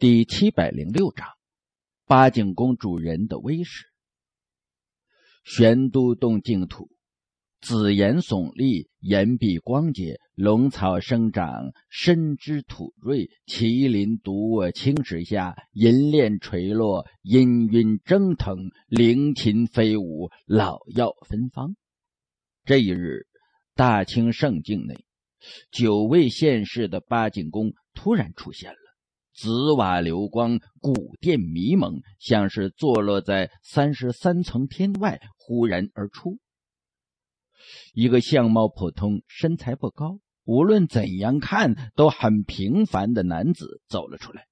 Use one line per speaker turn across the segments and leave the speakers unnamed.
第七百零六章，八景宫主人的威势。玄都洞净土，紫岩耸立，岩壁光洁，龙草生长，深枝土瑞，麒麟独卧青石下，银链垂落，氤氲蒸腾，灵禽飞舞，老药芬芳。这一日，大清圣境内，九位现世的八景宫突然出现了。紫瓦流光，古殿迷蒙，像是坐落在三十三层天外。忽然而出，一个相貌普通、身材不高、无论怎样看都很平凡的男子走了出来，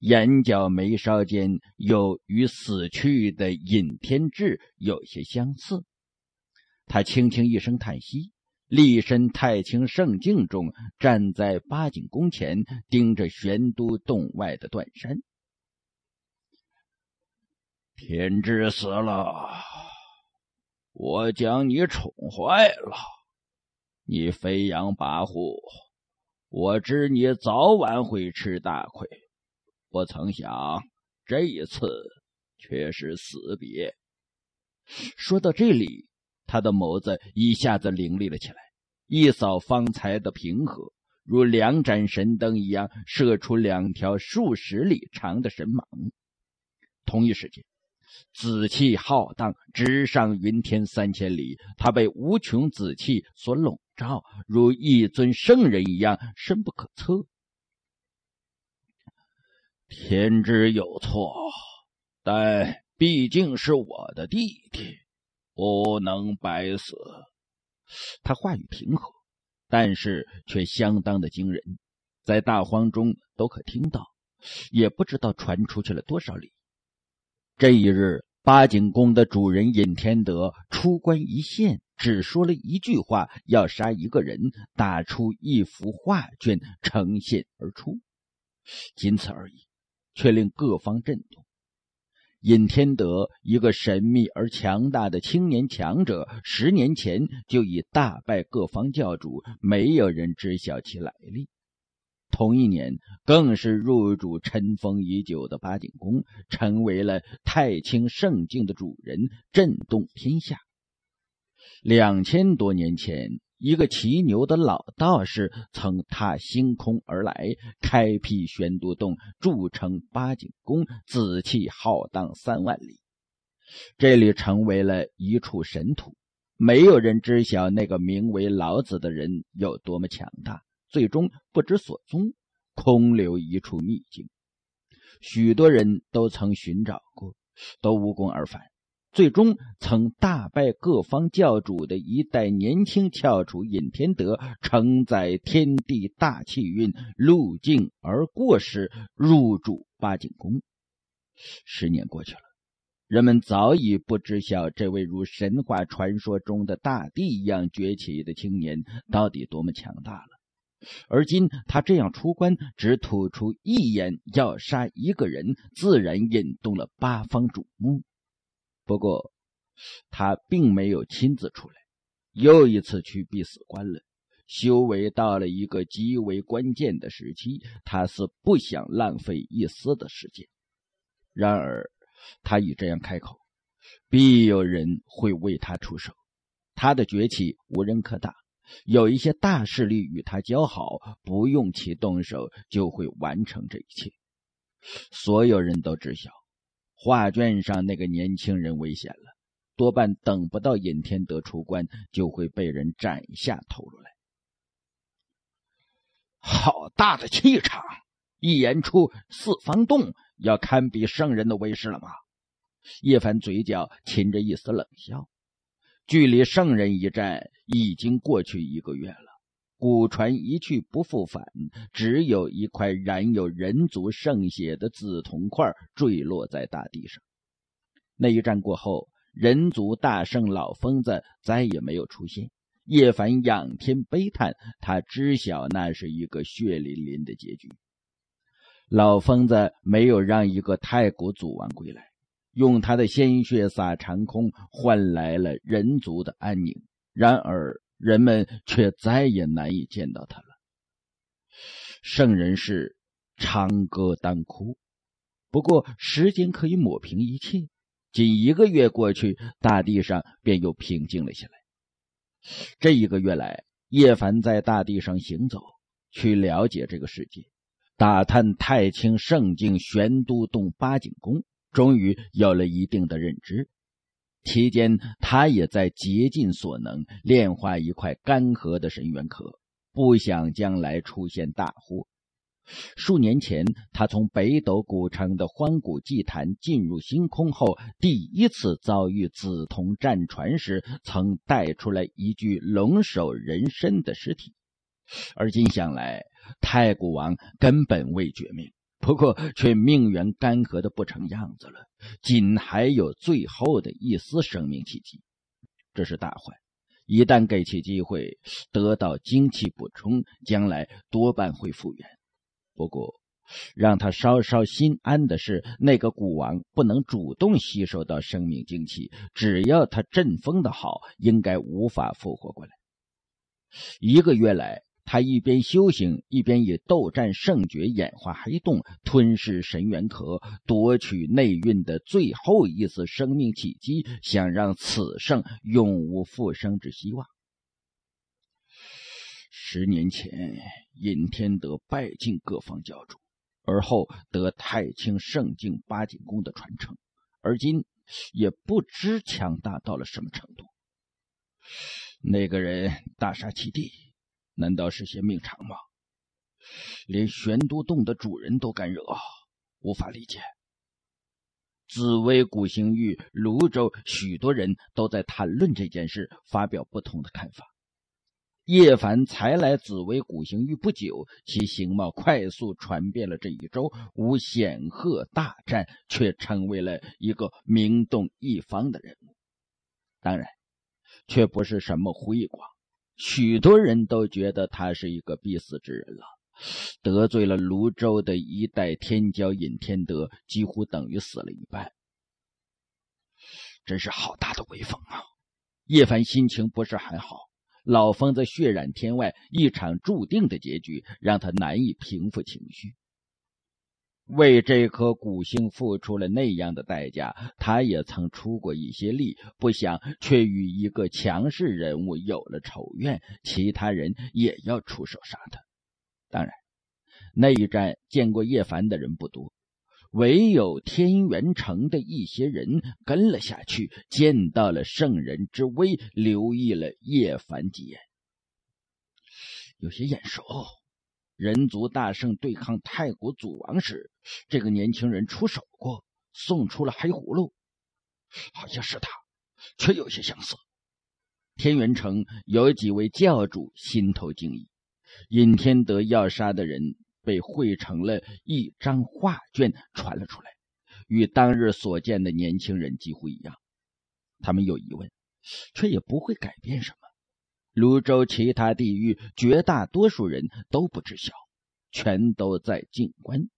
眼角眉梢间有与死去的尹天志有些相似。他轻轻一声叹息。立身太清圣境中，站在八景宫前，盯着玄都洞外的断山。天之死了，我将你宠坏了，你飞扬跋扈，我知你早晚会吃大亏，不曾想这一次却是死别。说到这里，他的眸子一下子凌厉了起来。一扫方才的平和，如两盏神灯一样射出两条数十里长的神芒。同一时间，紫气浩荡，直上云天三千里。他被无穷紫气所笼罩，如一尊圣人一样，深不可测。天之有错，但毕竟是我的弟弟，不能白死。他话语平和，但是却相当的惊人，在大荒中都可听到，也不知道传出去了多少里。这一日，八景宫的主人尹天德出关一线，只说了一句话，要杀一个人，打出一幅画卷呈现而出，仅此而已，却令各方震动。尹天德，一个神秘而强大的青年强者，十年前就已大败各方教主，没有人知晓其来历。同一年，更是入主尘封已久的八景宫，成为了太清圣境的主人，震动天下。两千多年前。一个骑牛的老道士曾踏星空而来，开辟玄都洞，筑成八景宫，紫气浩荡三万里。这里成为了一处神土，没有人知晓那个名为老子的人有多么强大，最终不知所踪，空留一处秘境。许多人都曾寻找过，都无功而返。最终，曾大败各方教主的一代年轻翘楚尹天德，承载天地大气运，路径而过时，入住八景宫。十年过去了，人们早已不知晓这位如神话传说中的大帝一样崛起的青年到底多么强大了。而今他这样出关，只吐出一言要杀一个人，自然引动了八方瞩目。不过，他并没有亲自出来，又一次去闭死关了。修为到了一个极为关键的时期，他是不想浪费一丝的时间。然而，他已这样开口，必有人会为他出手。他的崛起无人可挡，有一些大势力与他交好，不用其动手就会完成这一切。所有人都知晓。画卷上那个年轻人危险了，多半等不到尹天德出关，就会被人斩下头颅来。好大的气场，一言出四方洞要堪比圣人的威势了吗？叶凡嘴角噙着一丝冷笑，距离圣人一战已经过去一个月了。古船一去不复返，只有一块染有人族圣血的紫铜块坠落在大地上。那一战过后，人族大圣老疯子再也没有出现。叶凡仰天悲叹，他知晓那是一个血淋淋的结局。老疯子没有让一个太古祖王归来，用他的鲜血洒长空，换来了人族的安宁。然而。人们却再也难以见到他了。圣人是长歌当哭，不过时间可以抹平一切。仅一个月过去，大地上便又平静了下来。这一个月来，叶凡在大地上行走，去了解这个世界，打探太清圣境玄都洞八景宫，终于有了一定的认知。期间，他也在竭尽所能炼化一块干涸的神元壳，不想将来出现大祸。数年前，他从北斗古城的荒古祭坛进入星空后，第一次遭遇紫铜战船时，曾带出来一具龙首人身的尸体。而今想来，太古王根本未绝命。不过，却命缘干涸的不成样子了，仅还有最后的一丝生命气息。这是大坏，一旦给其机会得到精气补充，将来多半会复原。不过，让他稍稍心安的是，那个古王不能主动吸收到生命精气，只要他阵风的好，应该无法复活过来。一个月来。他一边修行，一边以斗战圣诀演化黑洞，吞噬神元壳，夺取内蕴的最后一丝生命契机，想让此圣永无复生之希望。十年前，尹天德拜尽各方教主，而后得太清圣境八景宫的传承，而今也不知强大到了什么程度。那个人大杀七弟。难道是嫌命长吗？连玄都洞的主人都敢惹，无法理解。紫薇古星域泸州，许多人都在谈论这件事，发表不同的看法。叶凡才来紫薇古星域不久，其形貌快速传遍了这一州，无显赫大战，却成为了一个名动一方的人物。当然，却不是什么辉煌。许多人都觉得他是一个必死之人了，得罪了泸州的一代天骄尹天德，几乎等于死了一半。真是好大的威风啊！叶凡心情不是很好，老疯子血染天外，一场注定的结局，让他难以平复情绪。为这颗古星付出了那样的代价，他也曾出过一些力，不想却与一个强势人物有了仇怨，其他人也要出手杀他。当然，那一战见过叶凡的人不多，唯有天元城的一些人跟了下去，见到了圣人之威，留意了叶凡几眼，有些眼熟。人族大圣对抗太古祖王时，这个年轻人出手过，送出了黑葫芦，好像是他，却有些相似。天元城有几位教主心头惊异，尹天德要杀的人被绘成了一张画卷传了出来，与当日所见的年轻人几乎一样。他们有疑问，却也不会改变什么。泸州其他地域绝大多数人都不知晓，全都在静观。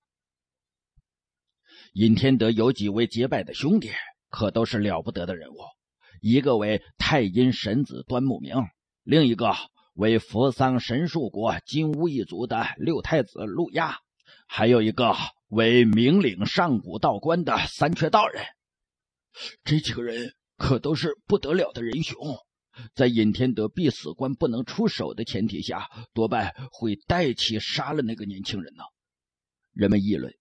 尹天德有几位结拜的兄弟，可都是了不得的人物：一个为太阴神子端木明，另一个为扶桑神树国金乌一族的六太子陆压，还有一个为明岭上古道观的三缺道人。这几个人可都是不得了的人雄。在尹天德必死关不能出手的前提下，多半会带气杀了那个年轻人呢。人们议论，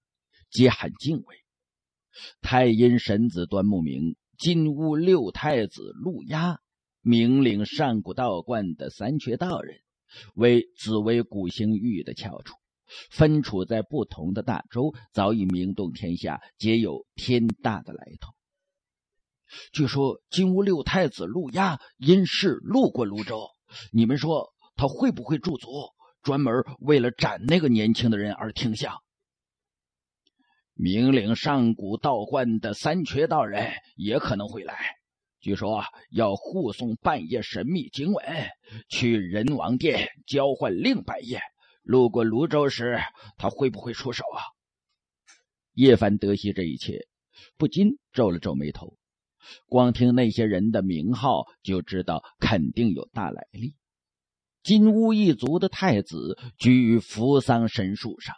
皆很敬畏。太阴神子端木明、金乌六太子陆压、明领上古道观的三缺道人，为紫薇古星域的翘楚，分处在不同的大洲，早已名动天下，皆有天大的来头。据说金乌六太子陆压因事路过泸州，你们说他会不会驻足，专门为了斩那个年轻的人而停下？明岭上古道观的三缺道人也可能会来，据说要护送半夜神秘经文去人王殿交换另半夜。路过泸州时，他会不会出手啊？叶凡得悉这一切，不禁皱了皱眉头。光听那些人的名号，就知道肯定有大来历。金乌一族的太子居于扶桑神树上，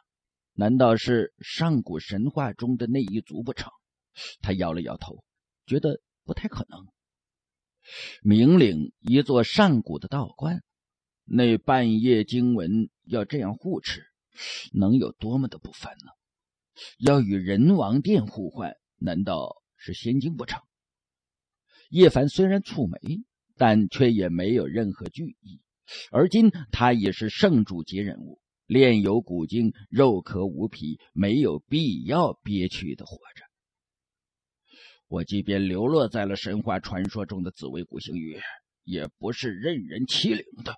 难道是上古神话中的那一族不成？他摇了摇头，觉得不太可能。明岭一座上古的道观，那半夜经文要这样护持，能有多么的不凡呢？要与人王殿互换，难道是仙境不成？叶凡虽然蹙眉，但却也没有任何惧意。而今他已是圣主级人物，炼有古经，肉壳无皮，没有必要憋屈的活着。我即便流落在了神话传说中的紫薇古星域，也不是任人欺凌的。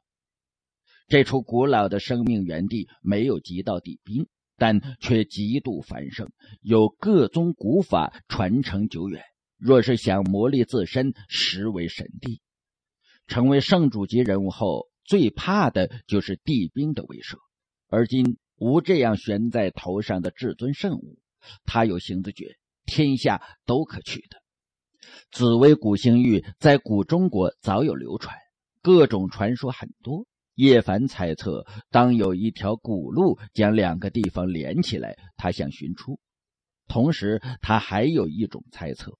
这处古老的生命源地没有极道地兵，但却极度繁盛，有各宗古法传承久远。若是想磨砺自身，实为神帝，成为圣主级人物后，最怕的就是帝兵的威慑。而今无这样悬在头上的至尊圣物，他有行子诀，天下都可取的。紫薇古星域在古中国早有流传，各种传说很多。叶凡猜测，当有一条古路将两个地方连起来，他想寻出。同时，他还有一种猜测。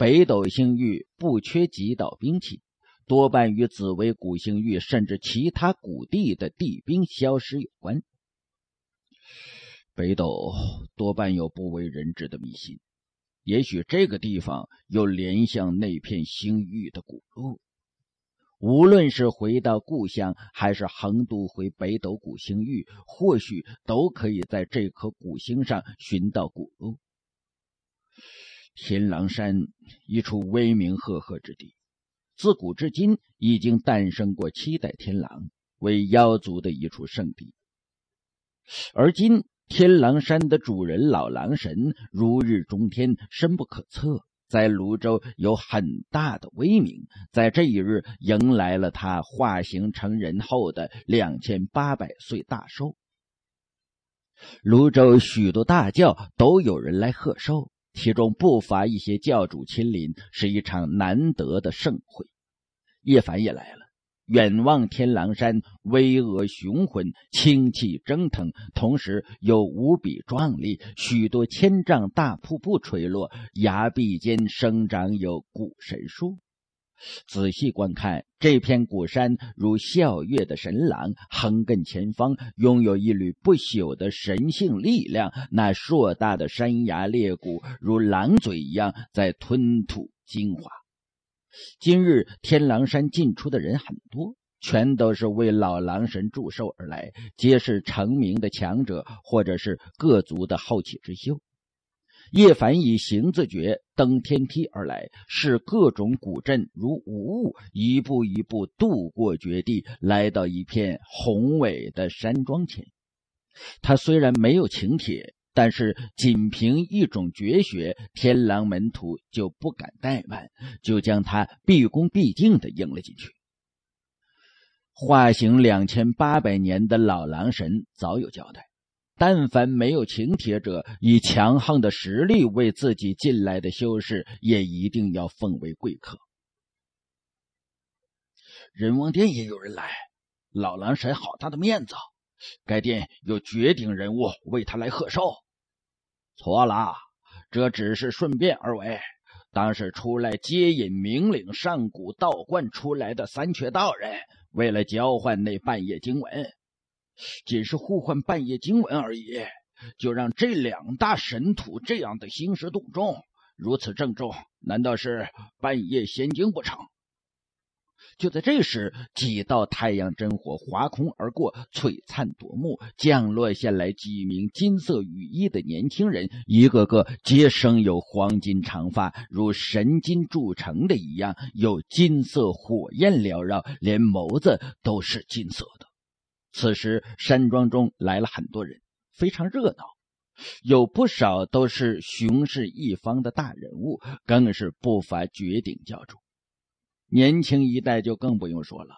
北斗星域不缺极道兵器，多半与紫薇古星域甚至其他古地的地兵消失有关。北斗多半有不为人知的秘辛，也许这个地方有连向那片星域的古路。无论是回到故乡，还是横渡回北斗古星域，或许都可以在这颗古星上寻到古路。天狼山一处威名赫赫之地，自古至今已经诞生过七代天狼，为妖族的一处圣地。而今天狼山的主人老狼神如日中天，深不可测，在泸州有很大的威名。在这一日，迎来了他化形成人后的两千八百岁大寿。泸州许多大教都有人来贺寿。其中不乏一些教主亲临，是一场难得的盛会。叶凡也来了。远望天狼山，巍峨雄浑，清气蒸腾，同时又无比壮丽。许多千丈大瀑布垂落，崖壁间生长有古神树。仔细观看，这片古山如笑月的神狼，横亘前方，拥有一缕不朽的神性力量。那硕大的山崖裂谷，如狼嘴一样在吞吐精华。今日天狼山进出的人很多，全都是为老狼神祝寿而来，皆是成名的强者，或者是各族的后起之秀。叶凡以行字诀登天梯而来，视各种古镇如无物，一步一步渡过绝地，来到一片宏伟的山庄前。他虽然没有请帖，但是仅凭一种绝学，天狼门徒就不敢怠慢，就将他毕恭毕敬的迎了进去。化形两千八百年的老狼神早有交代。但凡没有请帖者，以强横的实力为自己进来的修士，也一定要奉为贵客。人王殿也有人来，老狼神好大的面子，该殿有绝顶人物为他来贺寿。错了，这只是顺便而为，当是出来接引明领上古道观出来的三缺道人，为了交换那半夜经文。仅是互换半夜经文而已，就让这两大神土这样的兴师动众，如此郑重，难道是半夜仙经不成？就在这时，几道太阳真火划空而过，璀璨夺目，降落下来几名金色羽衣的年轻人，一个个皆生有黄金长发，如神金铸成的一样，有金色火焰缭绕，连眸子都是金色的。此时，山庄中来了很多人，非常热闹，有不少都是雄氏一方的大人物，更是不乏绝顶教主。年轻一代就更不用说了，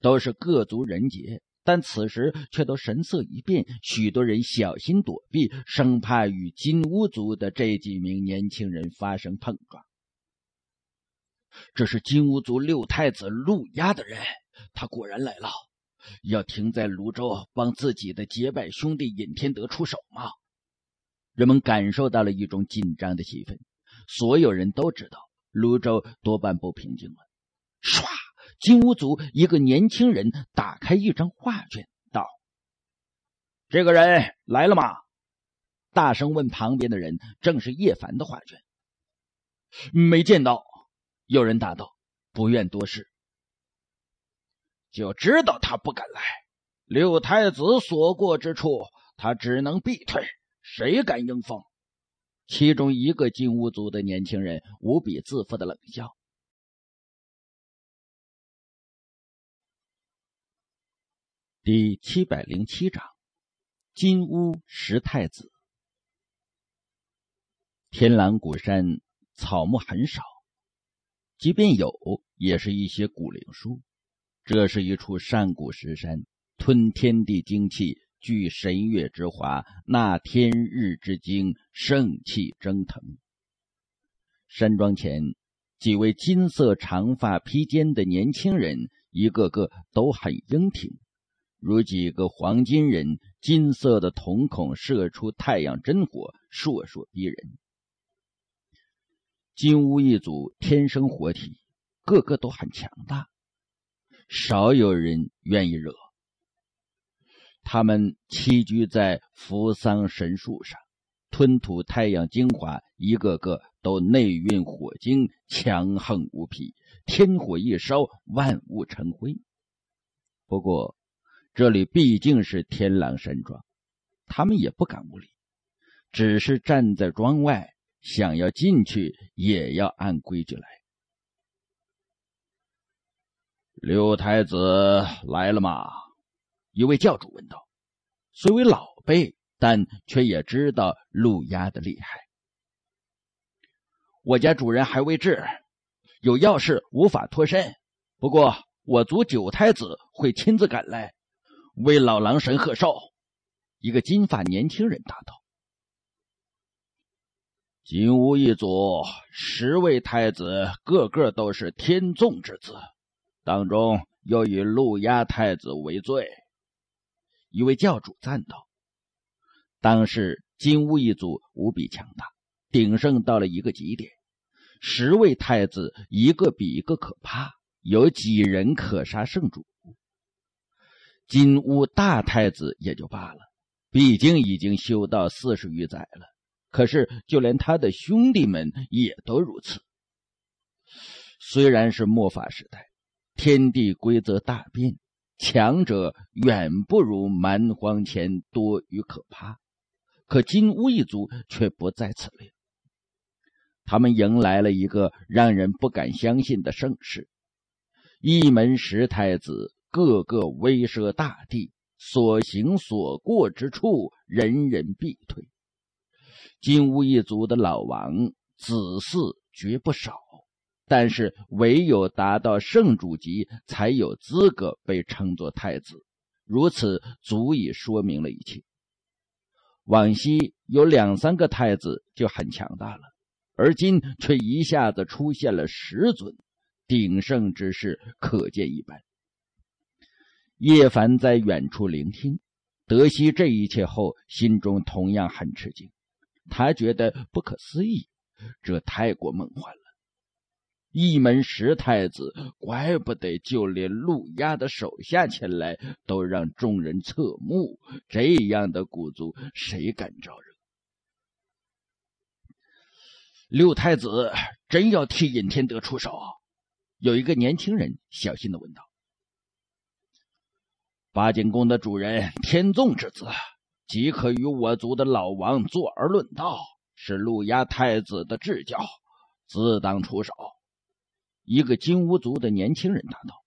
都是各族人杰。但此时却都神色一变，许多人小心躲避，生怕与金乌族的这几名年轻人发生碰撞。这是金乌族六太子陆鸦的人，他果然来了。要停在泸州帮自己的结拜兄弟尹天德出手吗？人们感受到了一种紧张的气氛，所有人都知道泸州多半不平静了。唰，金乌族一个年轻人打开一张画卷，道：“这个人来了吗？”大声问旁边的人，正是叶凡的画卷。没见到，有人答道：“不愿多事。”就知道他不敢来。六太子所过之处，他只能避退。谁敢迎风？其中一个金乌族的年轻人无比自负的冷笑。第七百零七章：金乌十太子。天狼谷山草木很少，即便有，也是一些古灵树。这是一处上古石山，吞天地精气，聚神月之华，纳天日之精，圣气蒸腾。山庄前，几位金色长发披肩的年轻人，一个个都很英挺，如几个黄金人，金色的瞳孔射出太阳真火，烁烁逼人。金屋一族天生火体，个个都很强大。少有人愿意惹。他们栖居在扶桑神树上，吞吐太阳精华，一个个都内蕴火精，强横无匹。天火一烧，万物成灰。不过，这里毕竟是天狼山庄，他们也不敢无礼，只是站在庄外，想要进去也要按规矩来。六太子来了吗？一位教主问道。虽为老辈，但却也知道路压的厉害。我家主人还未治，有要事无法脱身。不过我族九太子会亲自赶来，为老狼神贺寿。”一个金发年轻人答道。“金乌一族十位太子，个个都是天纵之子。”当中又以陆压太子为最。一位教主赞道：“当时金乌一族无比强大，鼎盛到了一个极点。十位太子一个比一个可怕，有几人可杀圣主？金乌大太子也就罢了，毕竟已经修道四十余载了。可是就连他的兄弟们也都如此。虽然是末法时代。”天地规则大变，强者远不如蛮荒前多与可怕。可金乌一族却不在此列，他们迎来了一个让人不敢相信的盛世。一门十太子，个个威慑大地，所行所过之处，人人必退。金乌一族的老王子嗣绝不少。但是，唯有达到圣主级，才有资格被称作太子。如此，足以说明了一切。往昔有两三个太子就很强大了，而今却一下子出现了十尊，鼎盛之势可见一斑。叶凡在远处聆听，得悉这一切后，心中同样很吃惊。他觉得不可思议，这太过梦幻了。一门十太子，怪不得就连陆压的手下前来都让众人侧目。这样的古族，谁敢招惹？六太子真要替尹天德出手？有一个年轻人小心的问道：“八景宫的主人，天纵之子，即可与我族的老王坐而论道，是陆压太子的至交，自当出手。”一个金乌族的年轻人答道：“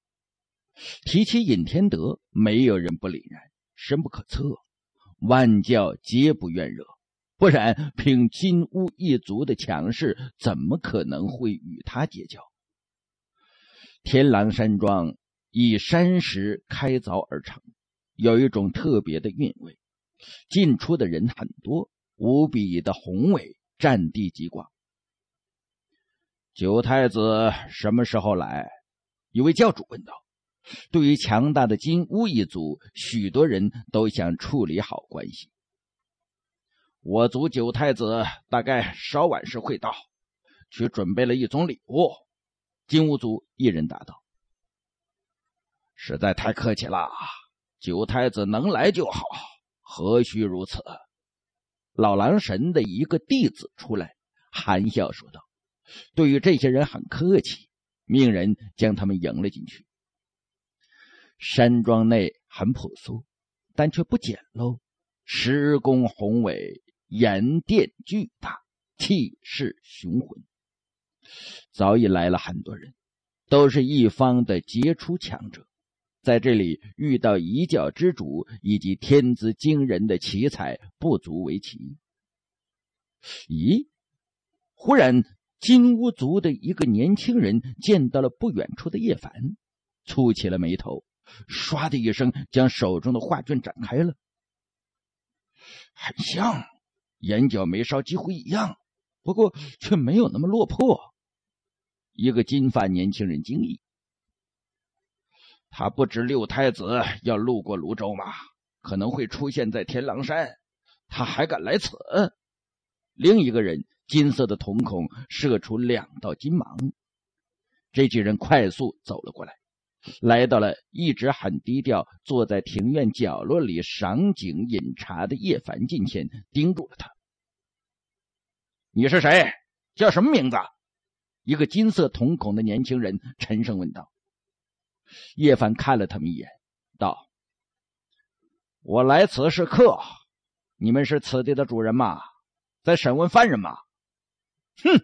提起尹天德，没有人不凛然，深不可测，万教皆不愿惹。不然，凭金乌一族的强势，怎么可能会与他结交？”天狼山庄以山石开凿而成，有一种特别的韵味。进出的人很多，无比的宏伟，占地极广。九太子什么时候来？一位教主问道。对于强大的金乌一族，许多人都想处理好关系。我族九太子大概稍晚时会到，去准备了一种礼物。金乌族一人答道：“实在太客气了，九太子能来就好，何须如此？”老狼神的一个弟子出来，含笑说道。对于这些人很客气，命人将他们迎了进去。山庄内很朴素，但却不简陋，施工宏伟，岩殿巨大，气势雄浑。早已来了很多人，都是一方的杰出强者，在这里遇到一教之主以及天资惊人的奇才，不足为奇。咦，忽然。金乌族的一个年轻人见到了不远处的叶凡，蹙起了眉头，唰的一声将手中的画卷展开了。很像，眼角眉梢几乎一样，不过却没有那么落魄。一个金发年轻人惊异：“他不知六太子要路过泸州吗？可能会出现在天狼山，他还敢来此？”另一个人。金色的瞳孔射出两道金芒，这几人快速走了过来，来到了一直很低调坐在庭院角落里赏景饮茶的叶凡近前，盯住了他：“你是谁？叫什么名字？”一个金色瞳孔的年轻人沉声问道。叶凡看了他们一眼，道：“我来此是客，你们是此地的主人吗？在审问犯人吗？”哼！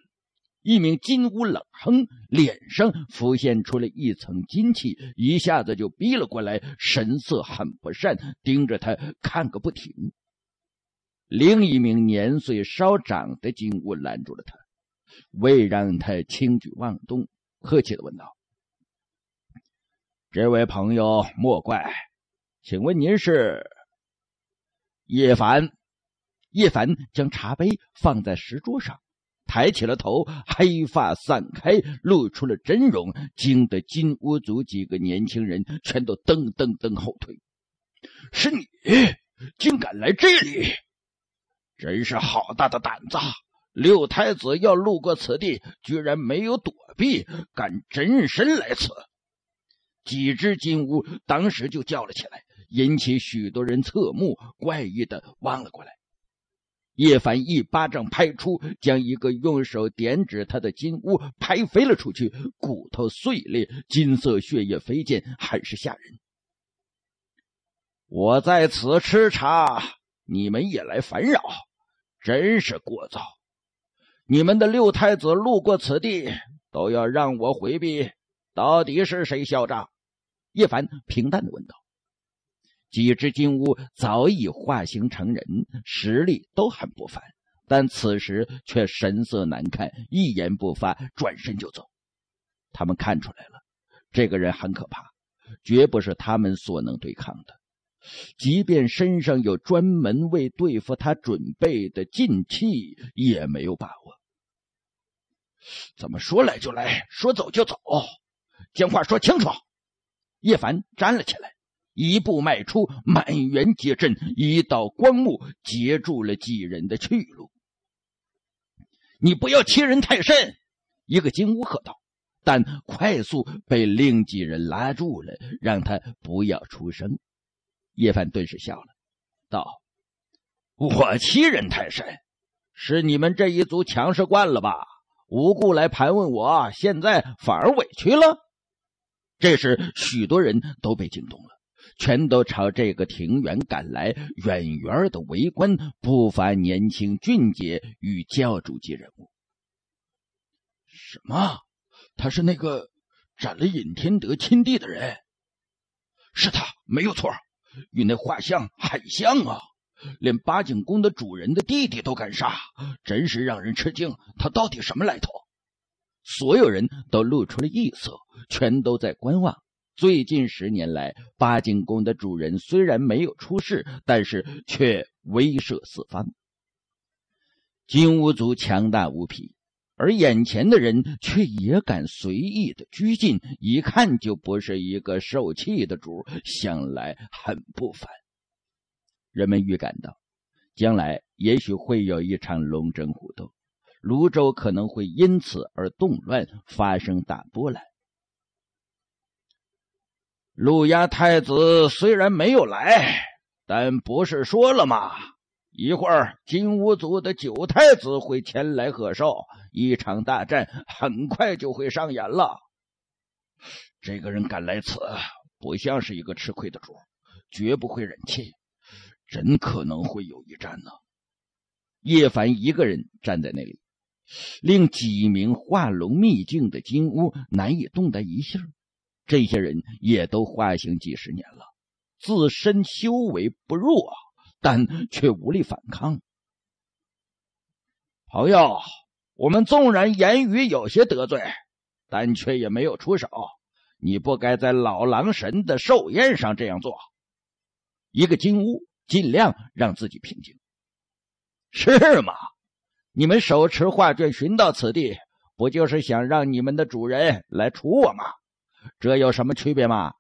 一名金乌冷哼，脸上浮现出了一层金气，一下子就逼了过来，神色很不善，盯着他看个不停。另一名年岁稍长的金乌拦住了他，未让他轻举妄动，客气的问道：“这位朋友，莫怪，请问您是？”叶凡。叶凡将茶杯放在石桌上。抬起了头，黑发散开，露出了真容，惊得金乌族几个年轻人全都噔噔噔后退。是你，竟敢来这里！真是好大的胆子！六太子要路过此地，居然没有躲避，敢真身来此。几只金乌当时就叫了起来，引起许多人侧目，怪异的望了过来。叶凡一巴掌拍出，将一个用手点指他的金乌拍飞了出去，骨头碎裂，金色血液飞溅，很是吓人。我在此吃茶，你们也来烦扰，真是聒噪。你们的六太子路过此地，都要让我回避，到底是谁嚣张？叶凡平淡的问道。几只金乌早已化形成人，实力都很不凡，但此时却神色难看，一言不发，转身就走。他们看出来了，这个人很可怕，绝不是他们所能对抗的。即便身上有专门为对付他准备的劲气，也没有把握。怎么说来就来，说走就走，将话说清楚。叶凡站了起来。一步迈出，满园皆阵，一道光幕截住了几人的去路。你不要欺人太甚！”一个金乌喝道，但快速被另几人拉住了，让他不要出声。叶凡顿时笑了，道：“我欺人太甚？是你们这一族强势惯了吧？无故来盘问我，现在反而委屈了。”这时，许多人都被惊动了。全都朝这个庭园赶来，远远的围观，不乏年轻俊杰与教主级人物。什么？他是那个斩了尹天德亲弟的人？是他没有错，与那画像很像啊！连八景宫的主人的弟弟都敢杀，真是让人吃惊。他到底什么来头？所有人都露出了异色，全都在观望。最近十年来，八景宫的主人虽然没有出世，但是却威慑四方。金乌族强大无比，而眼前的人却也敢随意的拘禁，一看就不是一个受气的主，想来很不凡。人们预感到，将来也许会有一场龙争虎斗，泸州可能会因此而动乱，发生大波澜。路亚太子虽然没有来，但不是说了吗？一会儿金乌族的九太子会前来贺寿，一场大战很快就会上演了。这个人敢来此，不像是一个吃亏的主，绝不会忍气，人可能会有一战呢。叶凡一个人站在那里，令几名幻龙秘境的金乌难以动弹一下。这些人也都化形几十年了，自身修为不弱，但却无力反抗。朋友，我们纵然言语有些得罪，但却也没有出手。你不该在老狼神的寿宴上这样做。一个金乌尽量让自己平静，是吗？你们手持画卷寻到此地，不就是想让你们的主人来除我吗？这有什么区别吗？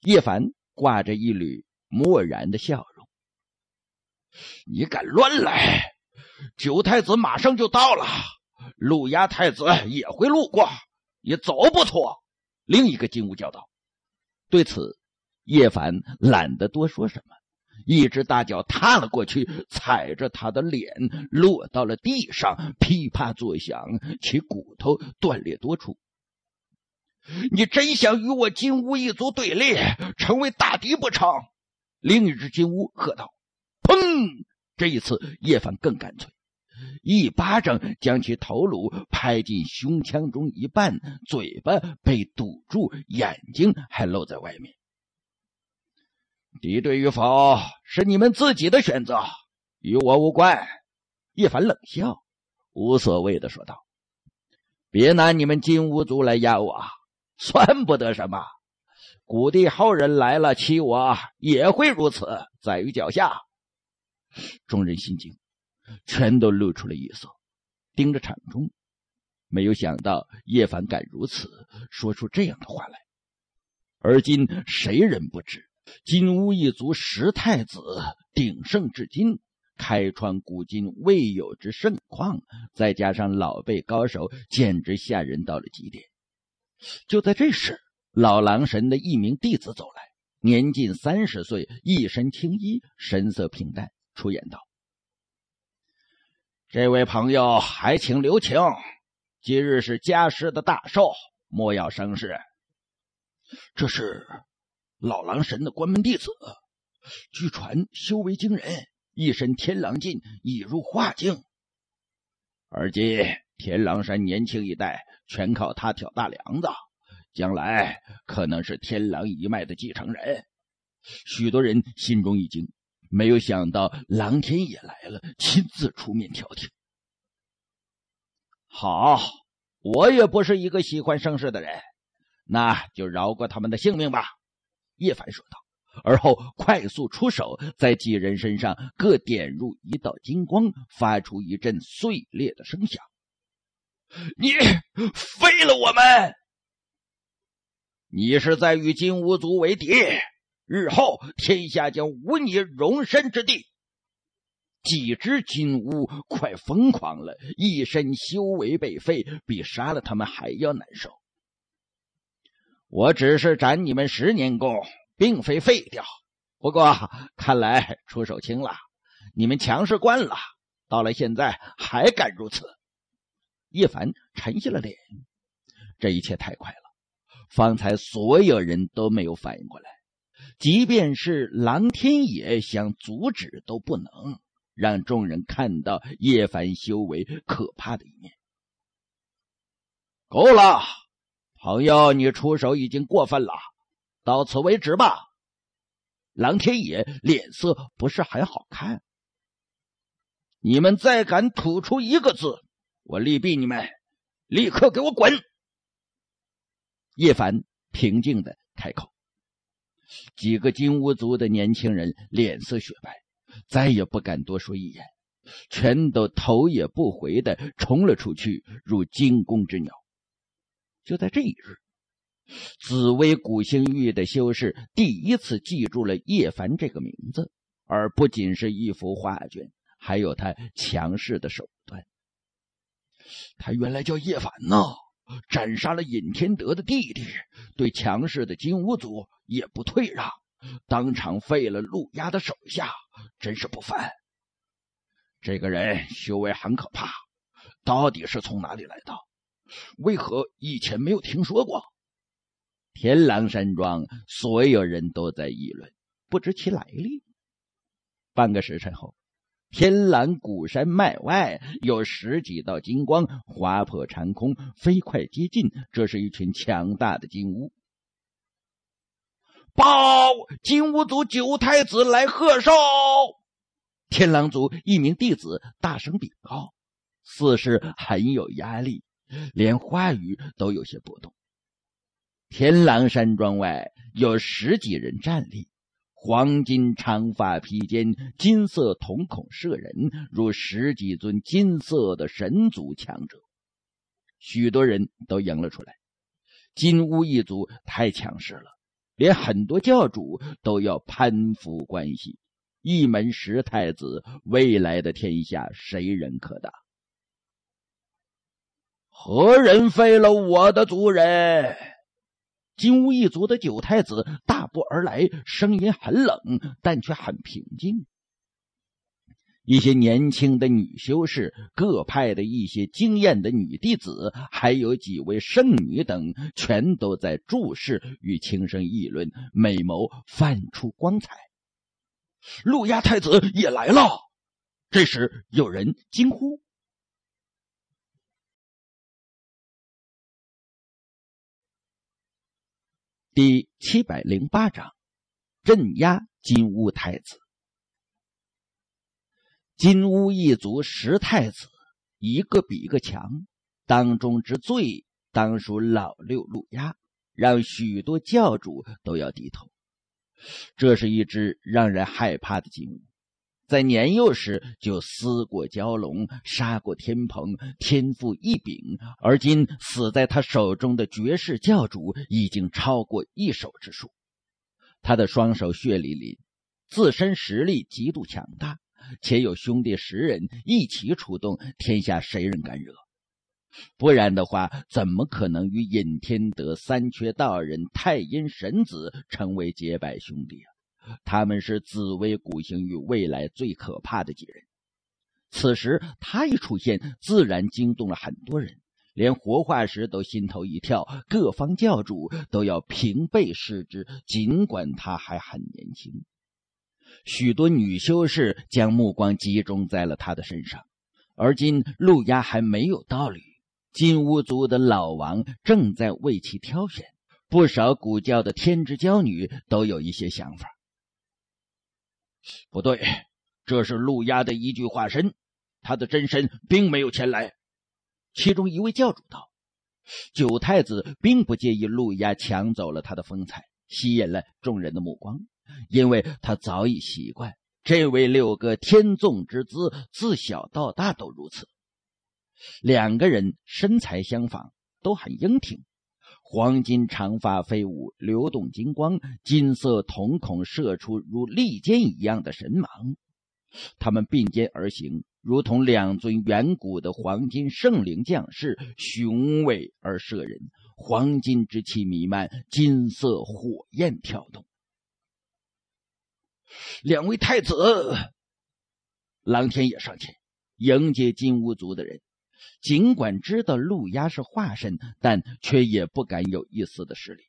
叶凡挂着一缕漠然的笑容。你敢乱来！九太子马上就到了，陆压太子也会路过，也走不脱。另一个金乌叫道。对此，叶凡懒得多说什么，一只大脚踏了过去，踩着他的脸落到了地上，噼啪作响，其骨头断裂多处。你真想与我金乌一族对立，成为大敌不成？另一只金乌喝道：“砰！”这一次，叶凡更干脆，一巴掌将其头颅拍进胸腔中一半，嘴巴被堵住，眼睛还露在外面。敌对与否是你们自己的选择，与我无关。”叶凡冷笑，无所谓的说道：“别拿你们金乌族来压我。”算不得什么，古帝后人来了，欺我也会如此，在于脚下。众人心惊，全都露出了异色，盯着场中。没有想到叶凡敢如此说出这样的话来。而今谁人不知，金乌一族十太子鼎盛至今，开创古今未有之盛况，再加上老辈高手，简直吓人到了极点。就在这时，老狼神的一名弟子走来，年近三十岁，一身青衣，神色平淡，出言道：“这位朋友，还请留情。今日是家师的大寿，莫要生事。”这是老狼神的关门弟子，据传修为惊人，一身天狼劲已入化境。而今天狼山年轻一代全靠他挑大梁子，将来可能是天狼一脉的继承人。许多人心中一惊，没有想到狼天也来了，亲自出面调停。好，我也不是一个喜欢生事的人，那就饶过他们的性命吧。”叶凡说道，而后快速出手，在几人身上各点入一道金光，发出一阵碎裂的声响。你废了我们！你是在与金乌族为敌，日后天下将无你容身之地。几只金乌快疯狂了，一身修为被废，比杀了他们还要难受。我只是斩你们十年功，并非废掉。不过看来出手轻了，你们强势惯了，到了现在还敢如此。叶凡沉下了脸，这一切太快了，方才所有人都没有反应过来，即便是狼天野想阻止都不能让众人看到叶凡修为可怕的一面。够了，朋友，你出手已经过分了，到此为止吧。狼天野脸色不是很好看，你们再敢吐出一个字！我力毙你们，立刻给我滚！叶凡平静的开口。几个金乌族的年轻人脸色雪白，再也不敢多说一眼，全都头也不回的冲了出去，如惊弓之鸟。就在这一日，紫薇古星域的修士第一次记住了叶凡这个名字，而不仅是一幅画卷，还有他强势的手段。他原来叫叶凡呐，斩杀了尹天德的弟弟，对强势的金乌族也不退让，当场废了陆压的手下，真是不凡。这个人修为很可怕，到底是从哪里来的？为何以前没有听说过？天狼山庄所有人都在议论，不知其来历。半个时辰后。天狼古山脉外有十几道金光划破长空，飞快接近。这是一群强大的金乌。报，金乌族九太子来贺寿。天狼族一名弟子大声禀告，似是很有压力，连话语都有些波动。天狼山庄外有十几人站立。黄金长发披肩，金色瞳孔摄人，如十几尊金色的神族强者。许多人都迎了出来。金乌一族太强势了，连很多教主都要攀附关系。一门十太子，未来的天下谁人可挡？何人废了我的族人？金乌一族的九太子大步而来，声音很冷，但却很平静。一些年轻的女修士、各派的一些经验的女弟子，还有几位圣女等，全都在注视与轻声议论，美眸泛出光彩。路亚太子也来了。这时，有人惊呼。第七百零八章，镇压金乌太子。金乌一族十太子，一个比一个强，当中之最当属老六路压，让许多教主都要低头。这是一只让人害怕的金乌。在年幼时就撕过蛟龙，杀过天蓬，天赋异禀。而今死在他手中的绝世教主已经超过一手之数。他的双手血淋淋，自身实力极度强大，且有兄弟十人一起出动，天下谁人敢惹？不然的话，怎么可能与尹天德、三缺道人、太阴神子成为结拜兄弟啊？他们是紫薇古星域未来最可怕的几人。此时他一出现，自然惊动了很多人，连活化石都心头一跳。各方教主都要平辈视之，尽管他还很年轻。许多女修士将目光集中在了他的身上。而今陆压还没有到龄，金乌族的老王正在为其挑选。不少古教的天之娇女都有一些想法。不对，这是陆压的一具化身，他的真身并没有前来。其中一位教主道：“九太子并不介意陆压抢走了他的风采，吸引了众人的目光，因为他早已习惯这位六哥天纵之姿，自小到大都如此。两个人身材相仿，都很英挺。”黄金长发飞舞，流动金光，金色瞳孔射出如利剑一样的神芒。他们并肩而行，如同两尊远古的黄金圣灵将士，雄伟而摄人。黄金之气弥漫，金色火焰跳动。两位太子，狼天也上前迎接金乌族的人。尽管知道路鸦是化身，但却也不敢有一丝的失礼。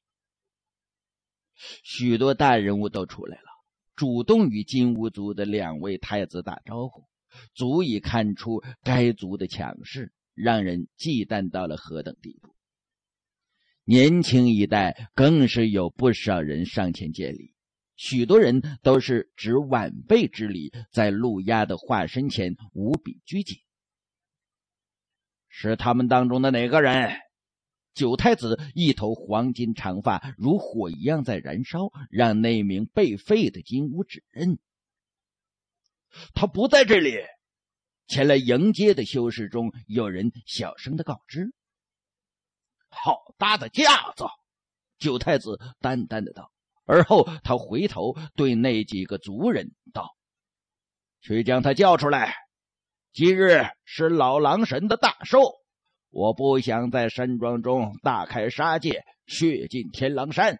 许多大人物都出来了，主动与金乌族的两位太子打招呼，足以看出该族的强势，让人忌惮到了何等地步。年轻一代更是有不少人上前见礼，许多人都是执晚辈之礼，在路鸦的化身前无比拘谨。是他们当中的哪个人？九太子一头黄金长发如火一样在燃烧，让那名被废的金乌指认。他不在这里。前来迎接的修士中，有人小声的告知：“好大的架子。”九太子淡淡的道。而后他回头对那几个族人道：“去将他叫出来。”今日是老狼神的大寿，我不想在山庄中大开杀戒，血尽天狼山。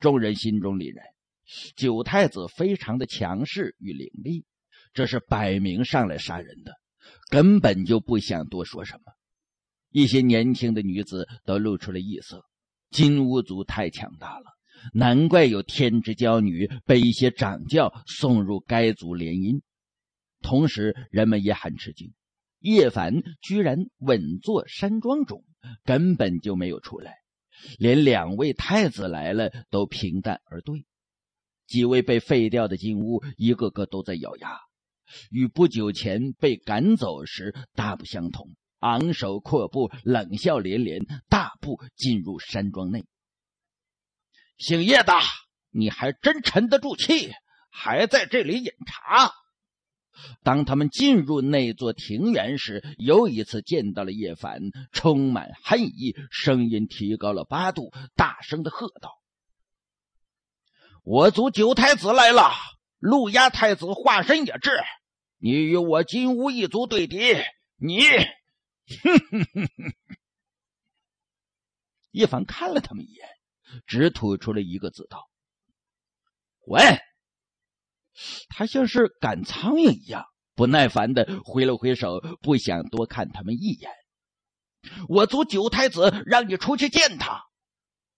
众人心中凛然，九太子非常的强势与凌厉，这是摆明上来杀人的，根本就不想多说什么。一些年轻的女子都露出了异色，金乌族太强大了，难怪有天之娇女被一些掌教送入该族联姻。同时，人们也很吃惊，叶凡居然稳坐山庄中，根本就没有出来，连两位太子来了都平淡而对。几位被废掉的金乌，一个个都在咬牙，与不久前被赶走时大不相同，昂首阔步，冷笑连连，大步进入山庄内。姓叶的，你还真沉得住气，还在这里饮茶。当他们进入那座庭园时，又一次见到了叶凡，充满恨意，声音提高了八度，大声的喝道：“我族九太子来了，陆压太子化身也至，你与我金乌一族对敌，你！”哼哼哼哼哼。叶凡看了他们一眼，只吐出了一个字道：“滚！”他像是赶苍蝇一样，不耐烦的挥了挥手，不想多看他们一眼。我族九太子让你出去见他。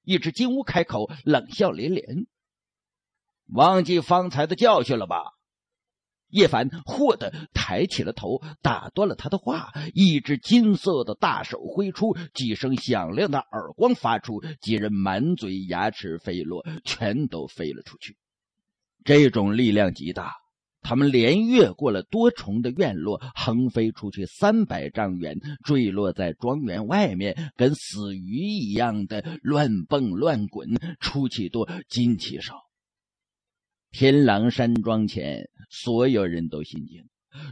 一只金乌开口，冷笑连连：“忘记方才的教训了吧？”叶凡霍的抬起了头，打断了他的话。一只金色的大手挥出，几声响亮的耳光发出，几人满嘴牙齿飞落，全都飞了出去。这种力量极大，他们连越过了多重的院落，横飞出去三百丈远，坠落在庄园外面，跟死鱼一样的乱蹦乱滚，出气多，进气少。天狼山庄前，所有人都心惊，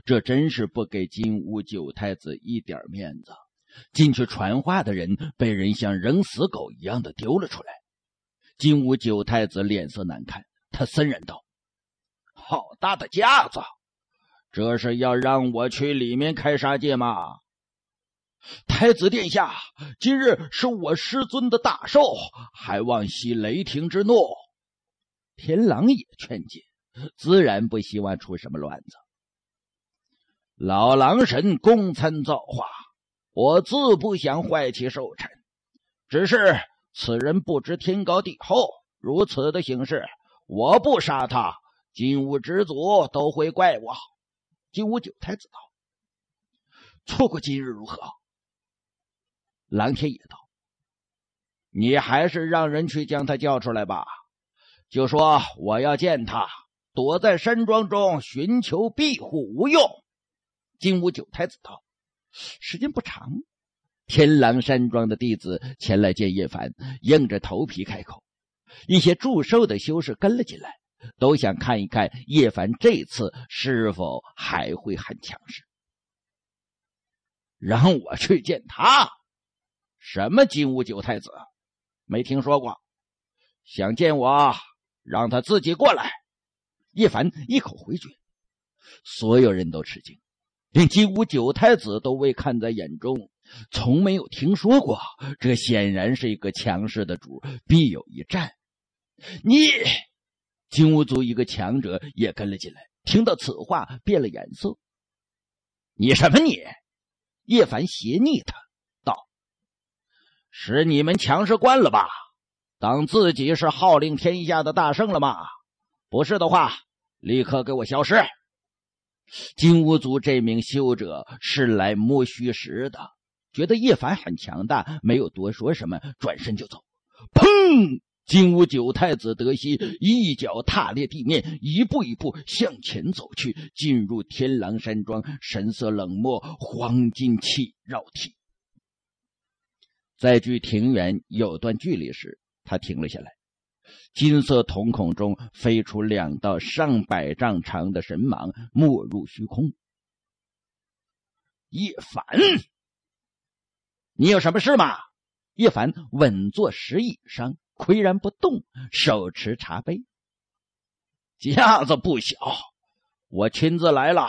这真是不给金乌九太子一点面子。进去传话的人被人像扔死狗一样的丢了出来，金乌九太子脸色难看。他森然道：“好大的架子！这是要让我去里面开杀戒吗？”太子殿下，今日是我师尊的大寿，还望息雷霆之怒。天狼也劝解，自然不希望出什么乱子。老狼神公参造化，我自不想坏其寿辰，只是此人不知天高地厚，如此的行事。我不杀他，金乌之族都会怪我。金乌九太子道：“错过今日如何？”蓝天野道：“你还是让人去将他叫出来吧，就说我要见他，躲在山庄中寻求庇护无用。”金乌九太子道：“时间不长。”天狼山庄的弟子前来见叶凡，硬着头皮开口。一些祝寿的修士跟了进来，都想看一看叶凡这次是否还会很强势。让我去见他？什么金乌九太子？没听说过。想见我？让他自己过来。叶凡一口回绝，所有人都吃惊，连金乌九太子都未看在眼中，从没有听说过。这显然是一个强势的主，必有一战。你金乌族一个强者也跟了进来，听到此话变了颜色。你什么你？叶凡斜睨他道：“是你们强势惯了吧？当自己是号令天下的大圣了吗？不是的话，立刻给我消失！”金乌族这名修者是来摸虚实的，觉得叶凡很强大，没有多说什么，转身就走。砰！金乌九太子德西一脚踏裂地面，一步一步向前走去，进入天狼山庄，神色冷漠，黄金气绕体。在距庭园有段距离时，他停了下来，金色瞳孔中飞出两道上百丈长的神芒，没入虚空。叶凡，你有什么事吗？叶凡稳坐石椅上。岿然不动，手持茶杯，架子不小。我亲自来了，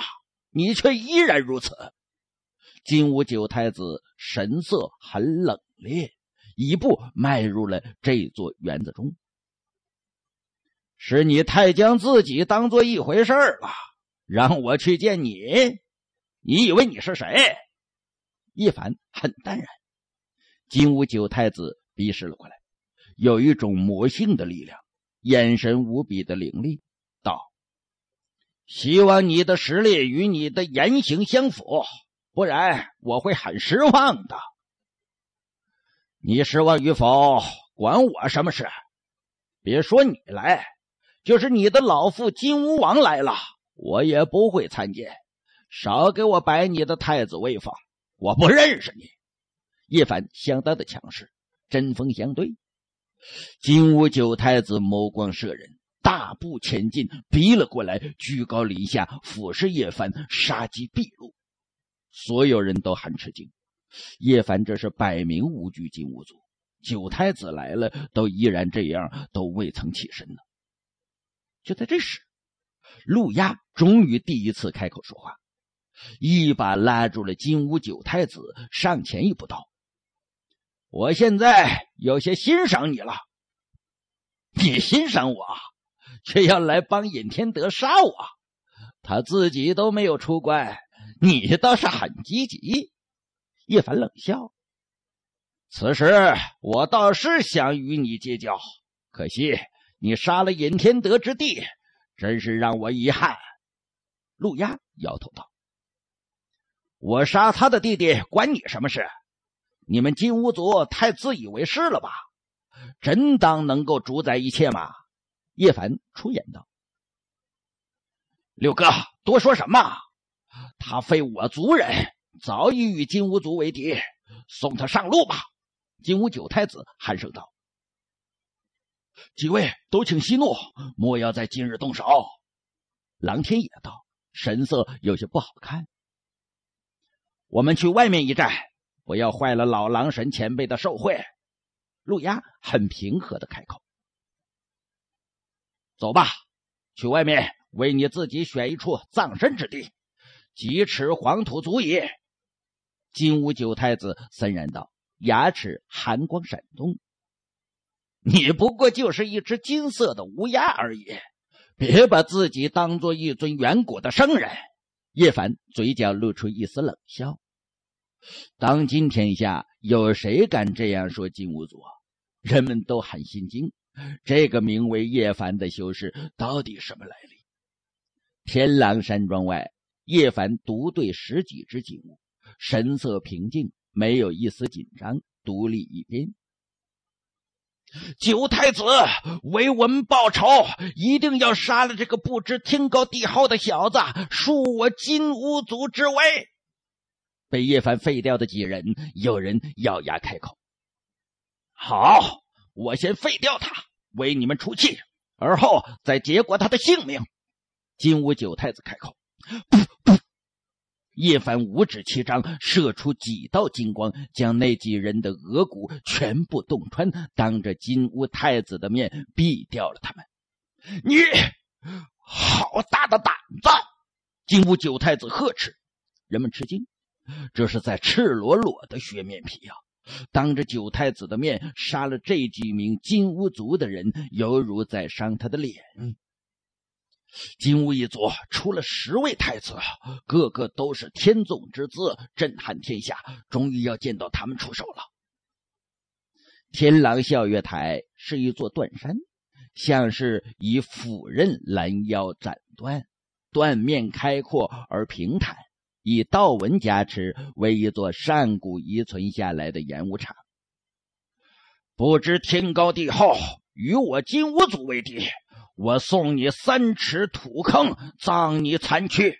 你却依然如此。金吾九太子神色很冷冽，一步迈入了这座园子中。是你太将自己当做一回事儿了，让我去见你，你以为你是谁？叶凡很淡然。金吾九太子逼视了过来。有一种魔性的力量，眼神无比的凌厉，道：“希望你的实力与你的言行相符，不然我会很失望的。你失望与否，管我什么事？别说你来，就是你的老父金乌王来了，我也不会参见。少给我摆你的太子威风，我不认识你。”叶凡相当的强势，针锋相对。金乌九太子眸光射人，大步前进，逼了过来，居高临下俯视叶凡，杀机毕露。所有人都很吃惊，叶凡这是摆明无惧金乌族九太子来了，都依然这样，都未曾起身呢。就在这时，陆压终于第一次开口说话，一把拉住了金乌九太子，上前一步道。我现在有些欣赏你了。你欣赏我，却要来帮尹天德杀我，他自己都没有出关，你倒是很积极。叶凡冷笑。此时我倒是想与你结交，可惜你杀了尹天德之弟，真是让我遗憾。陆压摇头道：“我杀他的弟弟，关你什么事？”你们金乌族太自以为是了吧？真当能够主宰一切吗？叶凡出言道：“六哥，多说什么？他非我族人，早已与金乌族为敌，送他上路吧。”金乌九太子喊声道：“几位都请息怒，莫要在今日动手。”狼天野道，神色有些不好看：“我们去外面一战。”不要坏了老狼神前辈的寿会。路鸦很平和的开口：“走吧，去外面为你自己选一处葬身之地，几尺黄土足矣。”金乌九太子森然道，牙齿寒光闪动：“你不过就是一只金色的乌鸦而已，别把自己当做一尊远古的圣人。”叶凡嘴角露出一丝冷笑。当今天下，有谁敢这样说金吾族？人们都喊心惊。这个名为叶凡的修士，到底什么来历？天狼山庄外，叶凡独对十几只金物，神色平静，没有一丝紧张，独立一边。九太子，为我们报仇，一定要杀了这个不知天高地厚的小子，恕我金乌族之威！被叶凡废掉的几人，有人咬牙开口：“好，我先废掉他，为你们出气，而后再结果他的性命。”金乌九太子开口：“噗噗！”叶凡五指齐张，射出几道金光，将那几人的额骨全部洞穿，当着金乌太子的面毙掉了他们。你，好大的胆子！金乌九太子呵斥。人们吃惊。这是在赤裸裸的削面皮呀！当着九太子的面杀了这几名金乌族的人，犹如在伤他的脸。金乌一族出了十位太子，个个都是天纵之姿，震撼天下。终于要见到他们出手了。天狼笑月台是一座断山，像是以斧刃拦腰斩断，断面开阔而平坦。以道文加持为一座上古遗存下来的演武场，不知天高地厚，与我金乌族为敌，我送你三尺土坑葬你残躯！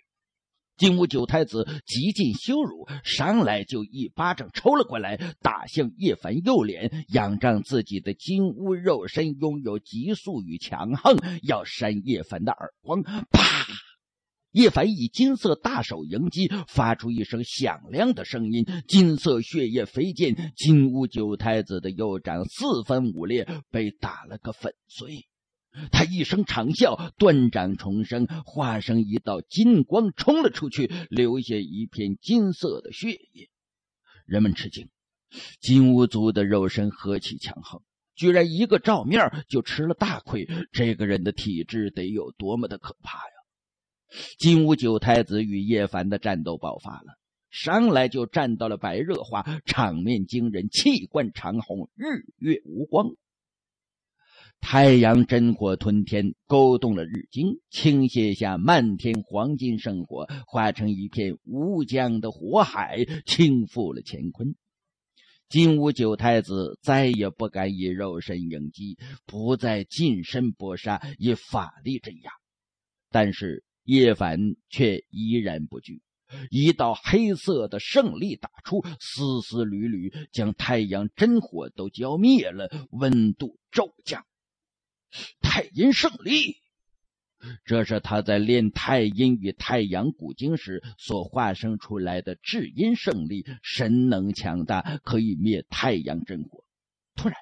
金乌九太子极尽羞辱，上来就一巴掌抽了过来，打向叶凡右脸，仰仗自己的金乌肉身拥有极速与强横，要扇叶凡的耳光，啪！叶凡以金色大手迎击，发出一声响亮的声音，金色血液飞溅，金乌九太子的右掌四分五裂，被打了个粉碎。他一声长啸，断掌重生，化成一道金光冲了出去，留下一片金色的血液。人们吃惊：金乌族的肉身何其强横，居然一个照面就吃了大亏，这个人的体质得有多么的可怕呀！金乌九太子与叶凡的战斗爆发了，上来就战到了白热化，场面惊人，气贯长虹，日月无光。太阳真火吞天，勾动了日精，倾泻下漫天黄金圣火，化成一片无疆的火海，倾覆了乾坤。金乌九太子再也不敢以肉身迎击，不再近身搏杀，以法力镇压，但是。叶凡却依然不惧，一道黑色的圣力打出，丝丝缕缕将太阳真火都浇灭了，温度骤降。太阴胜利，这是他在练太阴与太阳古经时所化生出来的至阴胜利，神能强大，可以灭太阳真火。突然。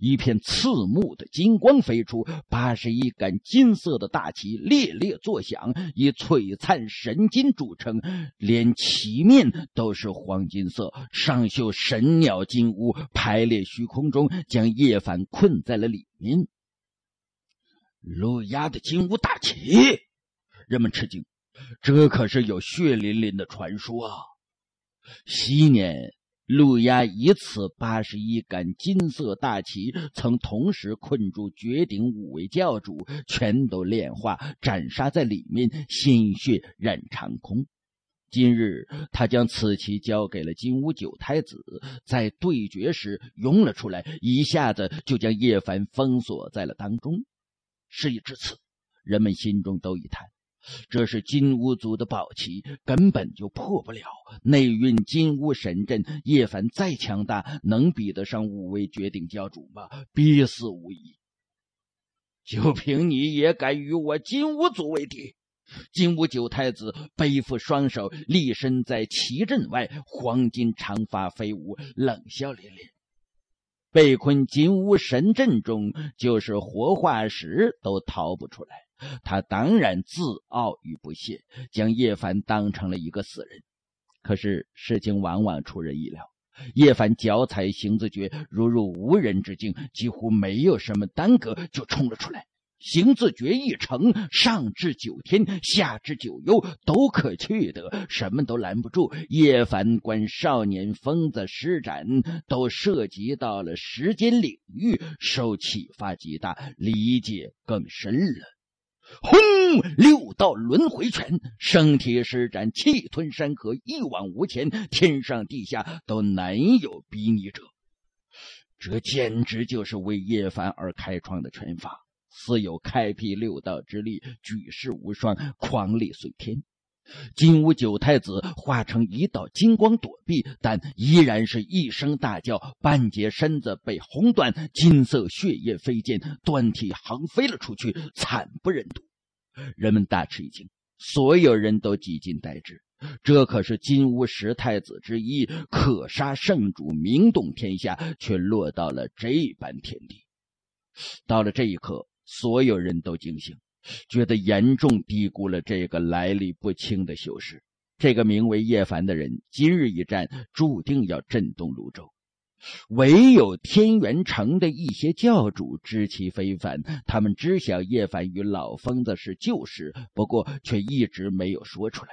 一片刺目的金光飞出，八十一杆金色的大旗猎猎作响，以璀璨神金著称，连旗面都是黄金色，上绣神鸟金乌，排列虚空中，将叶凡困在了里面。路压的金乌大旗，人们吃惊，这可是有血淋淋的传说，啊！昔年。陆压以此八十一杆金色大旗，曾同时困住绝顶五位教主，全都炼化斩杀在里面，鲜血染长空。今日他将此旗交给了金乌九太子，在对决时用了出来，一下子就将叶凡封锁在了当中。事已至此，人们心中都一叹。这是金乌族的宝旗，根本就破不了。内蕴金乌神阵，叶凡再强大，能比得上五位绝顶教主吗？必死无疑。就凭你也敢与我金乌族为敌？金乌九太子背负双手，立身在旗阵外，黄金长发飞舞，冷笑连连。被困金乌神阵中，就是活化石都逃不出来。他当然自傲与不屑，将叶凡当成了一个死人。可是事情往往出人意料，叶凡脚踩行字诀，如入无人之境，几乎没有什么耽搁，就冲了出来。行字诀一成，上至九天，下至九幽，都可去得，什么都拦不住。叶凡观少年疯子施展，都涉及到了时间领域，受启发极大，理解更深了。轰！六道轮回拳，身体施展，气吞山河，一往无前，天上地下都难有比拟者。这简直就是为叶凡而开创的拳法，似有开辟六道之力，举世无双，狂力碎天。金乌九太子化成一道金光躲避，但依然是一声大叫，半截身子被轰断，金色血液飞溅，断体横飞了出去，惨不忍睹。人们大吃一惊，所有人都几近呆滞。这可是金乌十太子之一，可杀圣主，名动天下，却落到了这般田地。到了这一刻，所有人都惊醒。觉得严重低估了这个来历不清的修士。这个名为叶凡的人，今日一战，注定要震动泸州。唯有天元城的一些教主知其非凡，他们知晓叶凡与老疯子是旧识，不过却一直没有说出来。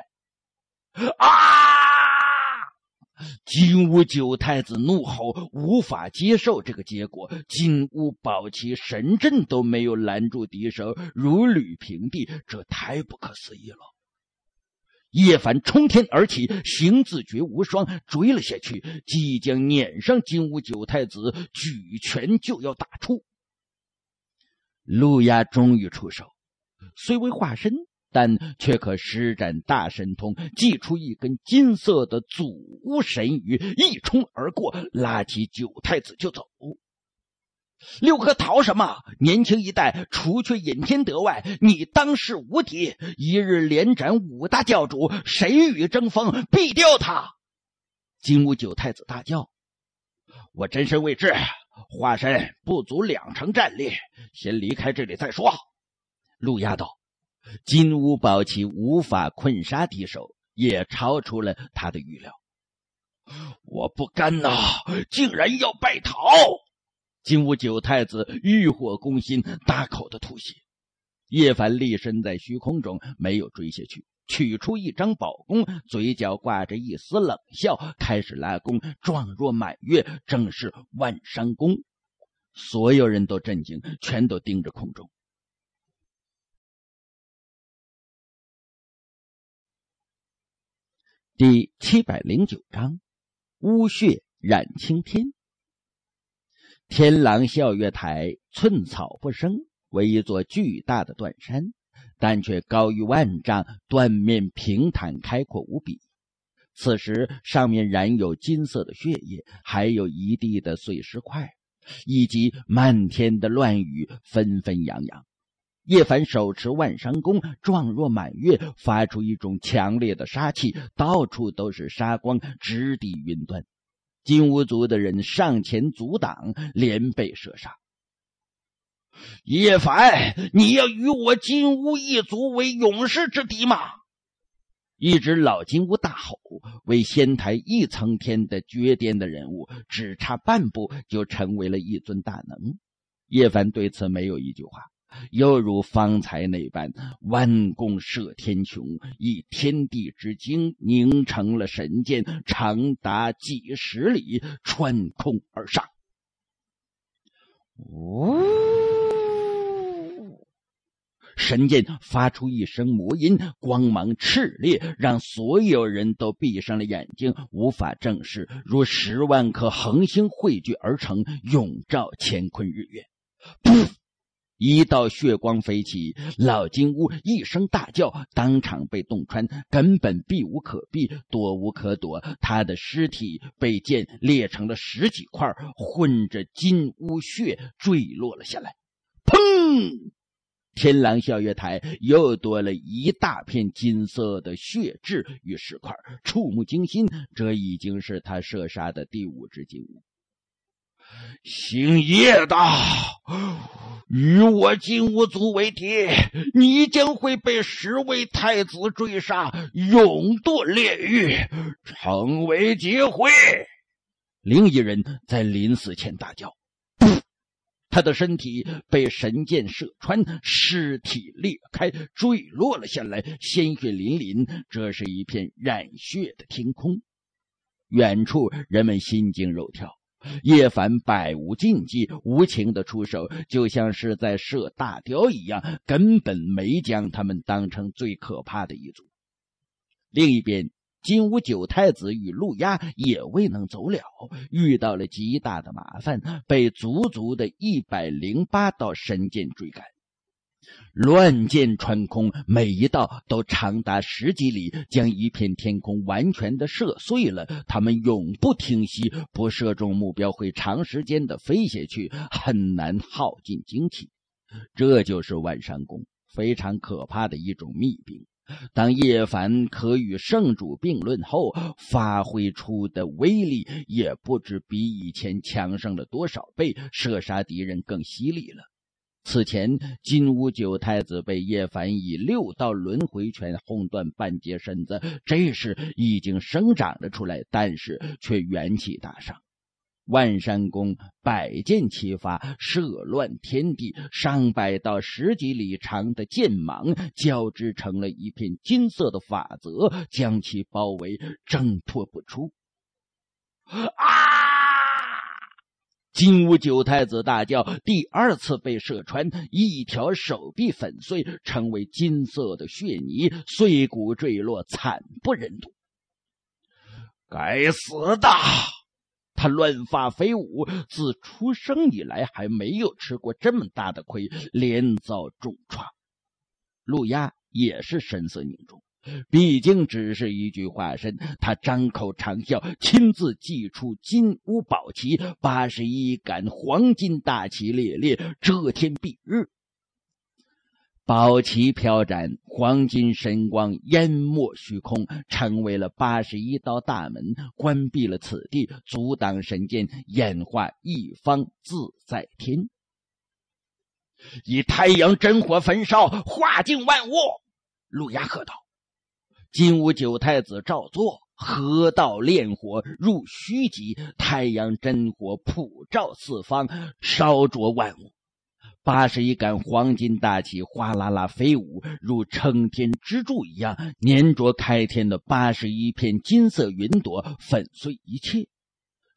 啊！金乌九太子怒吼，无法接受这个结果。金乌宝旗神阵都没有拦住敌手，如履平地，这太不可思议了。叶凡冲天而起，行字绝无双追了下去，即将撵上金乌九太子，举拳就要打出。路亚终于出手，虽为化身。但却可施展大神通，祭出一根金色的祖巫神鱼，一冲而过，拉起九太子就走。六哥逃什么？年轻一代除却尹天德外，你当世无敌，一日连斩五大教主，谁与争锋？毙掉他！金乌九太子大叫：“我真身未至，化身不足两成战力，先离开这里再说。”路亚道。金乌宝旗无法困杀敌手，也超出了他的预料。我不甘呐，竟然要败逃！金乌九太子欲火攻心，大口的吐血。叶凡立身在虚空中，没有追下去，取出一张宝弓，嘴角挂着一丝冷笑，开始拉弓，状若满月，正是万山弓。所有人都震惊，全都盯着空中。
第七百零九
章，乌血染青天。天狼笑月台寸草不生，为一座巨大的断山，但却高于万丈，断面平坦开阔无比。此时上面染有金色的血液，还有一地的碎石块，以及漫天的乱雨，纷纷扬扬。叶凡手持万山弓，状若满月，发出一种强烈的杀气，到处都是杀光，直抵云端。金乌族的人上前阻挡，连被射杀。叶凡，你要与我金乌一族为勇士之敌吗？一只老金乌大吼，为仙台一层天的绝巅的人物，只差半步就成为了一尊大能。叶凡对此没有一句话。又如方才那般，弯弓射天穹，以天地之精凝成了神剑，长达几十里，穿空而上。呜！神剑发出一声魔音，光芒炽烈，让所有人都闭上了眼睛，无法正视。如十万颗恒星汇聚而成，永照乾坤日月。不！一道血光飞起，老金乌一声大叫，当场被洞穿，根本避无可避，躲无可躲。他的尸体被剑裂成了十几块，混着金乌血坠落了下来。砰！天狼笑月台又多了一大片金色的血渍与石块，触目惊心。这已经是他射杀的第五只金乌。姓叶的，与我金乌族为敌，你将会被十位太子追杀，永堕炼狱，成为劫灰。另一人在临死前大叫：“他的身体被神箭射穿，尸体裂开，坠落了下来，鲜血淋淋。这是一片染血的天空。远处人们心惊肉跳。叶凡百无禁忌，无情的出手，就像是在射大雕一样，根本没将他们当成最可怕的一组。另一边，金乌九太子与路压也未能走了，遇到了极大的麻烦，被足足的一百零八道神剑追赶。乱箭穿空，每一道都长达十几里，将一片天空完全的射碎了。他们永不停息，不射中目标会长时间的飞下去，很难耗尽精气。这就是万山弓，非常可怕的一种秘兵。当叶凡可与圣主并论后，发挥出的威力也不知比以前强盛了多少倍，射杀敌人更犀利了。此前，金乌九太子被叶凡以六道轮回拳轰断半截身子，这时已经生长了出来，但是却元气大伤。万山宫百剑齐发，射乱天地，上百道十几里长的剑芒交织成了一片金色的法则，将其包围，挣脱不出。啊！金乌九太子大叫，第二次被射穿，一条手臂粉碎，成为金色的血泥，碎骨坠落，惨不忍睹。该死的！他乱发飞舞，自出生以来还没有吃过这么大的亏，连遭重创。路亚也是神色凝重。毕竟只是一具化身，他张口长啸，亲自祭出金乌宝旗，八十一杆黄金大旗猎猎遮天蔽日，宝旗飘展，黄金神光淹没虚空，成为了八十一道大门，关闭了此地，阻挡神剑，演化一方自在天，以太阳真火焚烧，
化尽万物。
路牙喝道。金吾九太子照做，河道炼火入虚极，太阳真火普照四方，烧灼万物。八十一杆黄金大旗哗啦啦飞舞，如撑天之柱一样，粘着开天的八十一片金色云朵，粉碎一切。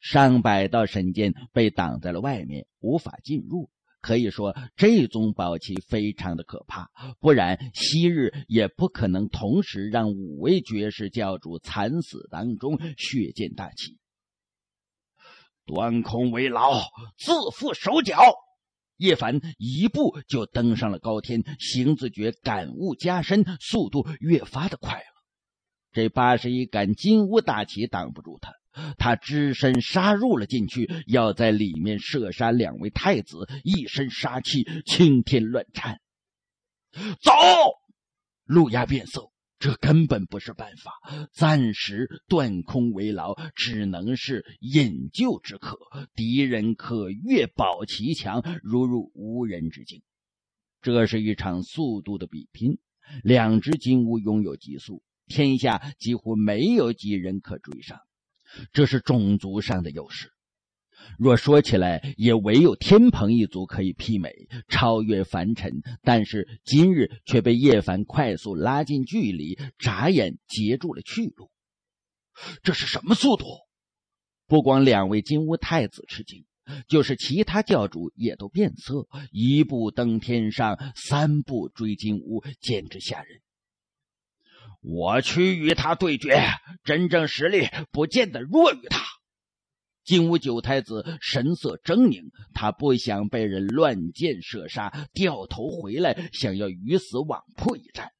上百道神剑被挡在了外面，无法进入。可以说，这宗宝器非常的可怕，不然昔日也不可能同时让五位绝世教主惨死当中，血溅大旗。端空为牢，自缚手脚。叶凡一步就登上了高天，行自觉感悟加深，速度越发的快了。这八十一杆金乌大旗挡不住他。他只身杀入了进去，要在里面射杀两位太子，一身杀气，青天乱颤。走，路亚变色，这根本不是办法。暂时断空为牢，只能是引救之可。敌人可越保其强，如入无人之境。这是一场速度的比拼。两只金乌拥有极速，天下几乎没有几人可追上。这是种族上的优势，若说起来，也唯有天蓬一族可以媲美，超越凡尘。但是今日却被叶凡快速拉近距离，眨眼截住了去路。这是什么速度？不光两位金乌太子吃惊，就是其他教主也都变色。一步登天上，三步追金乌，简直吓人。我去与他对决，真正实力不见得弱于他。金乌九太子神色狰狞，他不想被人乱箭射杀，掉头回来想要鱼死网破一战。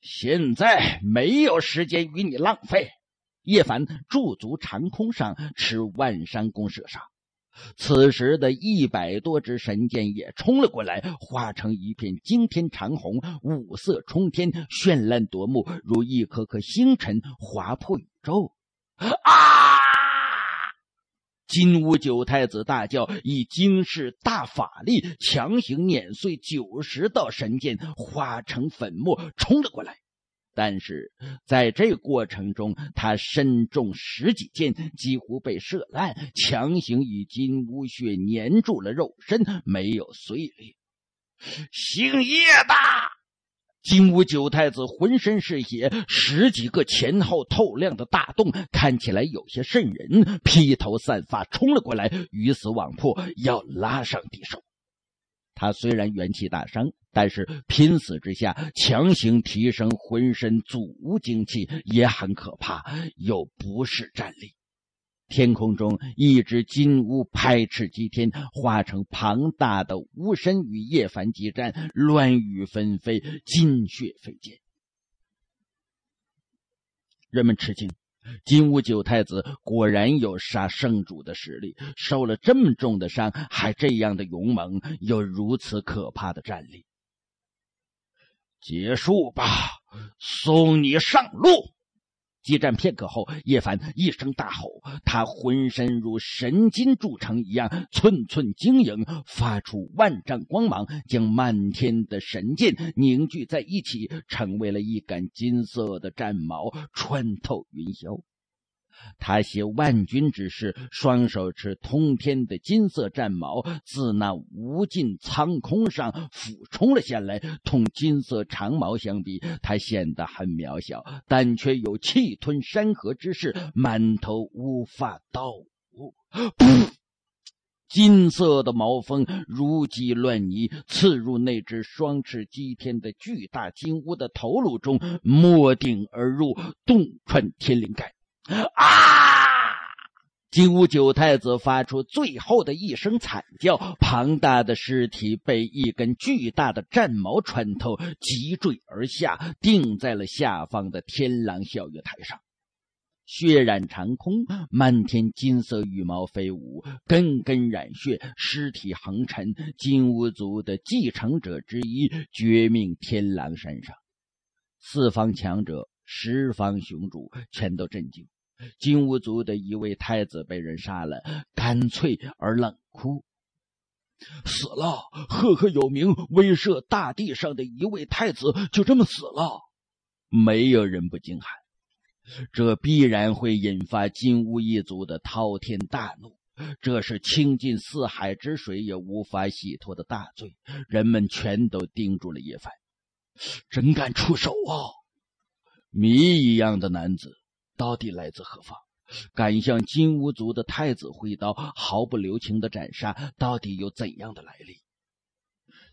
现在没有时间与你浪费。叶凡驻足长空上，持万山弓射杀。此时的一百多只神箭也冲了过来，化成一片惊天长虹，五色冲天，绚烂夺目，如一颗颗星辰划破宇宙。啊！金乌九太子大叫，以惊世大法力强行碾碎九十道神剑，化成粉末冲了过来。但是在这过程中，他身中十几箭，几乎被射烂，强行与金乌血粘住了肉身，没有碎裂。姓叶的金乌九太子浑身是血，十几个前后透亮的大洞，看起来有些渗人，披头散发冲了过来，鱼死网破，要拉上一手。他虽然元气大伤，但是拼死之下强行提升浑身祖屋精气也很可怕，又不是战力。天空中一只金乌拍翅击天，化成庞大的乌身与叶凡激战，乱雨纷飞，金血飞溅，人们吃惊。金乌九太子果然有杀圣主的实力，受了这么重的伤，还这样的勇猛，有如此可怕的战力。结束吧，送你上路。激战片刻后，叶凡一声大吼，他浑身如神金铸成一样，寸寸晶莹，发出万丈光芒，将漫天的神剑凝聚在一起，成为了一杆金色的战矛，穿透云霄。他携万钧之势，双手持通天的金色战矛，自那无尽苍空上俯冲了下来。同金色长矛相比，他显得很渺小，但却有气吞山河之势。满头乌发倒舞，噗！金色的毛峰如击乱泥，刺入那只双翅击天的巨大金乌的头颅中，没顶而入，洞穿天灵盖。啊！金乌九太子发出最后的一声惨叫，庞大的尸体被一根巨大的战矛穿透，急坠而下，定在了下方的天狼笑月台上。血染长空，漫天金色羽毛飞舞，根根染血，尸体横陈。金乌族的继承者之一绝命天狼山上，四方强者、十方雄主全都震惊。金乌族的一位太子被人杀了，干脆而冷酷，死了。赫赫有名、威慑大地上的一位太子就这么死了，没有人不惊骇。这必然会引发金乌一族的滔天大怒，这是倾尽四海之水也无法洗脱的大罪。人们全都盯住了一番，真敢出手啊！谜一样的男子。到底来自何方？敢向金乌族的太子挥刀，毫不留情的斩杀，到底有怎样的来历？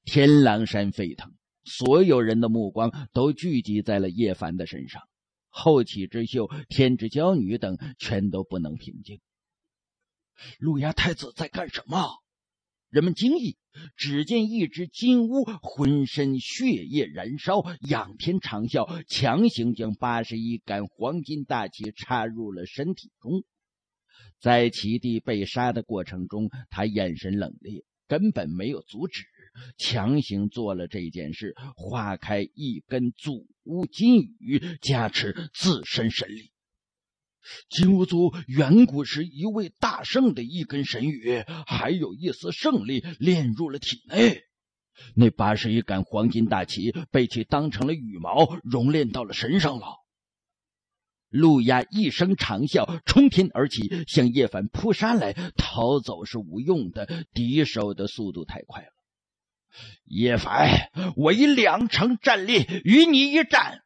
天狼山沸腾，所有人的目光都聚集在了叶凡的身上。后起之秀，天之娇女等，全都不能平静。路亚太子在干什么？人们惊异，只见一只金乌浑身血液燃烧，仰天长啸，强行将八十一杆黄金大旗插入了身体中。在齐帝被杀的过程中，他眼神冷冽，根本没有阻止，强行做了这件事，化开一根祖乌金羽，加持自身神力。金乌族远古时一位大圣的一根神羽，还有一丝圣力炼入了体内。那八十一杆黄金大旗被其当成了羽毛，熔炼到了身上了。路亚一声长啸，冲天而起，向叶凡扑杀来。逃走是无用的，敌手的速度太快了。叶凡，我以两成战力与你一战。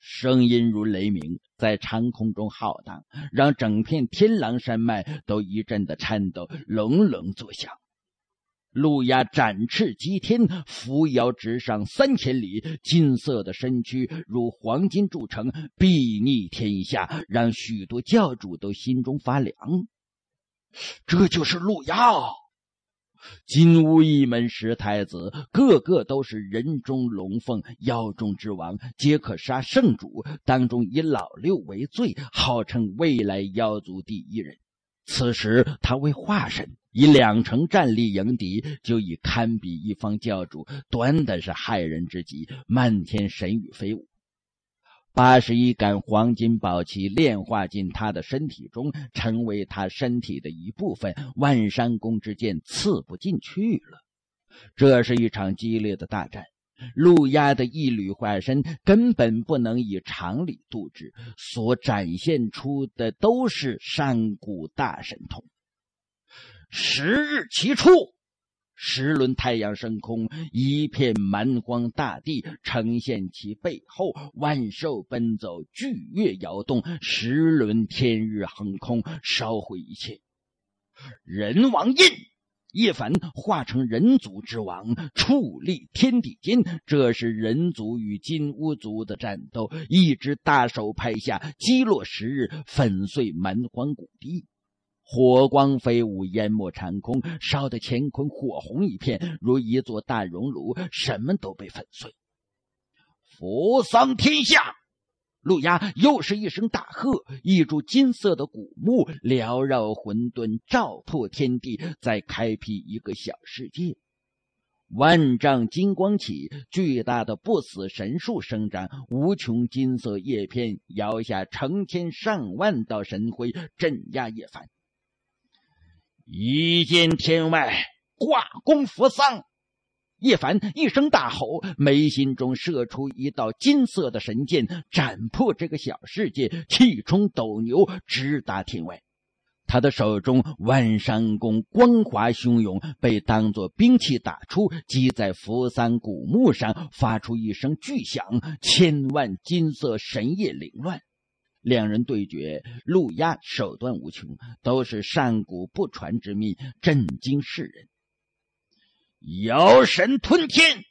声音如雷鸣，在长空中浩荡，让整片天狼山脉都一阵的颤抖，隆隆作响。路亚展翅击天，扶摇直上三千里，金色的身躯如黄金铸成，睥睨天下，让许多教主都心中发凉。这就是路亚。金乌一门十太子，个个都是人中龙凤、妖中之王，皆可杀圣主。当中以老六为最，号称未来妖族第一人。此时他为化身，以两成战力迎敌，就已堪比一方教主，端的是害人之极。漫天神雨飞舞。八十一杆黄金宝旗炼化进他的身体中，成为他身体的一部分。万山宫之剑刺不进去了。这是一场激烈的大战，路亚的一缕化身根本不能以常理度之，所展现出的都是上古大神通。十日齐出。十轮太阳升空，一片蛮荒大地呈现其背后，万兽奔走，巨月摇动。十轮天日横空，烧毁一切。人王印，叶凡化成人族之王，矗立天地间。这是人族与金乌族的战斗。一只大手拍下，击落十日，粉碎蛮荒谷地。火光飞舞，淹没长空，烧得乾坤火红一片，如一座大熔炉，什么都被粉碎。佛桑天下，路压又是一声大喝，一株金色的古木缭绕混沌，照破天地，再开辟一个小世界。万丈金光起，巨大的不死神树生长，无穷金色叶片摇下，成千上万道神辉镇压叶凡。一见天外，化功扶桑。叶凡一声大吼，眉心中射出一道金色的神剑，斩破这个小世界，气冲斗牛，直达天外。他的手中万山弓光华汹涌，被当作兵器打出，击在扶桑古墓上，发出一声巨响，千万金色神叶凌乱。两人对决，路压手段无穷，都是上古不传之秘，震惊世人。妖神吞天，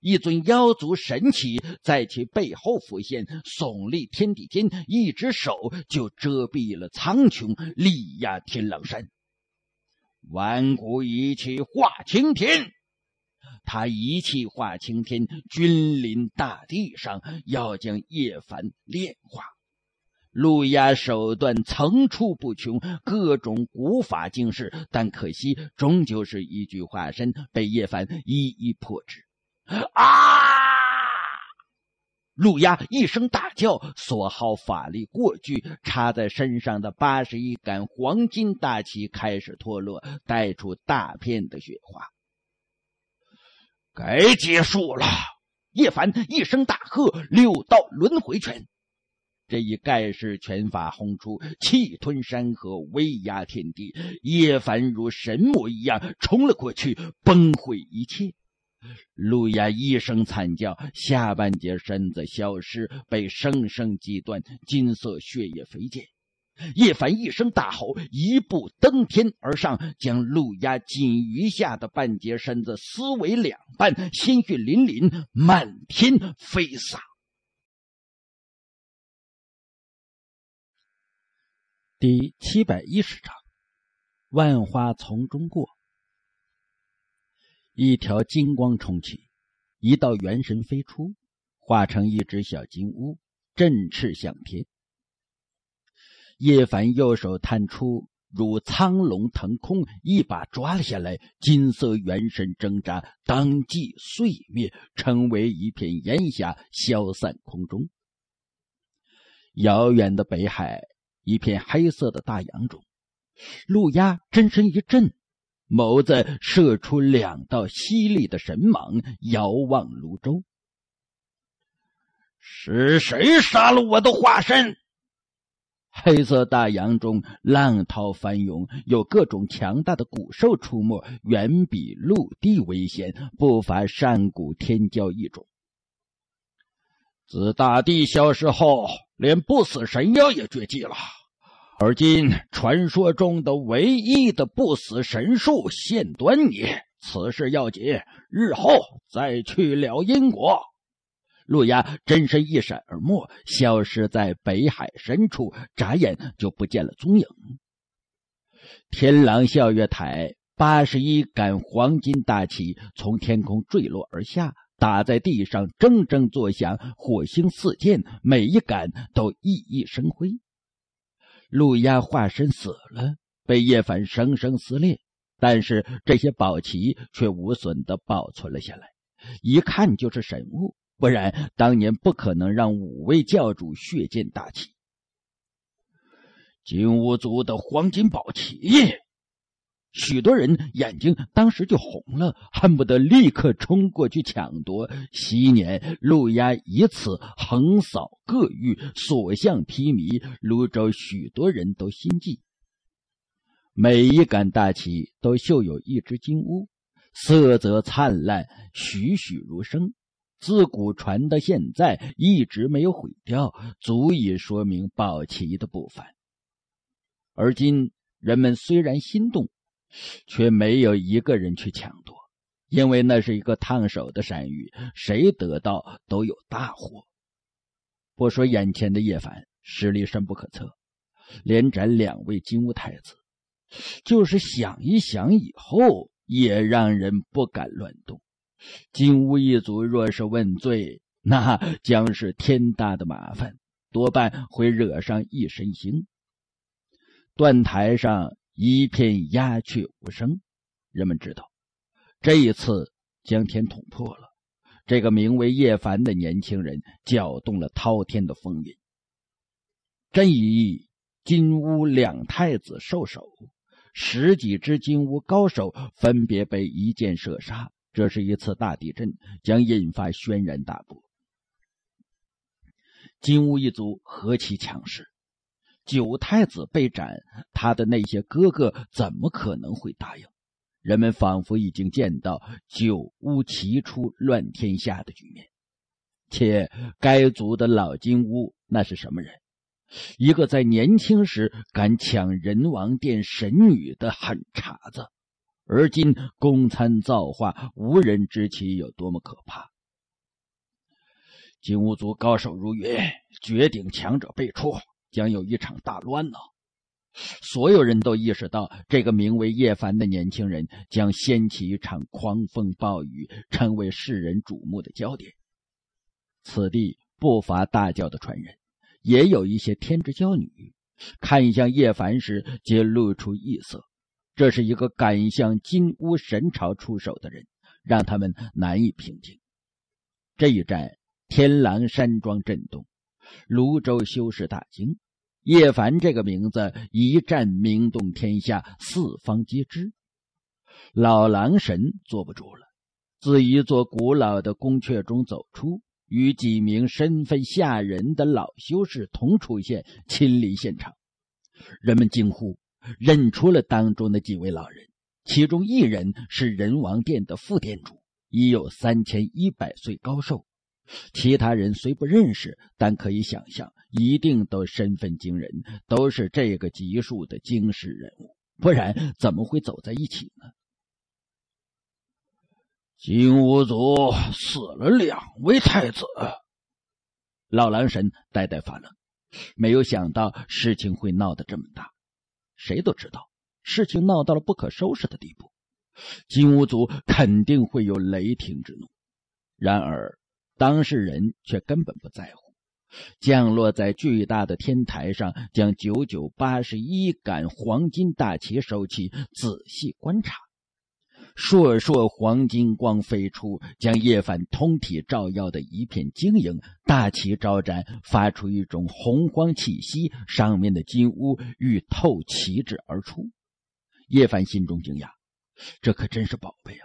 一尊妖族神奇在其背后浮现，耸立天地间，一只手就遮蔽了苍穹，力压天狼山。顽古一气化青天，他一气化青天，君临大地上，要将叶凡炼化。路亚手段层出不穷，各种古法精世，但可惜终究是一具化身，被叶凡一一破之。啊！路亚一声大叫，所耗法力过巨，插在身上的八十一杆黄金大旗开始脱落，带出大片的雪花。该结束了！叶凡一声大喝：“六道轮回拳！”这一盖世拳法轰出，气吞山河，威压天地。叶凡如神魔一样冲了过去，崩毁一切。路亚一声惨叫，下半截身子消失，被生生击断，金色血液飞溅。叶凡一声大吼，一步登天而上，将路亚仅余下的半截身子撕为两半，鲜血淋淋，满天飞洒。第七百一十章，万花丛中过。一条金光冲起，一道元神飞出，化成一只小金乌，振翅向天。叶凡右手探出，如苍龙腾空，一把抓了下来。金色元神挣扎，当即碎灭，成为一片烟霞，消散空中。遥远的北海。一片黑色的大洋中，陆压真身一震，眸子射出两道犀利的神芒，遥望泸州：“是谁杀了我的化身？”黑色大洋中，浪涛翻涌，有各种强大的古兽出没，远比陆地危险，不乏上古天骄一种。自大帝消失后，连不死神妖也绝迹了。而今，传说中的唯一的不死神树现端倪，此事要紧，日后再去了因果。陆亚真身一闪而没，消失在北海深处，眨眼就不见了踪影。天狼笑月台，八十一杆黄金大旗从天空坠落而下，打在地上铮铮作响，火星四溅，每一杆都熠熠生辉。陆压化身死了，被叶凡生生撕裂，但是这些宝旗却无损的保存了下来，一看就是神物，不然当年不可能让五位教主血溅大旗。金乌族的黄金宝旗。许多人眼睛当时就红了，恨不得立刻冲过去抢夺。昔年路压以此横扫各域，所向披靡，泸州许多人都心悸。每一杆大旗都绣有一只金乌，色泽灿烂，栩栩如生。自古传到现在，一直没有毁掉，足以说明宝旗的不凡。而今人们虽然心动。却没有一个人去抢夺，因为那是一个烫手的山芋，谁得到都有大祸。不说眼前的叶凡实力深不可测，连斩两位金乌太子，就是想一想以后也让人不敢乱动。金乌一族若是问罪，那将是天大的麻烦，多半会惹上一身腥。断台上。一片鸦雀无声。人们知道，这一次将天捅破了。这个名为叶凡的年轻人搅动了滔天的风云。真一，金乌两太子受首，十几只金乌高手分别被一箭射杀。这是一次大地震，将引发轩然大波。金乌一族何其强势！九太子被斩，他的那些哥哥怎么可能会答应？人们仿佛已经见到九乌齐出乱天下的局面。且该族的老金乌，那是什么人？一个在年轻时敢抢人王殿神女的狠茬子，而今公参造化，无人知其有多么可怕。金乌族高手如云，绝顶强者辈出。将有一场大乱呢！所有人都意识到，这个名为叶凡的年轻人将掀起一场狂风暴雨，成为世人瞩目的焦点。此地不乏大教的传人，也有一些天之娇女，看向叶凡时皆露出异色。这是一个敢向金乌神朝出手的人，让他们难以平静。这一战，天狼山庄震动。泸州修士大惊，叶凡这个名字一战名动天下，四方皆知。老狼神坐不住了，自一座古老的宫阙中走出，与几名身份吓人的老修士同出现，亲临现场。人们惊呼，认出了当中的几位老人，其中一人是人王殿的副殿主，已有三千一百岁高寿。其他人虽不认识，但可以想象，一定都身份惊人，都是这个级数的惊世人物，不然怎么会走在一起呢？金乌族死了两位太子，老狼神呆呆发愣，没有想到事情会闹得这么大。谁都知道，事情闹到了不可收拾的地步，金乌族肯定会有雷霆之怒。然而。当事人却根本不在乎，降落在巨大的天台上，将九九八十一杆黄金大旗收起，仔细观察。烁烁黄金光飞出，将叶凡通体照耀的一片晶莹。大旗招展，发出一种洪荒气息，上面的金乌欲透旗帜而出。叶凡心中惊讶，这可真是宝贝啊！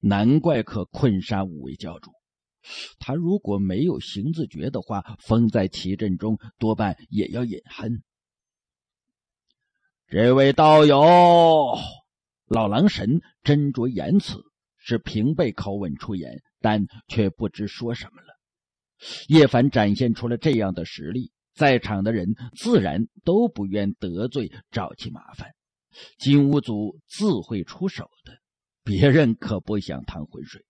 难怪可困杀五位教主。他如果没有行字诀的话，封在齐阵中多半也要隐恨。这位道友，老狼神斟酌言辞，是平辈口吻出言，但却不知说什么了。叶凡展现出了这样的实力，在场的人自然都不愿得罪，找其麻烦。金乌族自会出手的，别人可不想趟浑水，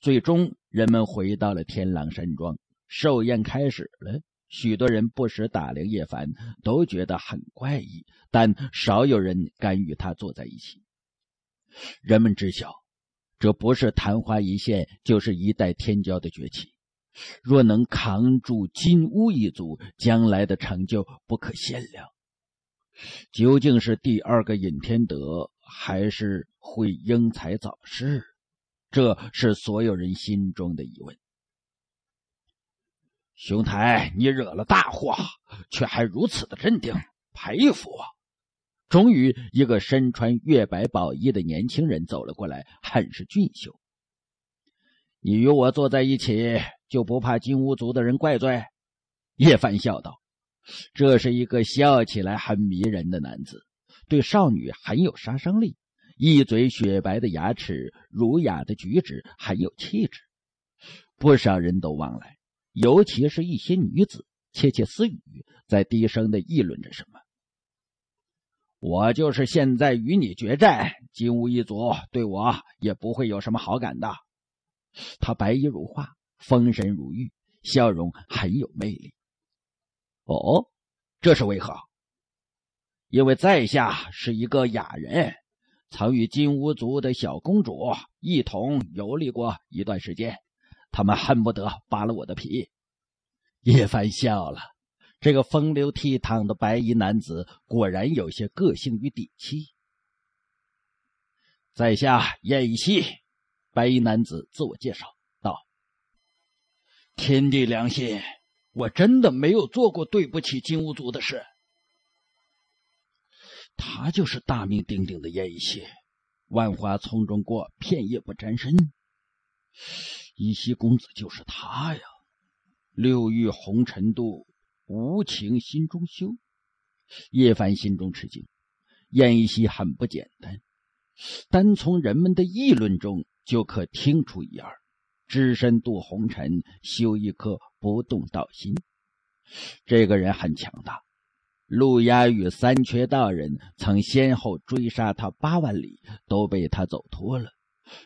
最终。人们回到了天狼山庄，寿宴开始了。许多人不时打量叶凡，都觉得很怪异，但少有人敢与他坐在一起。人们知晓，这不是昙花一现，就是一代天骄的崛起。若能扛住金乌一族，将来的成就不可限量。究竟是第二个尹天德，还是会英才早逝？这是所有人心中的疑问。兄台，你惹了大祸，却还如此的镇定，佩服！啊！终于，一个身穿月白宝衣的年轻人走了过来，很是俊秀。你与我坐在一起，就不怕金乌族的人怪罪？叶凡笑道：“这是一个笑起来很迷人的男子，对少女很有杀伤力。”一嘴雪白的牙齿，儒雅的举止，很有气质，不少人都往来，尤其是一些女子窃窃私语，在低声的议论着什么。我就是现在与你决战，金乌一族对我也不会有什么好感的。他白衣如画，风神如玉，笑容很有魅力。哦，这是为何？因为在下是一个雅人。曾与金乌族的小公主一同游历过一段时间，他们恨不得扒了我的皮。叶凡笑了，这个风流倜傥的白衣男子果然有些个性与底气。在下燕以西，白衣男子自我介绍道：“天地良心，我真的没有做过对不起金乌族的事。”他就是大名鼎鼎的燕一夕，万花丛中过，片叶不沾身。一夕公子就是他呀！六欲红尘渡，无情心中修。叶凡心中吃惊，燕一夕很不简单，单从人们的议论中就可听出一二。只身渡红尘，修一颗不动道心。这个人很强大。陆压与三缺道人曾先后追杀他八万里，都被他走脱了。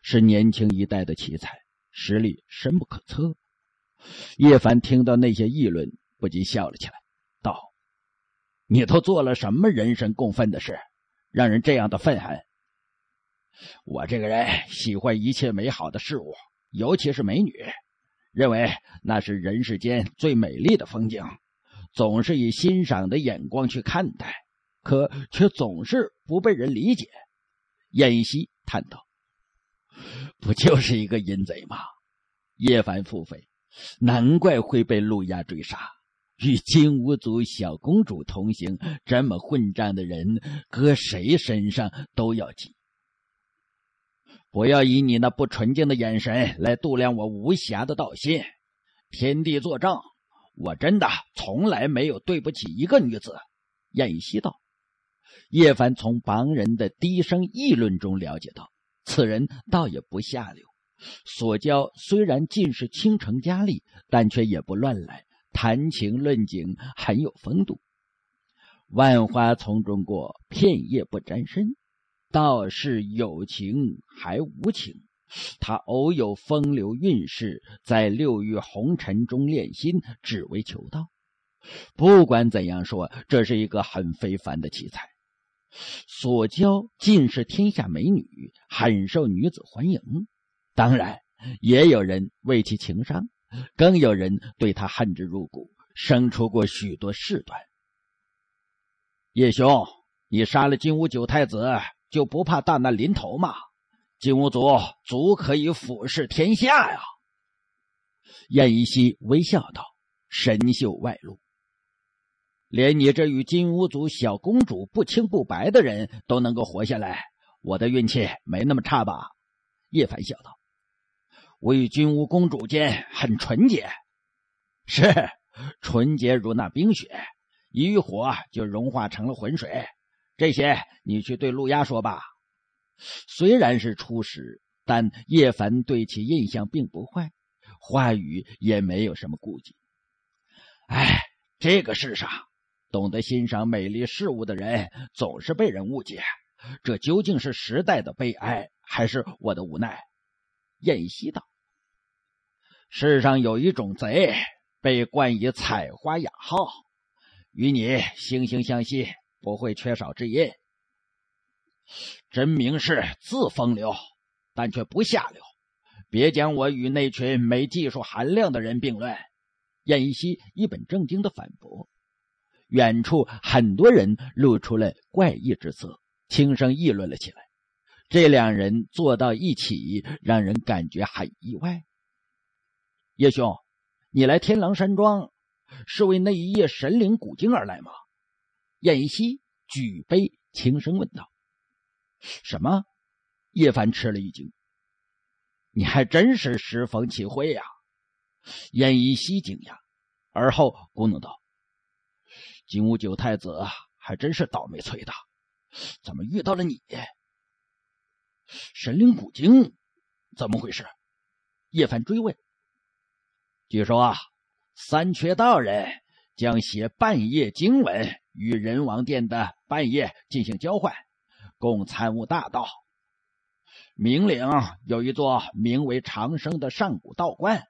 是年轻一代的奇才，实力深不可测。叶凡听到那些议论，不禁笑了起来，道：“你都做了什么人神共愤的事，让人这样的愤恨？我这个人喜欢一切美好的事物，尤其是美女，认为那是人世间最美丽的风景。”总是以欣赏的眼光去看待，可却总是不被人理解。燕西叹道：“不就是一个淫贼吗？”叶凡腹诽：“难怪会被路亚追杀，与金乌族小公主同行，这么混账的人，搁谁身上都要气。”不要以你那不纯净的眼神来度量我无暇的道心，天地作证。我真的从来没有对不起一个女子。”燕西道。叶凡从旁人的低声议论中了解到，此人倒也不下流，所交虽然尽是倾城佳丽，但却也不乱来，谈情论景很有风度。“万花丛中过，片叶不沾身。”倒是有情还无情。他偶有风流韵事，在六欲红尘中炼心，只为求道。不管怎样说，这是一个很非凡的奇才，所交尽是天下美女，很受女子欢迎。当然，也有人为其情伤，更有人对他恨之入骨，生出过许多事端。叶兄，你杀了金乌九太子，就不怕大难临头吗？金乌族足可以俯视天下呀！燕一西微笑道，神秀外露。连你这与金乌族小公主不清不白的人都能够活下来，我的运气没那么差吧？叶凡笑道：“我与君乌公主间很纯洁，是纯洁如那冰雪，一遇火就融化成了浑水。这些你去对陆鸦说吧。”虽然是初识，但叶凡对其印象并不坏，话语也没有什么顾忌。哎，这个世上，懂得欣赏美丽事物的人总是被人误解，这究竟是时代的悲哀，还是我的无奈？燕西道：“世上有一种贼，被冠以采花雅号，与你惺惺相惜，不会缺少知音。”真名士自风流，但却不下流。别将我与那群没技术含量的人并论。”燕西一本正经的反驳。远处很多人露出了怪异之色，轻声议论了起来。这两人坐到一起，让人感觉很意外。叶兄，你来天狼山庄，是为那一夜神灵古经而来吗？”燕西举杯，轻声问道。什么？叶凡吃了一惊，你还真是时逢其会呀！燕一夕惊讶，而后咕哝道：“金乌九太子还真是倒霉催的，怎么遇到了你？神灵古经，怎么回事？”叶凡追问。据说啊，三缺道人将写半夜经文与人王殿的半夜进行交换。共参悟大道。明岭有一座名为长生的上古道观，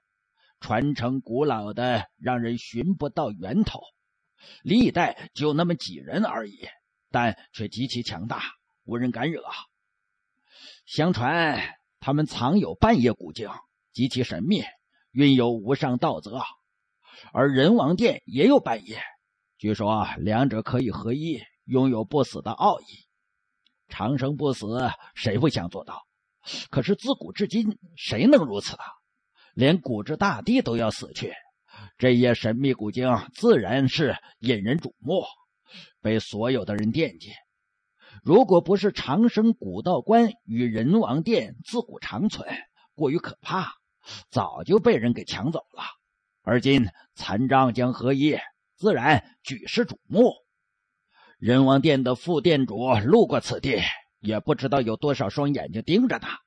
传承古老的让人寻不到源头，历代就那么几人而已，但却极其强大，无人敢惹。相传他们藏有半夜古经，极其神秘，运有无上道则。而人王殿也有半夜，据说两者可以合一，拥有不死的奥义。长生不死，谁不想做到？可是自古至今，谁能如此啊？连古之大帝都要死去，这夜神秘古经自然是引人瞩目，被所有的人惦记。如果不是长生古道观与人王殿自古长存，过于可怕，早就被人给抢走了。而今残障将合一，自然举世瞩目。人王殿的副店主路过此地，也不知道有多少双眼睛盯着他。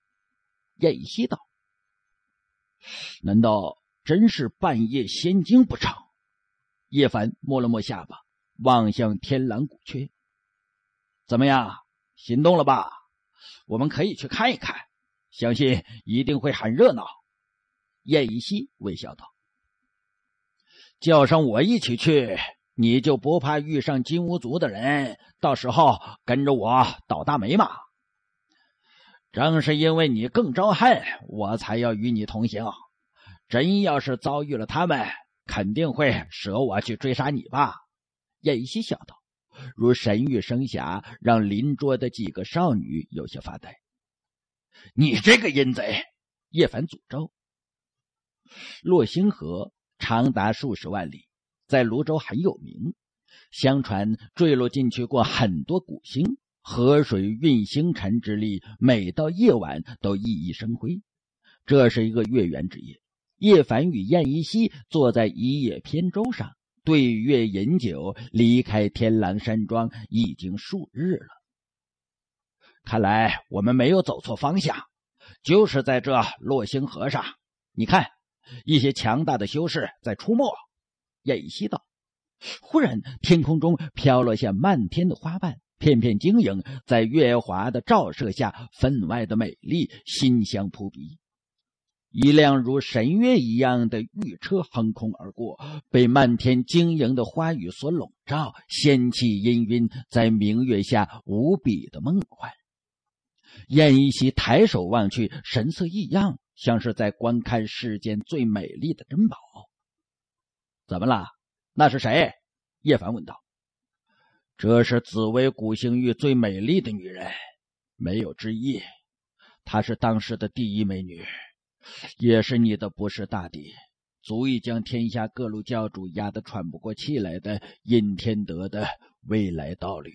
燕西道：“难道真是半夜仙经不成？”叶凡摸了摸下巴，望向天狼古阙：“怎么样，心动了吧？我们可以去看一看，相信一定会很热闹。”燕西微笑道：“叫上我一起去。”你就不怕遇上金乌族的人？到时候跟着我倒大霉吗？正是因为你更招恨，我才要与你同行。真要是遭遇了他们，肯定会舍我去追杀你吧？燕西笑道，如神谕生霞，让邻桌的几个少女有些发呆。你这个淫贼！叶凡诅咒。洛星河长达数十万里。在泸州很有名，相传坠落进去过很多古星，河水运星辰之力，每到夜晚都熠熠生辉。这是一个月圆之夜，叶凡与燕西坐在一叶扁舟上，对月饮酒。离开天狼山庄已经数日了，看来我们没有走错方向，就是在这落星河上。你看，一些强大的修士在出没。燕西道，忽然天空中飘落下漫天的花瓣，片片晶莹，在月华的照射下分外的美丽，馨香扑鼻。一辆如神月一样的玉车横空而过，被漫天晶莹的花雨所笼罩，仙气氤氲，在明月下无比的梦幻。燕西抬手望去，神色异样，像是在观看世间最美丽的珍宝。怎么了？那是谁？叶凡问道。这是紫薇古星域最美丽的女人，没有之一。她是当时的第一美女，也是你的不世大敌，足以将天下各路教主压得喘不过气来的尹天德的未来道侣。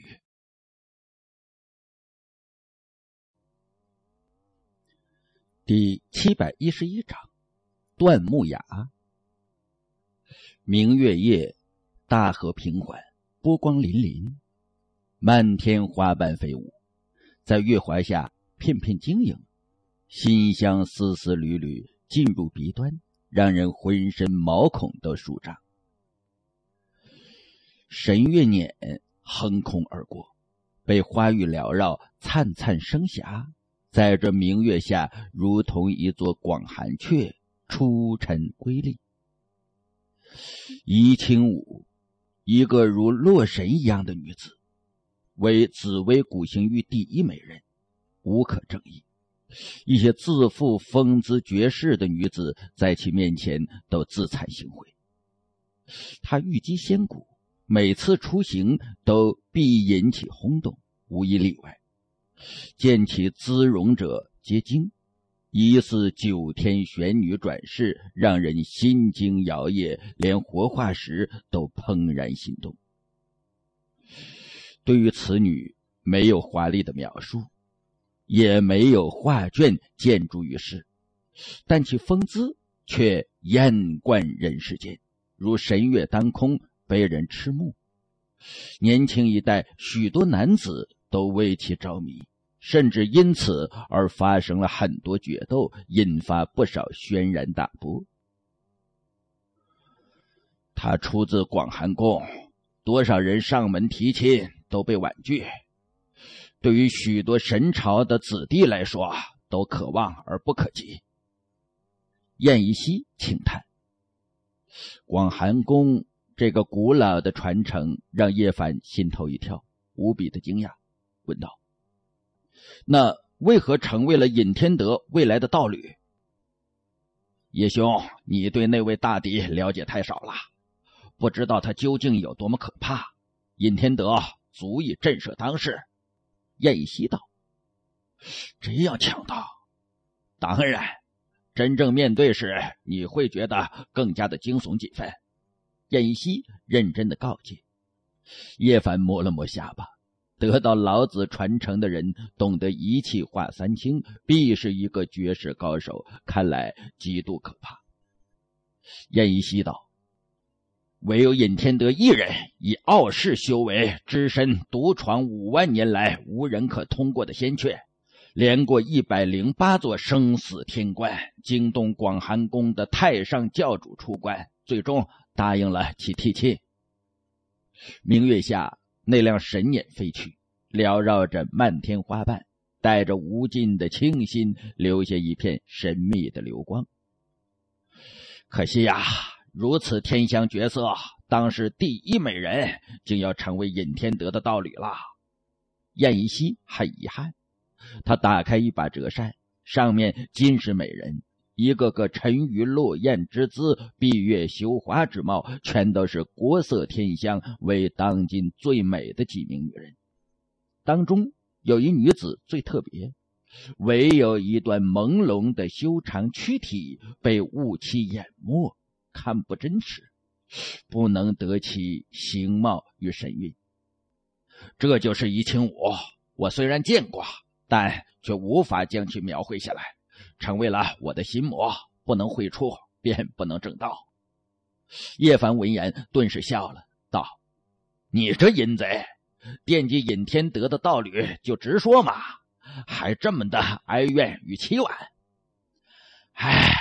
第七百一十一章：段木雅。明月夜，大河平缓，波光粼粼，漫天花瓣飞舞，在月华下片片晶莹，馨香丝丝缕缕进入鼻端，让人浑身毛孔都舒张。神月辇横空而过，被花雨缭绕，灿灿生霞，在这明月下，如同一座广寒阙，出尘瑰丽。怡清舞，一个如洛神一样的女子，为紫薇古星域第一美人，无可争议。一些自负风姿绝世的女子，在其面前都自惭形秽。她玉肌仙骨，每次出行都必引起轰动，无一例外，见其姿容者皆惊。疑似九天玄女转世，让人心惊摇曳，连活化石都怦然心动。对于此女，没有华丽的描述，也没有画卷建筑于世，但其风姿却艳冠人世间，如神月当空，被人痴慕。年轻一代许多男子都为其着迷。甚至因此而发生了很多决斗，引发不少轩然大波。他出自广寒宫，多少人上门提亲都被婉拒。对于许多神朝的子弟来说，都可望而不可及。燕一夕轻叹：“广寒宫这个古老的传承，让叶凡心头一跳，无比的惊讶，问道。”那为何成为了尹天德未来的道侣？叶兄，你对那位大敌了解太少了，不知道他究竟有多么可怕。尹天德足以震慑当世。燕以西道：“这样强大，当然，真正面对时，你会觉得更加的惊悚几分。”燕以西认真的告诫。叶凡摸了摸下巴。得到老子传承的人，懂得一气化三清，必是一个绝世高手。看来极度可怕。燕一夕道：“唯有尹天德一人以傲世修为，只身独闯五万年来无人可通过的仙阙，连过一百零八座生死天关，惊动广寒宫的太上教主出关，最终答应了其提亲。明月下。”那辆神眼飞去，缭绕着漫天花瓣，带着无尽的清新，留下一片神秘的流光。可惜呀，如此天香绝色，当是第一美人，竟要成为尹天德的道侣了。燕一西很遗憾，他打开一把折扇，上面尽是美人。一个个沉鱼落雁之姿、闭月羞花之貌，全都是国色天香，为当今最美的几名女人。当中有一女子最特别，唯有一段朦胧的修长躯体被雾气淹没，看不真实，不能得其形貌与神韵。这就是怡清舞，我虽然见过，但却无法将其描绘下来。成为了我的心魔，不能会出，便不能正道。叶凡闻言，顿时笑了，道：“你这淫贼，惦记尹天德的道理，就直说嘛，还这么的哀怨与凄婉？哎，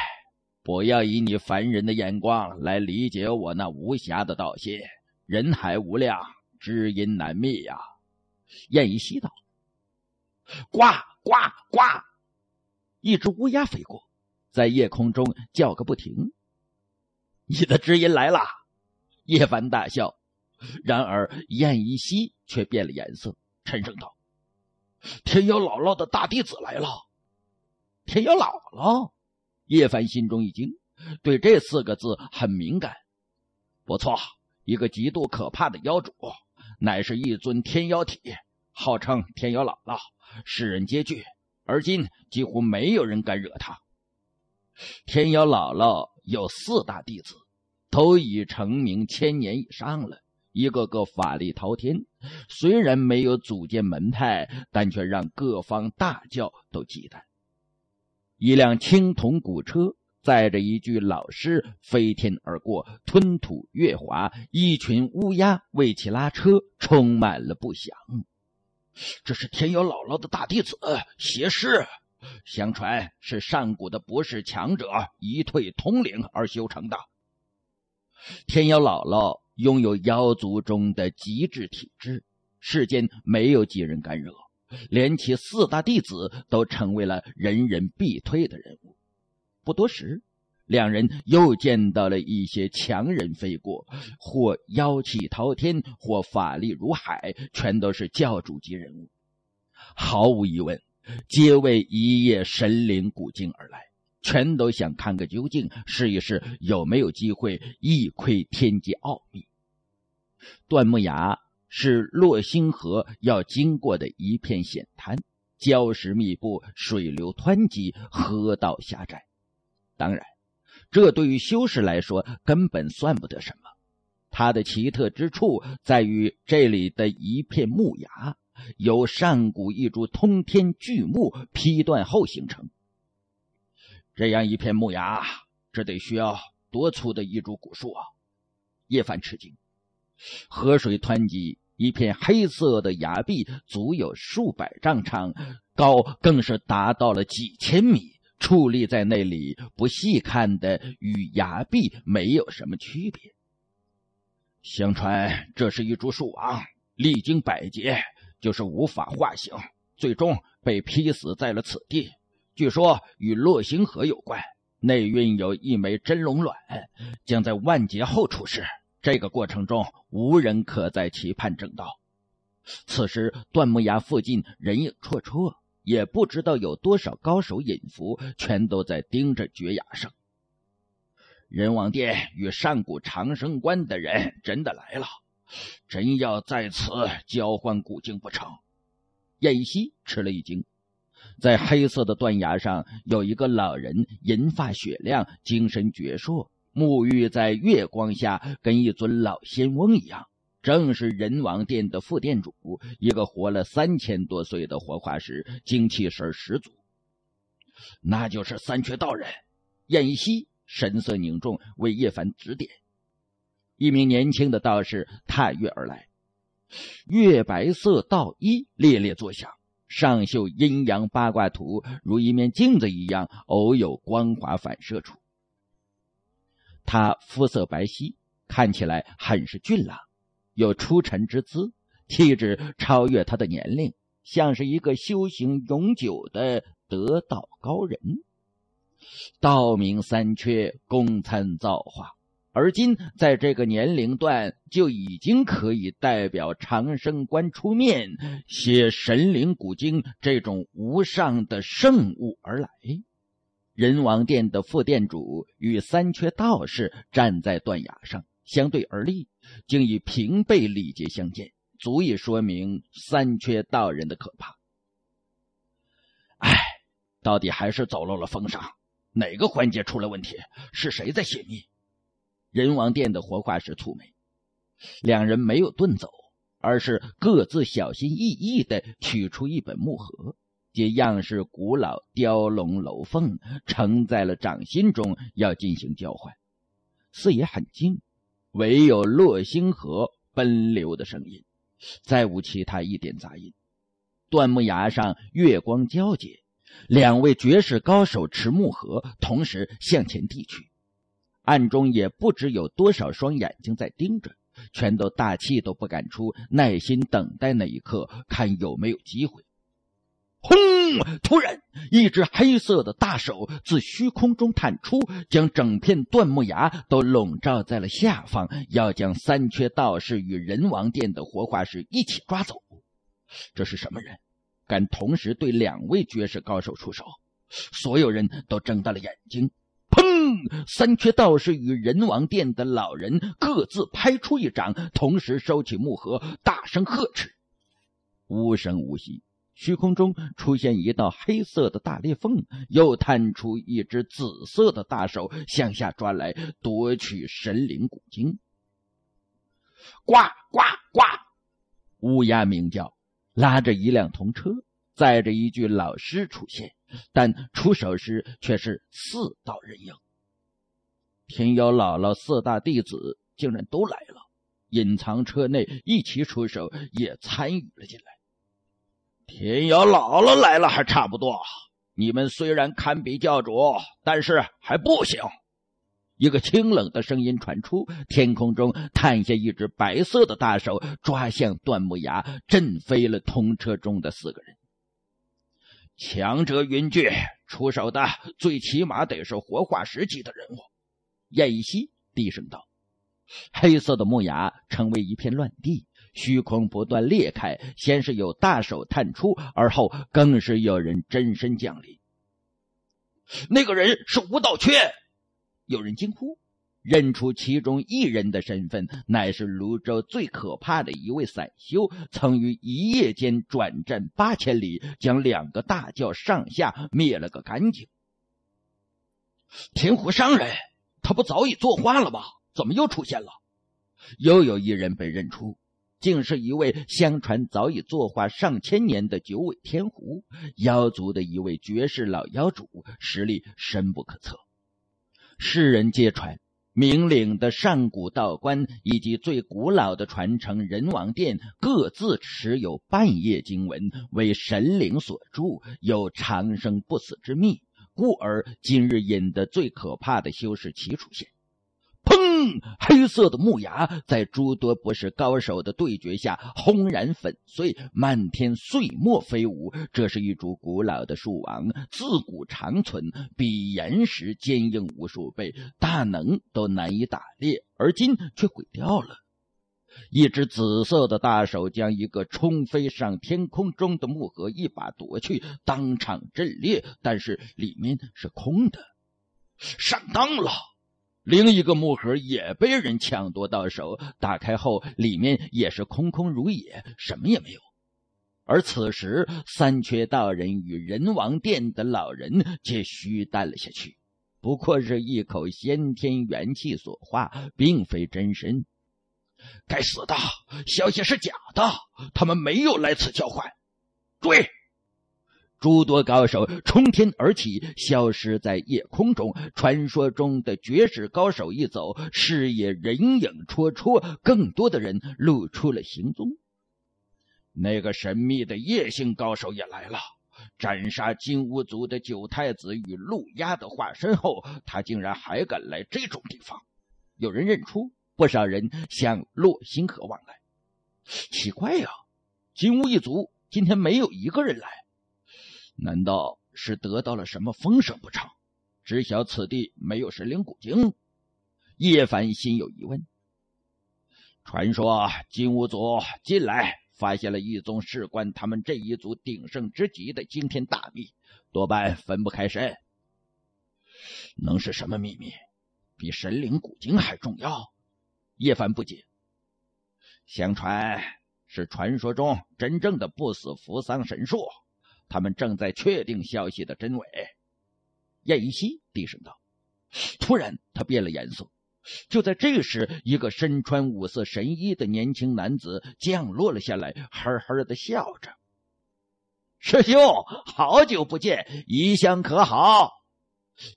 不要以你凡人的眼光来理解我那无暇的道心。人海无量，知音难觅呀。”燕一西道：“呱呱呱。”一只乌鸦飞过，在夜空中叫个不停。你的知音来了，叶凡大笑。然而燕一夕却变了颜色，沉声道：“天妖姥姥的大弟子来了。”天妖姥姥，叶凡心中一惊，对这四个字很敏感。不错，一个极度可怕的妖主，乃是一尊天妖体，号称天妖姥姥，世人皆惧。而今几乎没有人敢惹他。天妖姥姥有四大弟子，都已成名千年以上了，一个个法力滔天。虽然没有组建门派，但却让各方大教都忌惮。一辆青铜古车载着一具老尸飞天而过，吞吐月华。一群乌鸦为其拉车，充满了不祥。这是天妖姥姥的大弟子邪师，相传是上古的不士强者一退通灵而修成的。天妖姥姥拥有妖族中的极致体质，世间没有几人敢惹，连其四大弟子都成为了人人必退的人物。不多时。两人又见到了一些强人飞过，或妖气滔天，或法力如海，全都是教主级人物。毫无疑问，皆为一夜神灵古境而来，全都想看个究竟，试一试有没有机会一窥天机奥秘。断木崖是洛星河要经过的一片险滩，礁石密布，水流湍急，河道狭窄，当然。这对于修士来说根本算不得什么。它的奇特之处在于这里的一片木崖，由上古一株通天巨木劈断后形成。这样一片木崖，这得需要多粗的一株古树啊！叶凡吃惊。河水湍急，一片黑色的崖壁，足有数百丈长，高更是达到了几千米。矗立在那里，不细看的与崖壁没有什么区别。相传这是一株树王，历经百劫，就是无法化形，最终被劈死在了此地。据说与落星河有关，内蕴有一枚真龙卵，将在万劫后出世。这个过程中，无人可在其盼正道。此时，断木崖附近人影绰绰。也不知道有多少高手隐伏，全都在盯着绝崖上。人王殿与上古长生观的人真的来了，真要在此交换古镜不成？燕西吃了一惊，在黑色的断崖上有一个老人，银发雪亮，精神矍铄，沐浴在月光下，跟一尊老仙翁一样。正是人王殿的副殿主，一个活了三千多岁的活化石，精气神十足。那就是三缺道人燕西，神色凝重，为叶凡指点。一名年轻的道士踏月而来，月白色道衣猎猎作响，上绣阴阳八卦图，如一面镜子一样，偶有光华反射出。他肤色白皙，看起来很是俊朗。有出尘之姿，气质超越他的年龄，像是一个修行永久的得道高人。道明三缺公参造化，而今在这个年龄段就已经可以代表长生观出面写神灵古经这种无上的圣物而来。人王殿的副殿主与三缺道士站在断崖上相对而立。竟以平辈礼节相见，足以说明三缺道人的可怕。唉，到底还是走漏了风声，哪个环节出了问题？是谁在泄密？人王殿的活化石蹙眉。两人没有遁走，而是各自小心翼翼的取出一本木盒，这样式古老雕龙镂凤，呈在了掌心中，要进行交换。四爷很惊。唯有落星河奔流的声音，再无其他一点杂音。断木崖上月光皎洁，两位绝世高手持木盒同时向前递去，暗中也不知有多少双眼睛在盯着，全都大气都不敢出，耐心等待那一刻，看有没有机会。轰！突然，一只黑色的大手自虚空中探出，将整片断木崖都笼罩在了下方，要将三缺道士与人王殿的活化石一起抓走。这是什么人？敢同时对两位绝世高手出手？所有人都睁大了眼睛。砰！三缺道士与人王殿的老人各自拍出一掌，同时收起木盒，大声呵斥。无声无息。虚空中出现一道黑色的大裂缝，又探出一只紫色的大手向下抓来，夺取神灵古经。呱呱呱，乌鸦鸣叫，拉着一辆童车，载着一具老尸出现。但出手时却是四道人影，天妖姥姥四大弟子竟然都来了，隐藏车内一齐出手，也参与了进来。天瑶姥姥来了，还差不多。你们虽然堪比教主，但是还不行。一个清冷的声音传出，天空中探下一只白色的大手，抓向段木崖，震飞了通车中的四个人。强者云聚，出手的最起码得是活化石级的人物。燕西低声道：“黑色的木崖成为一片乱地。”虚空不断裂开，先是有大手探出，而后更是有人真身降临。那个人是吴道缺，有人惊呼，认出其中一人的身份，乃是泸州最可怕的一位散修，曾于一夜间转战八千里，将两个大教上下灭了个干净。天湖商人，他不早已作画了吗？怎么又出现了？又有一人被认出。竟是一位相传早已作画上千年的九尾天狐，妖族的一位绝世老妖主，实力深不可测。世人皆传，明岭的上古道观以及最古老的传承人王殿各自持有半夜经文，为神灵所著，有长生不死之秘，故而今日引得最可怕的修士齐出现。砰！黑色的木牙在诸多不是高手的对决下轰然粉碎，漫天碎末飞舞。这是一株古老的树王，自古长存，比岩石坚硬无数倍，大能都难以打猎，而今却毁掉了。一只紫色的大手将一个冲飞上天空中的木盒一把夺去，当场震裂，但是里面是空的。上当了！另一个木盒也被人抢夺到手，打开后里面也是空空如也，什么也没有。而此时，三缺道人与人王殿的老人皆虚淡了下去，不过是一口先天元气所化，并非真身。该死的，消息是假的，他们没有来此交换，追！诸多高手冲天而起，消失在夜空中。传说中的绝世高手一走，视野人影绰绰，更多的人露出了行踪。那个神秘的夜姓高手也来了，斩杀金乌族的九太子与陆鸦的化身后，他竟然还敢来这种地方。有人认出，不少人向洛星河望来。奇怪呀，金乌一族今天没有一个人来。难道是得到了什么风声不成？知晓此地没有神灵古经，叶凡心有疑问。传说金乌族近来发现了一宗事关他们这一族鼎盛之极的惊天大秘，多半分不开身。能是什么秘密？比神灵古经还重要？叶凡不解。相传是传说中真正的不死扶桑神树。他们正在确定消息的真伪，燕一熙低声道。突然，他变了颜色。就在这时，一个身穿五色神衣的年轻男子降落了下来，呵呵的笑着：“师兄，好久不见，一向可好？”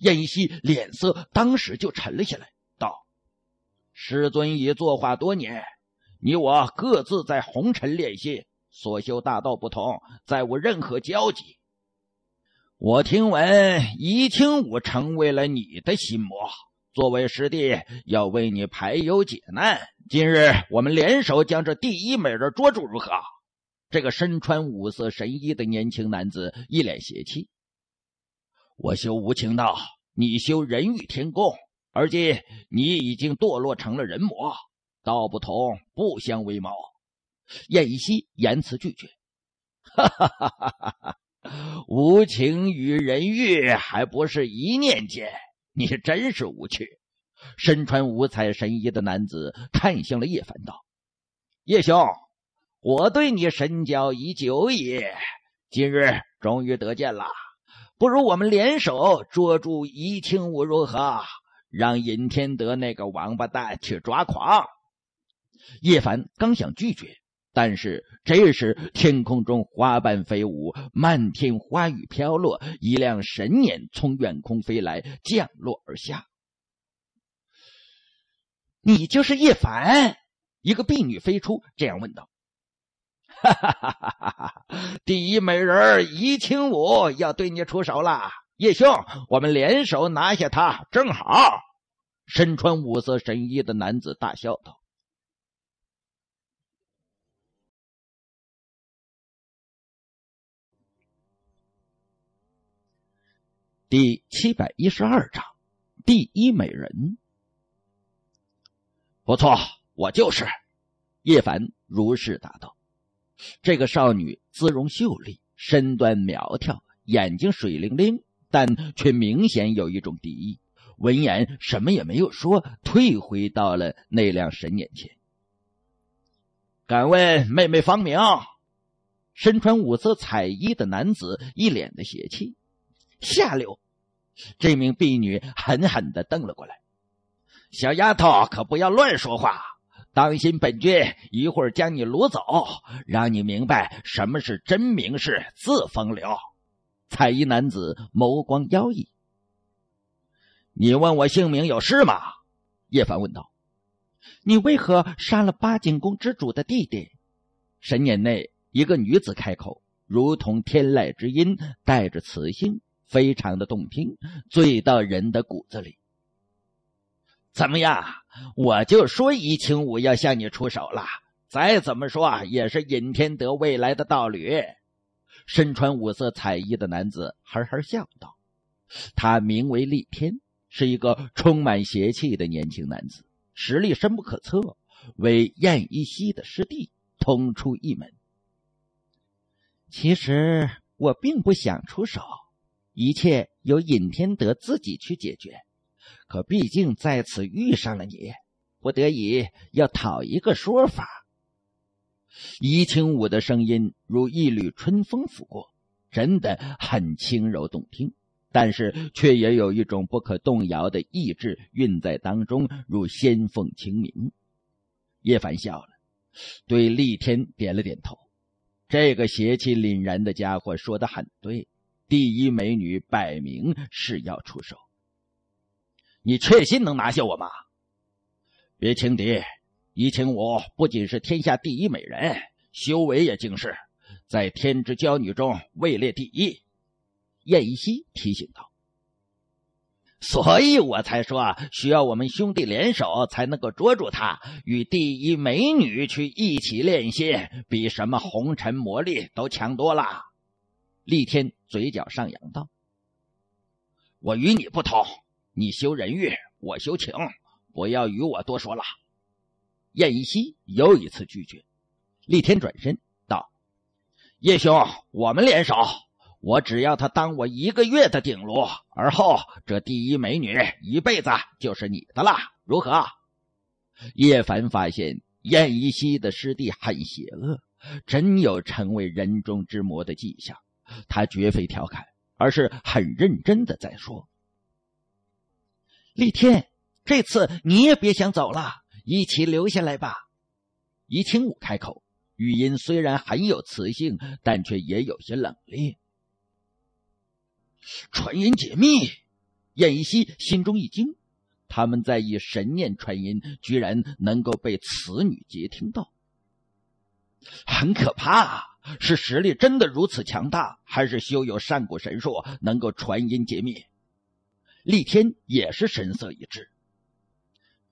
燕一熙脸色当时就沉了下来，道：“师尊已作画多年，你我各自在红尘练心。”所修大道不同，再无任何交集。我听闻怡清武成为了你的心魔，作为师弟，要为你排忧解难。今日我们联手将这第一美人捉住，如何？这个身穿五色神衣的年轻男子一脸邪气。我修无情道，你修人欲天共，而今你已经堕落成了人魔，道不同，不相为谋。燕西言辞拒绝，哈哈哈哈哈哈！无情与人欲，还不是一念间？你是真是无趣。身穿五彩神衣的男子看向了叶凡，道：“叶兄，我对你神交已久矣，今日终于得见了。不如我们联手捉住怡清武，如何？让尹天德那个王八蛋去抓狂。”叶凡刚想拒绝。但是这时，天空中花瓣飞舞，漫天花雨飘落。一辆神撵从远空飞来，降落而下。你就是叶凡？一个婢女飞出，这样问道。哈哈哈哈哈！第一美人怡清舞要对你出手了，叶兄，我们联手拿下他，正好。身穿五色神衣的男子大笑
道。第七百
一十二章，第一美人。不错，我就是。叶凡如是答道。这个少女姿容秀丽，身段苗条，眼睛水灵灵，但却明显有一种敌意。闻言，什么也没有说，退回到了那辆神眼前。敢问妹妹芳名？身穿五色彩衣的男子一脸的邪气。下流！这名婢女狠狠的瞪了过来。小丫头可不要乱说话，当心本君一会儿将你掳走，让你明白什么是真名士自风流。彩衣男子眸光妖异。你问我姓名有事吗？叶凡问道。你为何杀了八景宫之主的弟弟？神眼内，一个女子开口，如同天籁之音，带着磁性。非常的动听，醉到人的骨子里。怎么样？我就说，一清武要向你出手了。再怎么说，也是尹天德未来的道侣。身穿五色彩衣的男子哈哈笑道：“他名为厉天，是一个充满邪气的年轻男子，实力深不可测，为燕一夕的师弟，通出一门。其实我并不想出手。”一切由尹天德自己去解决，可毕竟在此遇上了你，不得已要讨一个说法。怡清武的声音如一缕春风拂过，真的很轻柔动听，但是却也有一种不可动摇的意志蕴在当中，如仙凤清鸣。叶凡笑了，对厉天点了点头。这个邪气凛然的家伙说的很对。第一美女摆明是要出手，你确信能拿下我吗？别轻敌，怡情舞不仅是天下第一美人，修为也惊世，在天之娇女中位列第一。燕一西提醒道：“所以我才说，需要我们兄弟联手才能够捉住她。与第一美女去一起练心，比什么红尘魔力都强多了。”力天。嘴角上扬道：“我与你不同，你修人欲，我修情。不要与我多说了。”燕一夕又一次拒绝。厉天转身道：“叶兄，我们联手，我只要他当我一个月的顶炉，而后这第一美女一辈子就是你的了，如何？”叶凡发现燕一夕的师弟很邪恶，真有成为人中之魔的迹象。他绝非调侃，而是很认真的在说：“立天，这次你也别想走了，一起留下来吧。”一清武开口，语音虽然很有磁性，但却也有些冷冽。传音解密，燕一夕心中一惊，他们在以神念传音，居然能够被此女接听到，很可怕。是实力真的如此强大，还是修有上古神术能够传音解密？立天也是神色一致。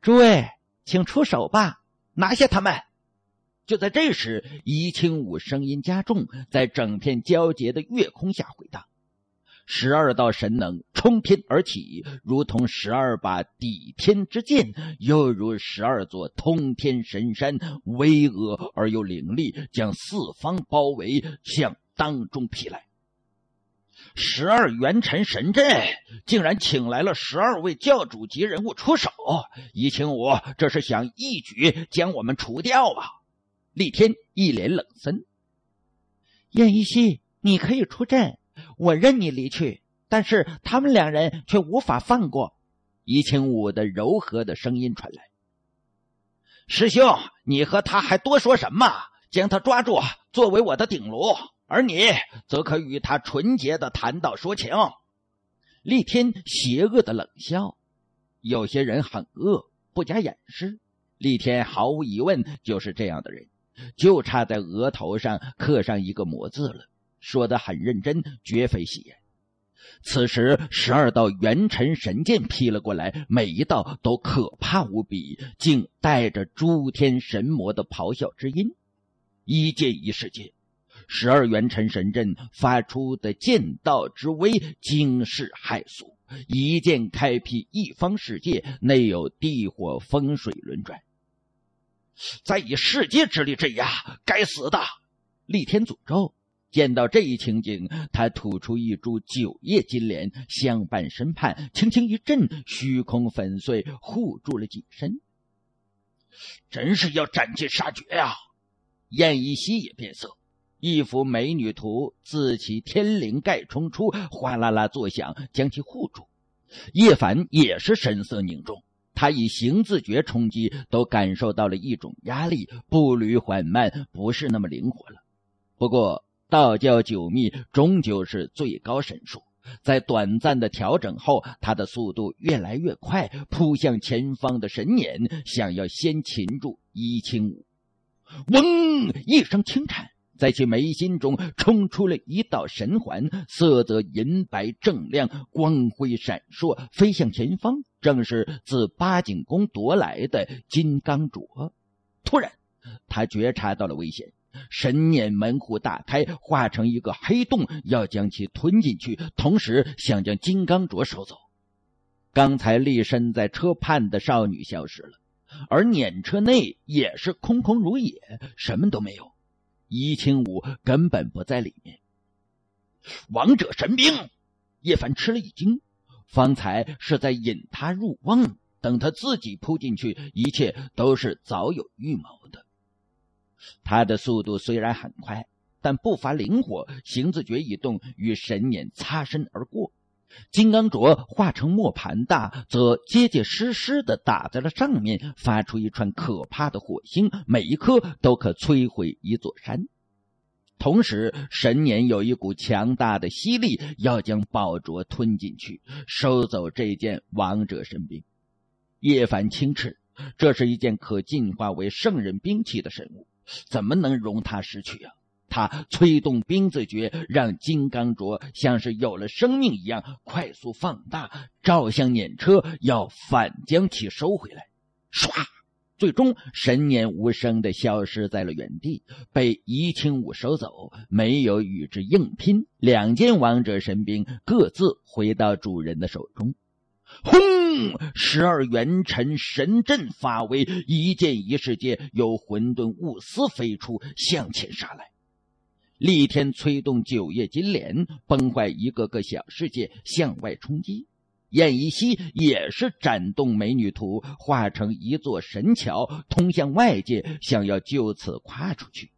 诸位，请出手吧，拿下他们！就在这时，怡清武声音加重，在整片皎洁的月空下回荡。十二道神能冲天而起，如同十二把抵天之剑，又如十二座通天神山，巍峨而又凌厉，将四方包围，向当中劈来。十二元辰神阵竟然请来了十二位教主级人物出手，以清武这是想一举将我们除掉啊！立天一脸冷森，燕一夕，你可以出阵。我任你离去，但是他们两人却无法放过。一清武的柔和的声音传来：“师兄，你和他还多说什么？将他抓住，作为我的顶炉，而你则可与他纯洁的谈道说情。”厉天邪恶的冷笑：“有些人很恶，不加掩饰。厉天毫无疑问就是这样的人，就差在额头上刻上一个魔字了。”说的很认真，绝非戏言。此时，十二道元辰神剑劈了过来，每一道都可怕无比，竟带着诸天神魔的咆哮之音。一剑一世界，十二元辰神阵发出的剑道之威惊世骇俗，一剑开辟一方世界，内有地火风水轮转，再以世界之力镇压。该死的，立天诅咒。见到这一情景，他吐出一株九叶金莲，相伴身畔，轻轻一震，虚空粉碎，护住了己身。真是要斩尽杀绝呀！燕一夕也变色，一幅美女图自其天灵盖冲出，哗啦啦作响，将其护住。叶凡也是神色凝重，他以行自觉冲击，都感受到了一种压力，步履缓慢，不是那么灵活了。不过。道教九秘终究是最高神术，在短暂的调整后，他的速度越来越快，扑向前方的神眼，想要先擒住一青武。嗡一声轻颤，在其眉心中冲出了一道神环，色泽银白正亮，光辉闪烁，飞向前方，正是自八景宫夺来的金刚镯。突然，他觉察到了危险。神念门户大开，化成一个黑洞，要将其吞进去，同时想将金刚镯收走。刚才立身在车畔的少女消失了，而碾车内也是空空如也，什么都没有。一青武根本不在里面。王者神兵，叶凡吃了一惊。方才是在引他入瓮，等他自己扑进去，一切都是早有预谋的。他的速度虽然很快，但步伐灵活，行字诀一动，与神眼擦身而过。金刚镯化成磨盘大，则结结实实的打在了上面，发出一串可怕的火星，每一颗都可摧毁一座山。同时，神眼有一股强大的吸力，要将宝镯吞进去，收走这件王者神兵。叶凡轻斥：“这是一件可进化为圣人兵器的神物。”怎么能容他失去啊！他催动兵字诀，让金刚镯像是有了生命一样，快速放大，照向碾车，要反将其收回来。唰，最终神念无声的消失在了原地，被怡清武收走，没有与之硬拼。两件王者神兵各自回到主人的手中。轰！十二元辰神阵发威，一剑一世界，有混沌雾丝飞出，向前杀来。厉天催动九叶金莲，崩坏一个个小世界，向外冲击。燕一夕也是斩动美女图，化成一座神桥，通向外界，想要就此跨出去。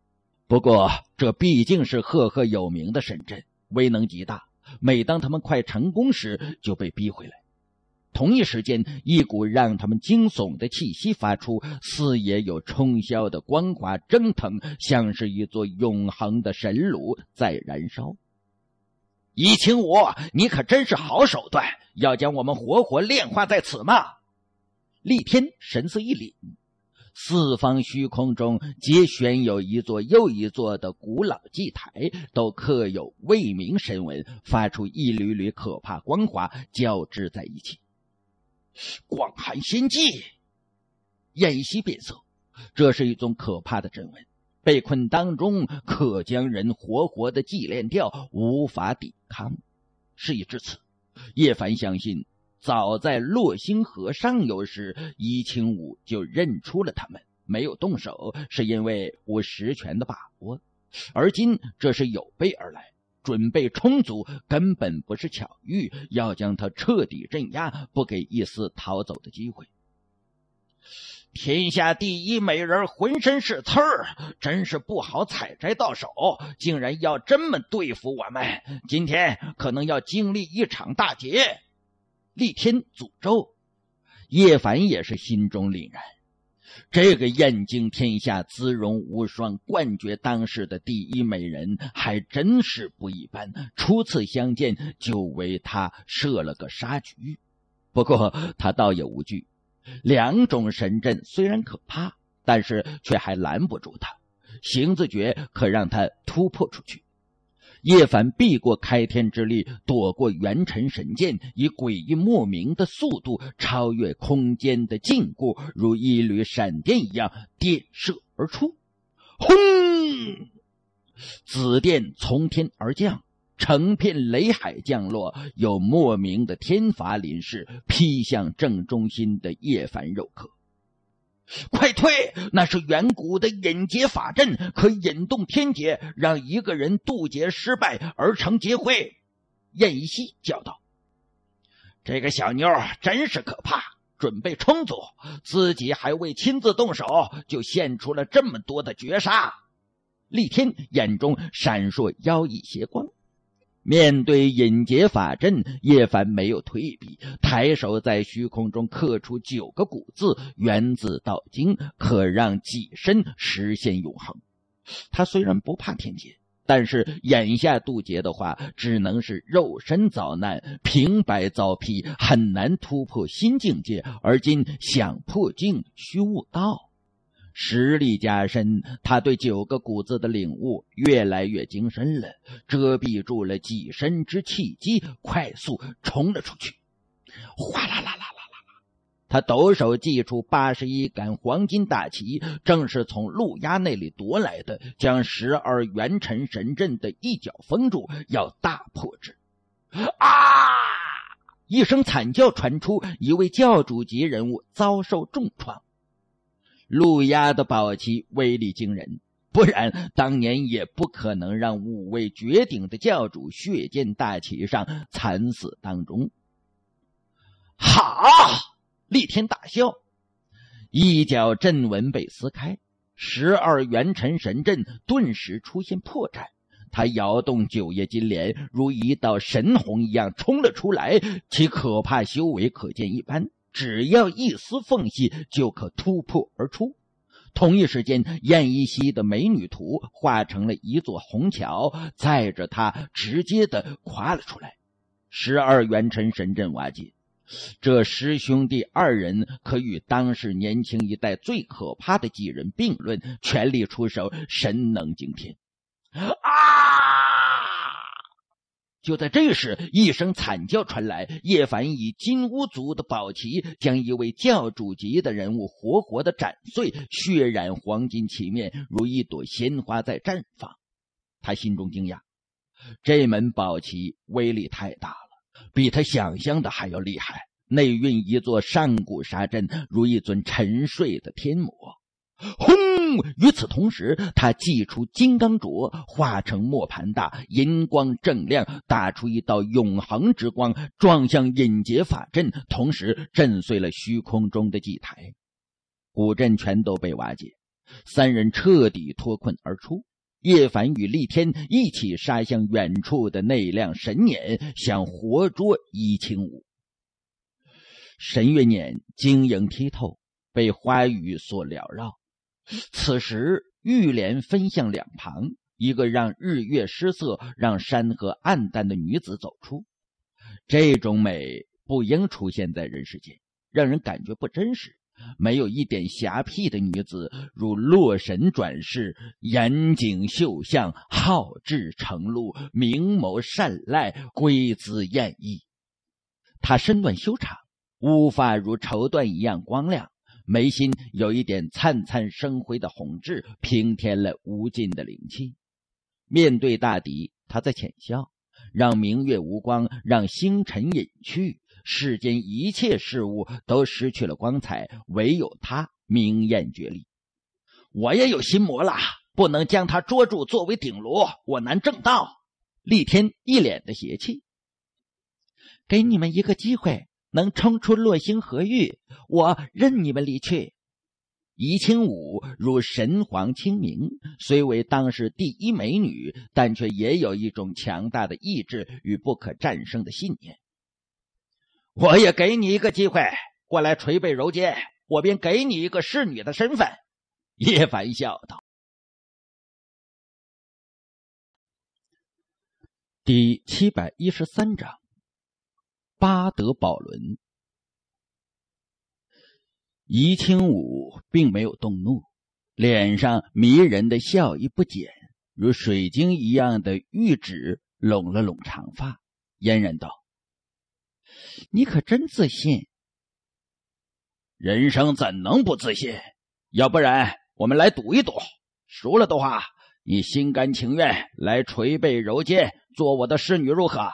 不过，这毕竟是赫赫有名的神阵，威能极大。每当他们快成功时，就被逼回来。同一时间，一股让他们惊悚的气息发出，四野有冲霄的光华蒸腾，像是一座永恒的神炉在燃烧。怡清武，你可真是好手段，要将我们活活炼化在此吗？立天神色一凛，四方虚空中皆悬有一座又一座的古老祭台，都刻有未明神文，发出一缕缕可怕光华，交织在一起。广寒仙界，燕西变色。这是一种可怕的阵纹，被困当中可将人活活的祭炼掉，无法抵抗。事已至此，叶凡相信，早在落星河上游时，伊青武就认出了他们，没有动手，是因为无实权的把握。而今，这是有备而来。准备充足，根本不是巧遇，要将他彻底镇压，不给一丝逃走的机会。天下第一美人，浑身是刺儿，真是不好采摘到手。竟然要这么对付我们，今天可能要经历一场大劫。立天诅咒，叶凡也是心中凛然。这个燕京天下、姿容无双、冠绝当世的第一美人，还真是不一般。初次相见就为他设了个杀局，不过他倒也无惧。两种神阵虽然可怕，但是却还拦不住他。行字诀可让他突破出去。叶凡避过开天之力，躲过元辰神剑，以诡异莫名的速度超越空间的禁锢，如一缕闪电一样电射而出。轰！紫电从天而降，成片雷海降落，有莫名的天罚临世，劈向正中心的叶凡肉壳。快退！那是远古的引劫法阵，可引动天劫，让一个人渡劫失败而成劫灰。燕西叫道：“这个小妞真是可怕，准备充足，自己还未亲自动手，就献出了这么多的绝杀。”厉天眼中闪烁妖异邪光。面对引劫法阵，叶凡没有退避，抬手在虚空中刻出九个古字，源自道经，可让己身实现永恒。他虽然不怕天劫，但是眼下渡劫的话，只能是肉身遭难，平白遭批，很难突破新境界。而今想破境，需悟道。实力加深，他对九个古字的领悟越来越精深了，遮蔽住了己身之气机，快速冲了出去。
哗啦啦啦啦啦啦！
他抖手祭出八十一杆黄金大旗，正是从陆压那里夺来的，将十二元辰神阵的一角封住，要大破之。啊！一声惨叫传出，一位教主级人物遭受重创。陆压的宝旗威力惊人，不然当年也不可能让五位绝顶的教主血溅大旗上，惨死当中。好，立天大笑，一脚阵纹被撕开，十二元辰神阵顿时出现破绽。他摇动九叶金莲，如一道神虹一样冲了出来，其可怕修为可见一斑。只要一丝缝隙，就可突破而出。同一时间，燕一夕的美女图化成了一座虹桥，载着他直接的跨了出来。十二元辰神阵瓦解，这师兄弟二人可与当时年轻一代最可怕的几人并论，全力出手，神能惊天。啊！就在这时，一声惨叫传来。叶凡以金乌族的宝旗，将一位教主级的人物活活的斩碎，血染黄金旗面，如一朵鲜花在绽放。他心中惊讶，这门宝旗威力太大了，比他想象的还要厉害。内蕴一座上古杀阵，如一尊沉睡的天魔。轰！与此同时，他祭出金刚镯，化成磨盘大，银光正亮，打出一道永恒之光，撞向引劫法阵，同时震碎了虚空中的祭台，古阵全都被瓦解，三人彻底脱困而出。叶凡与厉天一起杀向远处的那辆神撵，想活捉伊青武。神月撵晶莹剔透，被花雨所缭绕。此时，玉莲分向两旁，一个让日月失色、让山河暗淡的女子走出。这种美不应出现在人世间，让人感觉不真实。没有一点侠癖的女子，如洛神转世，严谨秀相，好质成露，明眸善睐，归姿艳逸。她身段修长，乌发如绸缎一样光亮。眉心有一点灿灿生辉的红痣，平添了无尽的灵气。面对大敌，他在浅笑，让明月无光，让星辰隐去，世间一切事物都失去了光彩，唯有他明艳绝丽。我也有心魔了，不能将他捉住作为顶炉，我难正道。厉天一脸的邪气，给你们一个机会。能冲出洛星河域，我任你们离去。怡清舞如神皇清明，虽为当时第一美女，但却也有一种强大的意志与不可战胜的信念。我也给你一个机会，过来捶背揉肩，我便给你一个侍女的身份。”
叶凡笑道。
第七百一十三章。巴德宝伦，怡清武并没有动怒，脸上迷人的笑意不减，如水晶一样的玉指拢了拢长发，嫣然道：“你可真自信，人生怎能不自信？要不然，我们来赌一赌，输了的话，你心甘情愿来捶背揉肩，做我的侍女如何？”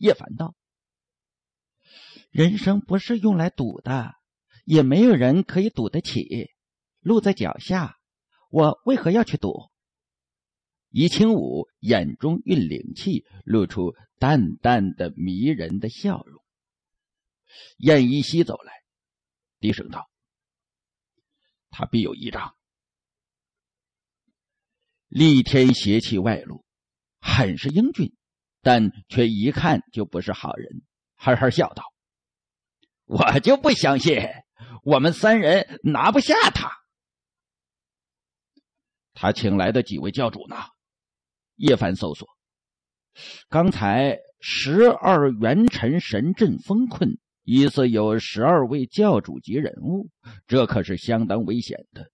叶凡道。人生不是用来赌的，也没有人可以赌得起。路在脚下，我为何要去赌？易清武眼中蕴灵气，露出淡淡的迷人的笑容。燕依稀走来，低声道：“他必有一仗。”厉天邪气外露，很是英俊，但却一看就不是好人。哈哈笑道。我就不相信我们三人拿不下他。他请来的几位教主呢？叶凡搜索。刚才十二元辰神阵封困，疑似有十二位教主级人物，这可是相当危险的。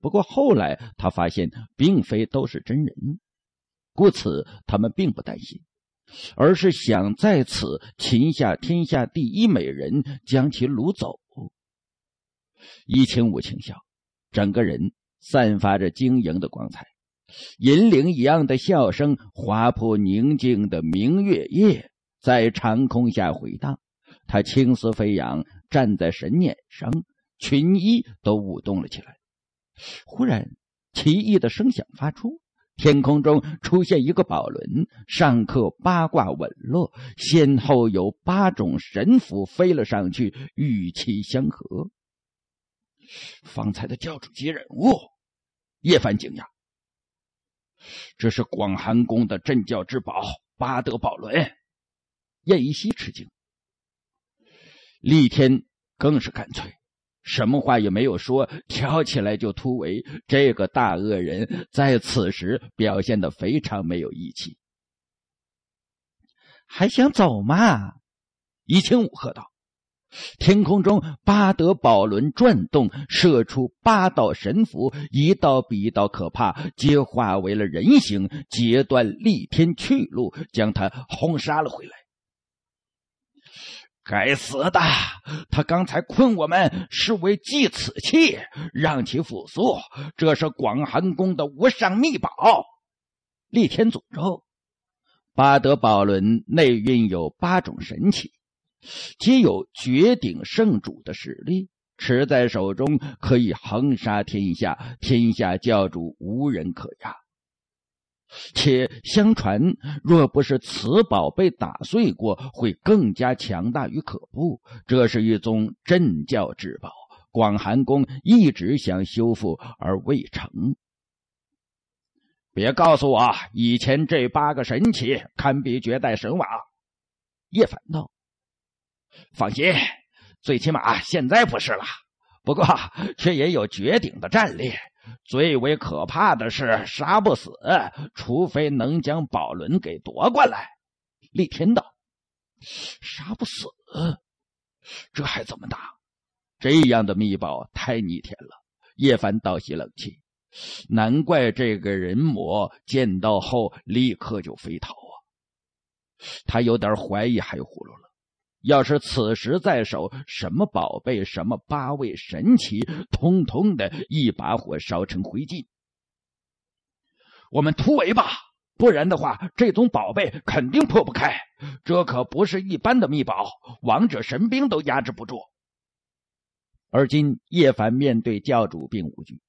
不过后来他发现，并非都是真人，故此他们并不担心。而是想在此擒下天下第一美人，将其掳走。一青武轻笑，整个人散发着晶莹的光彩，银铃一样的笑声划破宁静的明月夜，在长空下回荡。他青丝飞扬，站在神念上，裙衣都舞动了起来。忽然，奇异的声响发出。天空中出现一个宝轮，上刻八卦稳落，先后有八种神符飞了上去，与其相合。方才的教主级人物，叶凡惊讶，这是广寒宫的镇教之宝——八德宝轮。燕一西吃惊，厉天更是干脆。什么话也没有说，跳起来就突围。这个大恶人在此时表现的非常没有义气，还想走吗？一青武喝道：“天空中八德宝轮转动，射出八道神符，一道比一道可怕，皆化为了人形，截断立天去路，将他轰杀了回来。”该死的！他刚才困我们是为祭此气，让其复苏。这是广寒宫的无上秘宝，立天诅咒八德宝轮内蕴有八种神器，皆有绝顶圣主的实力，持在手中可以横杀天下，天下教主无人可压。且相传，若不是此宝被打碎过，会更加强大与可怖。这是一宗镇教之宝，广寒宫一直想修复而未成。别告诉我，以前这八个神器堪比绝代神王。叶凡道：“放心，最起码现在不是了。不过，却也有绝顶的战力。”最为可怕的是杀不死，除非能将宝轮给夺过来。厉天道，杀不死，这还怎么打？这样的秘宝太逆天了。叶凡倒吸冷气，难怪这个人魔见到后立刻就飞逃啊！他有点怀疑还有葫芦了。要是此时在手，什么宝贝，什么八位神奇，通通的一把火烧成灰烬。我们突围吧，不然的话，这宗宝贝肯定破不开。这可不是一般的秘宝，王者神兵都压制不住。而今叶凡面对教主并无惧，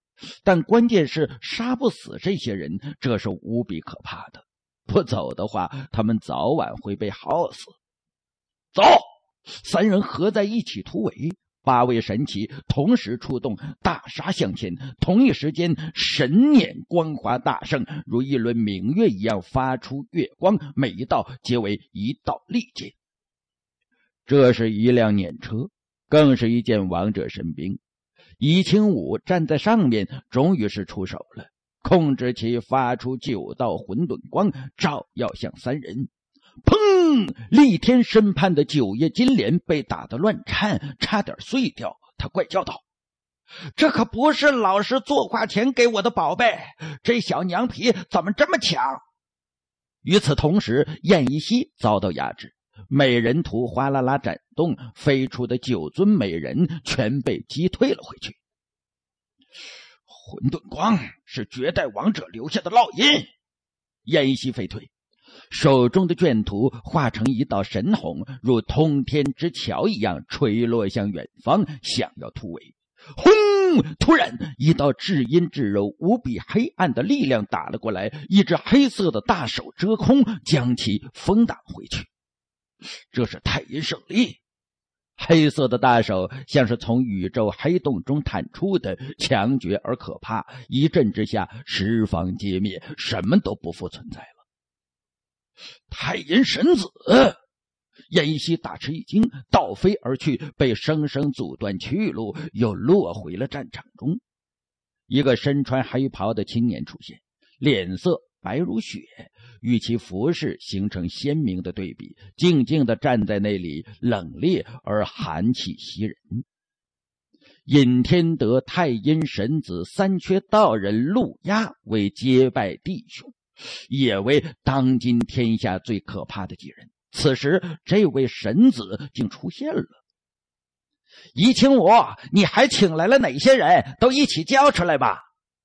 但关键是杀不死这些人，这是无比可怕的。不走的话，他们早晚会被耗死。走，三人合在一起突围。八位神骑同时出动，大杀向前。同一时间，神念光华大盛，如一轮明月一样发出月光，每一道皆为一道利剑。这是一辆碾车，更是一件王者神兵。怡青武站在上面，终于是出手了，控制其发出九道混沌光，照耀向三人。砰！厉天身畔的九叶金莲被打的乱颤，差点碎掉。他怪叫道：“这可不是老师作画前给我的宝贝，这小娘皮怎么这么强？”与此同时，燕一夕遭到压制，美人图哗啦啦斩动，飞出的九尊美人全被击退了回去。混沌光是绝代王者留下的烙印，燕一夕飞退。手中的卷土化成一道神虹，如通天之桥一样垂落向远方，想要突围。轰！突然，一道至阴至柔、无比黑暗的力量打了过来，一只黑色的大手遮空，将其封挡回去。这是太阴胜利。黑色的大手像是从宇宙黑洞中探出的，强绝而可怕。一阵之下，十方皆灭，什么都不复存在了。太阴神子，燕西大吃一惊，倒飞而去，被生生阻断去路，又落回了战场中。一个身穿黑袍的青年出现，脸色白如雪，与其服饰形成鲜明的对比，静静的站在那里，冷冽而寒气袭人。尹天德、太阴神子、三缺道人、陆压为结拜弟兄。也为当今天下最可怕的几人。此时，这位神子竟出现了。怡清我，你还请来了哪些人？都一起交出来吧！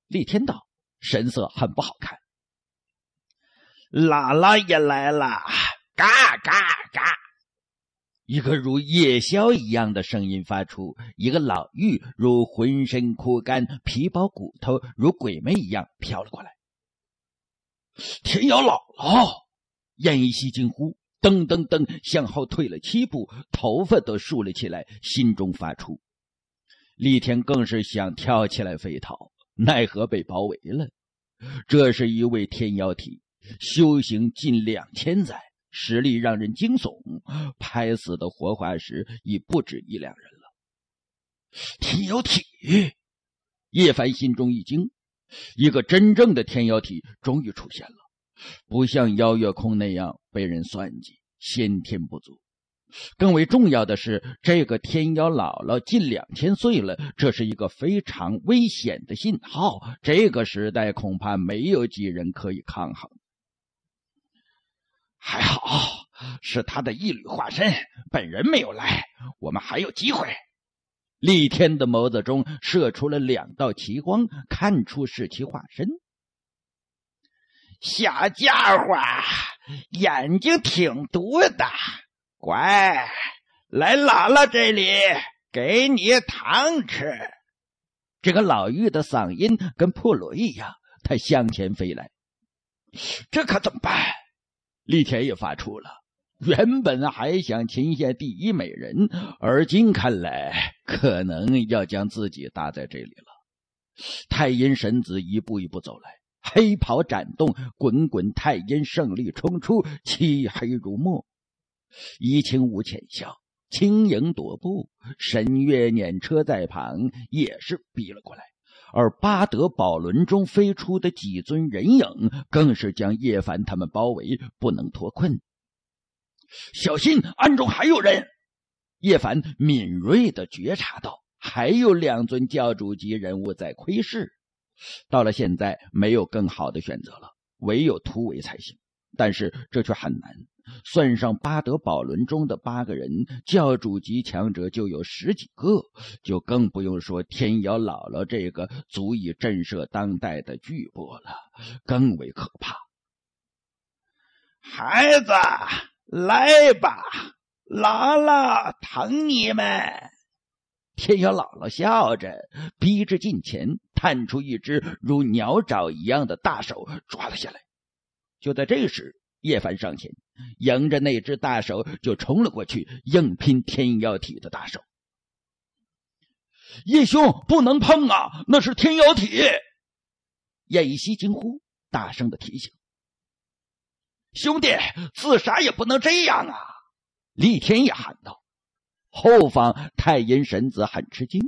立天道，神色很不好看。姥姥也来了！嘎嘎嘎！一个如夜宵一样的声音发出，一个老妪如浑身枯干、皮包骨头，如鬼魅一样飘了过来。天妖姥姥！燕一西惊呼，噔噔噔向后退了七步，头发都竖了起来，心中发出。厉天更是想跳起来飞逃，奈何被包围了。这是一位天妖体，修行近两千载，实力让人惊悚，拍死的活化石已不止一两人了。天妖体，叶凡心中一惊。一个真正的天妖体终于出现了，不像妖月空那样被人算计，先天不足。更为重要的是，这个天妖姥姥近两千岁了，这是一个非常危险的信号。这个时代恐怕没有几人可以抗衡。还好是他的一缕化身，本人没有来，我们还有机会。厉天的眸子中射出了两道奇光，看出是其化身。小家伙，眼睛挺毒的，乖，来姥姥这里，给你糖吃。这个老妪的嗓音跟破锣一样，他向前飞来，这可怎么办？李天也发出了。原本还想擒下第一美人，而今看来，可能要将自己搭在这里了。太阴神子一步一步走来，黑袍展动，滚滚太阴胜利冲出，漆黑如墨。怡青无浅笑，轻盈踱步，神月碾车在旁也是逼了过来，而巴德宝轮中飞出的几尊人影更是将叶凡他们包围，不能脱困。小心，暗中还有人。叶凡敏锐的觉察到，还有两尊教主级人物在窥视。到了现在，没有更好的选择了，唯有突围才行。但是这却很难。算上巴德宝轮中的八个人，教主级强者就有十几个，就更不用说天瑶姥姥这个足以震慑当代的巨波了，更为可怕。孩子。来吧，拉拉疼你们。天妖姥姥笑着，逼至近前，探出一只如鸟爪一样的大手抓了下来。就在这时，叶凡上前，迎着那只大手就冲了过去，硬拼天妖体的大手。叶兄，不能碰啊，那是天妖体！叶一西惊呼，大声的提醒。兄弟，自杀也不能这样啊！厉天也喊道。后方太阴神子很吃惊，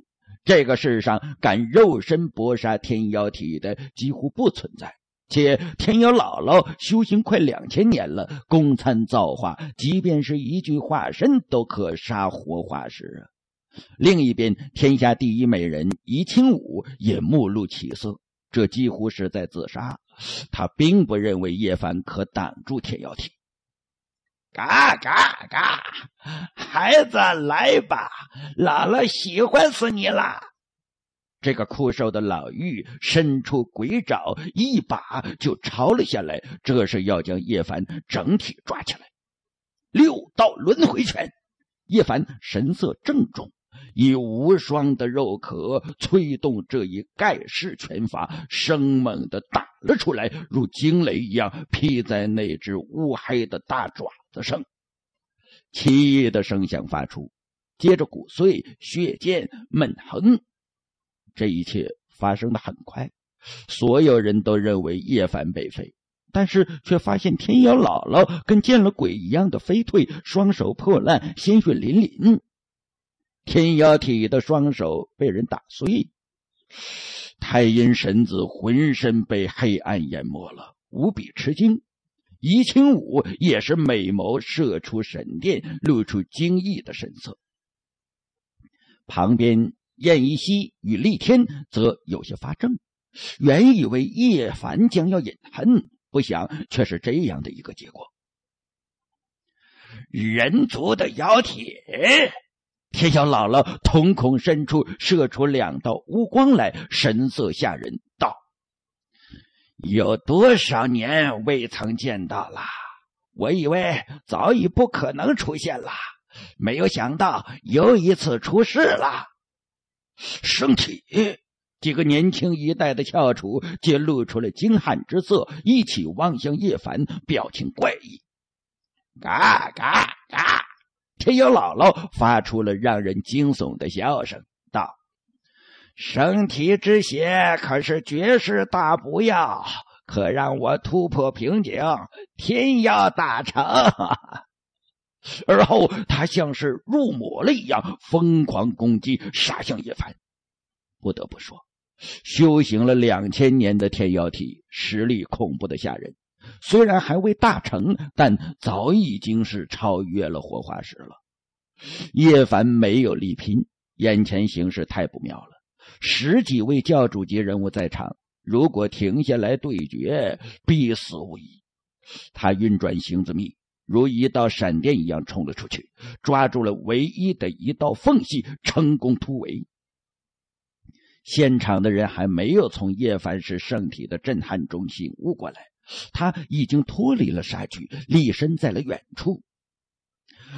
这个世上敢肉身搏杀天妖体的几乎不存在，且天妖姥姥修行快两千年了，公参造化，即便是一具化身都可杀活化石。另一边，天下第一美人怡清武也目露起色，这几乎是在自杀。他并不认为叶凡可挡住铁腰体。嘎嘎嘎！孩子，来吧，姥姥喜欢死你了。这个枯瘦的老妪伸出鬼爪，一把就朝了下来，这是要将叶凡整体抓起来。六道轮回拳，叶凡神色郑重。以无双的肉壳催动这一盖世拳法，生猛的打了出来，如惊雷一样劈在那只乌黑的大爪子上。奇异的声响发出，接着骨碎、血溅、闷哼。这一切发生的很快，所有人都认为叶凡被废，但是却发现天瑶姥姥跟见了鬼一样的飞退，双手破烂，鲜血淋淋。天妖体的双手被人打碎，太阴神子浑身被黑暗淹没了，无比吃惊。怡清武也是美眸射出神电，露出惊异的神色。旁边燕一夕与厉天则有些发怔，原以为叶凡将要饮恨，不想却是这样的一个结果。人族的妖体。天小姥姥瞳孔深处射出两道乌光来，神色吓人，道：“有多少年未曾见到了？我以为早已不可能出现了，没有想到又一次出事了。”升起，几个年轻一代的翘楚皆露出了惊骇之色，一起望向叶凡，表情怪异。嘎嘎嘎！天妖姥姥发出了让人惊悚的笑声，道：“神体之血可是绝世大补药，可让我突破瓶颈，天妖大成。”而后，他像是入魔了一样，疯狂攻击，杀向叶凡。不得不说，修行了两千年的天妖体，实力恐怖的吓人。虽然还未大成，但早已经是超越了火化石了。叶凡没有力拼，眼前形势太不妙了。十几位教主级人物在场，如果停下来对决，必死无疑。他运转行子密，如一道闪电一样冲了出去，抓住了唯一的一道缝隙，成功突围。现场的人还没有从叶凡是圣体的震撼中醒悟过来。他已经脱离了杀局，立身在了远处。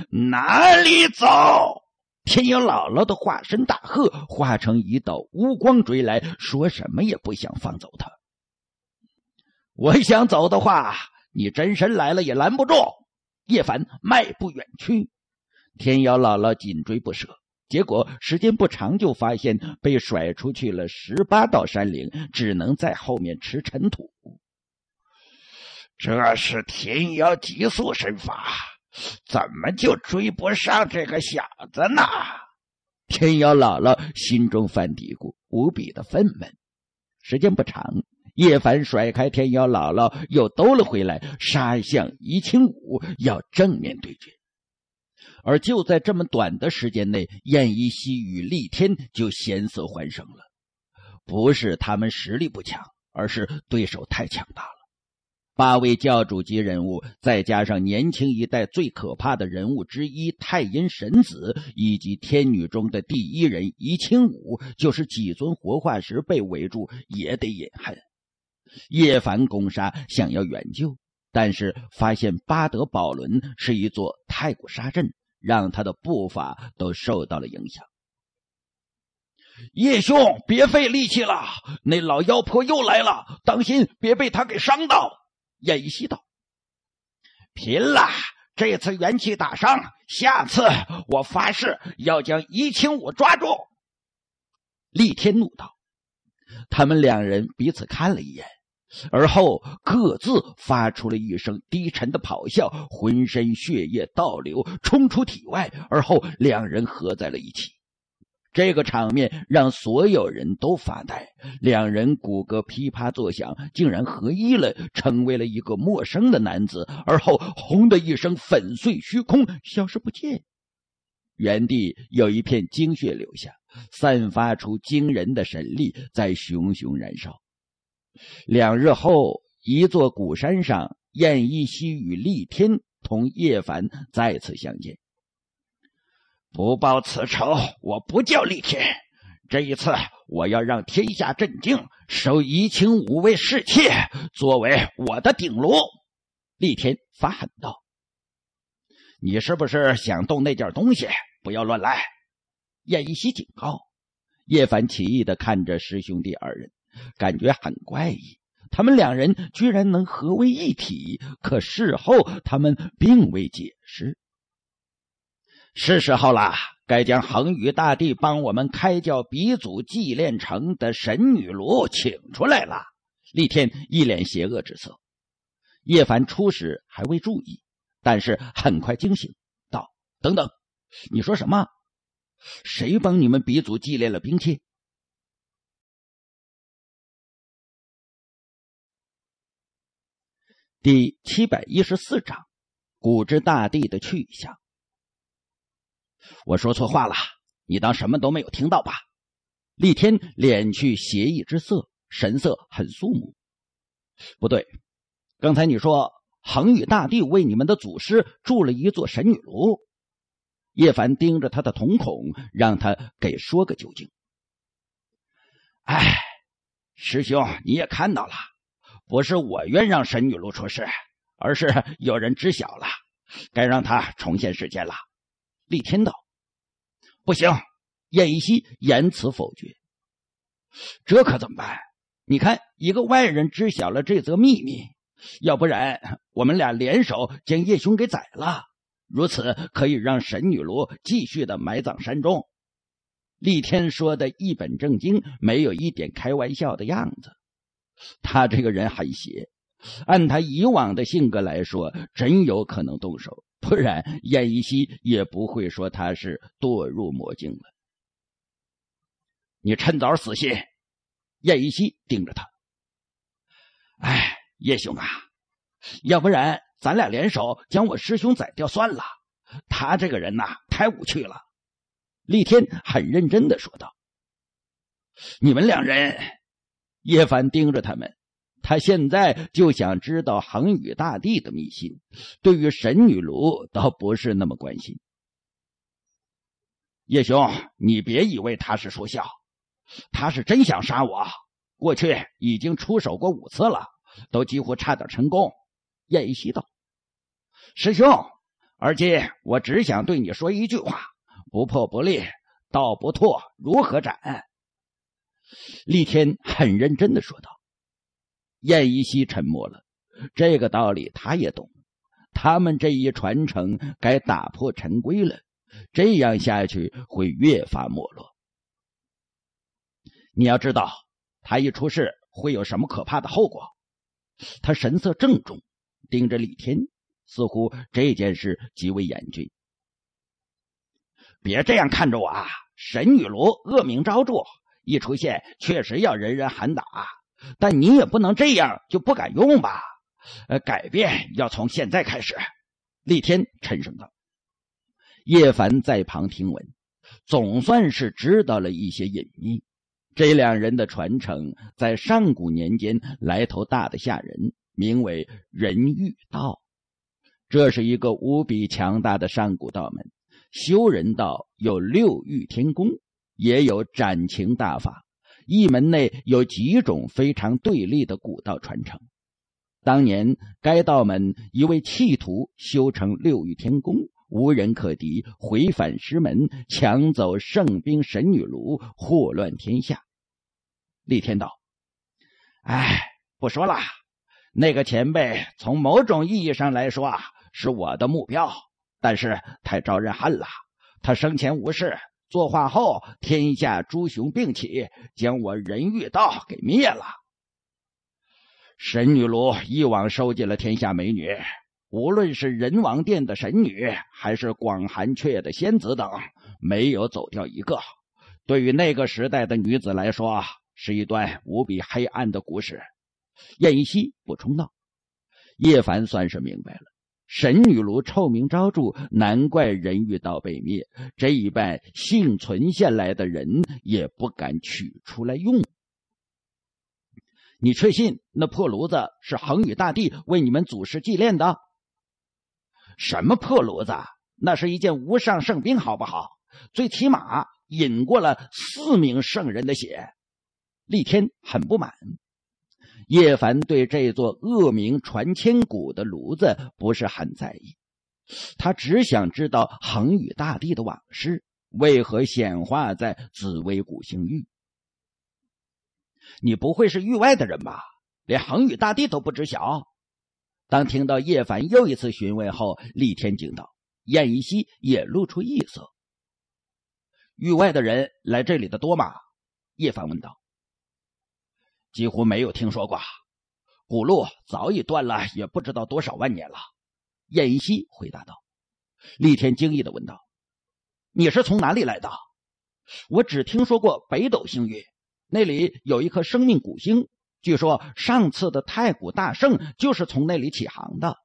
哪里走？天妖姥姥的化身大喝，化成一道乌光追来，说什么也不想放走他。我想走的话，你真身来了也拦不住。叶凡迈步远去，天妖姥姥紧追不舍。结果时间不长，就发现被甩出去了十八道山岭，只能在后面吃尘土。这是天妖急速身法，怎么就追不上这个小子呢？天妖姥姥心中犯嘀咕，无比的愤懑。时间不长，叶凡甩开天妖姥姥，又兜了回来，杀向怡清武，要正面对决。而就在这么短的时间内，燕一西与厉天就险死还生了。不是他们实力不强，而是对手太强大了。八位教主级人物，再加上年轻一代最可怕的人物之一太阴神子，以及天女中的第一人怡清武，就是几尊活化石被围住，也得隐恨。叶凡攻杀，想要援救，但是发现巴德宝轮是一座太古沙阵，让他的步伐都受到了影响。叶兄，别费力气了，那老妖婆又来了，当心别被她给伤到。叶一道：“拼了！这次元气大伤，下次我发誓要将一清武抓住。”厉天怒道：“他们两人彼此看了一眼，而后各自发出了一声低沉的咆哮，浑身血液倒流，冲出体外，而后两人合在了一起。”这个场面让所有人都发呆，两人骨骼噼啪作响，竟然合一了，成为了一个陌生的男子。而后，轰的一声，粉碎虚空，消失不见。原地有一片精血留下，散发出惊人的神力，在熊熊燃烧。两日后，一座古山上，燕一希与立天同叶凡再次相见。不报此仇，我不叫李天。这一次，我要让天下震惊，收怡清五位侍妾作为我的顶炉。”立天发狠道。“你是不是想动那件东西？不要乱来！”一希警告。叶凡奇异的看着师兄弟二人，感觉很怪异。他们两人居然能合为一体，可事后他们并未解释。是时候了，该将恒宇大帝帮我们开教鼻祖祭炼成的神女炉请出来了。厉天一脸邪恶之色，叶凡初时还未注意，但是很快惊醒，道：“等等，你说什么？
谁帮你们鼻祖祭炼了兵器？”第七百一十四章：
古之大帝的去向。我说错话了，你当什么都没有听到吧。厉天敛去邪意之色，神色很肃穆。不对，刚才你说恒宇大帝为你们的祖师筑了一座神女炉。叶凡盯着他的瞳孔，让他给说个究竟。哎，师兄你也看到了，不是我愿让神女炉出事，而是有人知晓了，该让它重现世间了。厉天道：“不行！”燕西言辞否决。这可怎么办？你看，一个外人知晓了这则秘密，要不然我们俩联手将叶兄给宰了，如此可以让神女炉继续的埋葬山中。厉天说的一本正经，没有一点开玩笑的样子。他这个人很邪，按他以往的性格来说，真有可能动手。不然，燕一西也不会说他是堕入魔境了。你趁早死心！燕一西盯着他。哎，叶兄啊，要不然咱俩联手将我师兄宰掉算了。他这个人呐，太无趣了。厉天很认真的说道。你们两人，叶凡盯着他们。他现在就想知道恒宇大帝的密信，对于神女炉倒不是那么关心。叶兄，你别以为他是说笑，他是真想杀我。过去已经出手过五次了，都几乎差点成功。叶一夕道：“师兄，而今我只想对你说一句话：不破不立，道不拓如何斩？”厉天很认真的说道。燕一西沉默了，这个道理他也懂。他们这一传承该打破陈规了，这样下去会越发没落。你要知道，他一出事会有什么可怕的后果。他神色郑重，盯着李天，似乎这件事极为严峻。别这样看着我啊！神女罗恶名昭著，一出现确实要人人喊打。但你也不能这样就不敢用吧？呃，改变要从现在开始。厉天沉声道。叶凡在旁听闻，总算是知道了一些隐秘。这两人的传承在上古年间来头大的吓人，名为人欲道。这是一个无比强大的上古道门，修人道有六欲天宫，也有斩情大法。一门内有几种非常对立的古道传承。当年该道门一位弃徒修成六域天宫，无人可敌，回返师门，抢走圣兵神女炉，祸乱天下。立天道，唉，不说了。那个前辈从某种意义上来说啊，是我的目标，但是太招人恨了。他生前无事。作画后，天下诸雄并起，将我人玉道给灭了。神女炉一网收尽了天下美女，无论是人王殿的神女，还是广寒阙的仙子等，没有走掉一个。对于那个时代的女子来说，是一段无比黑暗的故事。燕西补充道：“叶凡算是明白了。”神女炉臭名昭著，难怪人欲道被灭。这一半幸存下来的人也不敢取出来用。你确信那破炉子是恒宇大帝为你们祖师祭炼的？什么破炉子？那是一件无上圣兵，好不好？最起码引过了四名圣人的血。厉天很不满。叶凡对这座恶名传千古的炉子不是很在意，他只想知道恒宇大帝的往事为何显化在紫薇古星域。你不会是域外的人吧？连恒宇大帝都不知晓？当听到叶凡又一次询问后，厉天惊道，燕一熙也露出异色。域外的人来这里的多吗？叶凡问道。几乎没有听说过，古路早已断了，也不知道多少万年了。燕西回答道。厉天惊异的问道：“你是从哪里来的？”我只听说过北斗星域，那里有一颗生命古星，据说上次的太古大圣就是从那里起航的。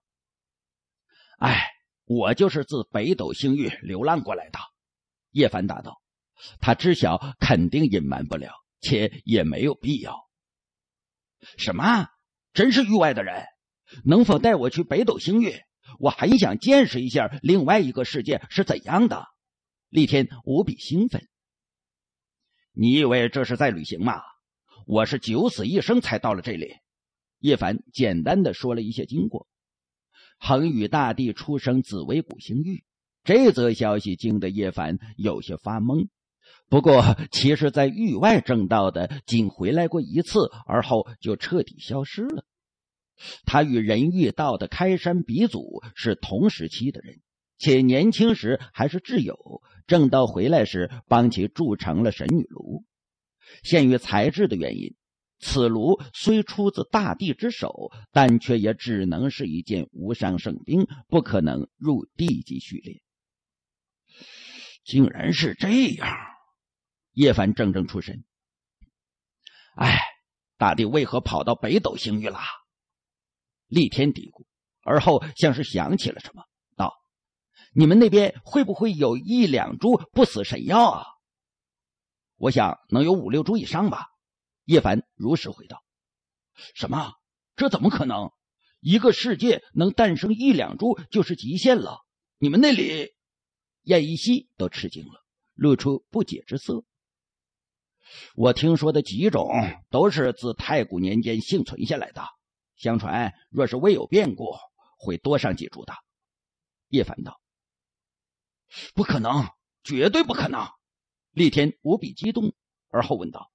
哎，我就是自北斗星域流浪过来的。”叶凡答道。他知晓，肯定隐瞒不了，且也没有必要。什么？真是域外的人？能否带我去北斗星域？我很想见识一下另外一个世界是怎样的。厉天无比兴奋。你以为这是在旅行吗？我是九死一生才到了这里。叶凡简单的说了一些经过。恒宇大帝出生紫薇谷星域，这则消息惊得叶凡有些发懵。不过，其实，在域外正道的仅回来过一次，而后就彻底消失了。他与人欲道的开山鼻祖是同时期的人，且年轻时还是挚友。正道回来时，帮其铸成了神女炉。限于材质的原因，此炉虽出自大地之手，但却也只能是一件无上圣兵，不可能入地级序列。竟然是这样。叶凡怔怔出神，哎，大帝为何跑到北斗星域了？立天嘀咕，而后像是想起了什么，道：“你们那边会不会有一两株不死神药啊？”“我想能有五六株以上吧。”叶凡如实回道。“什么？这怎么可能？一个世界能诞生一两株就是极限了。”你们那里，燕一西都吃惊了，露出不解之色。我听说的几种都是自太古年间幸存下来的。相传，若是未有变故，会多上几株的。叶凡道：“不可能，绝对不可能！”厉天无比激动，而后问道：“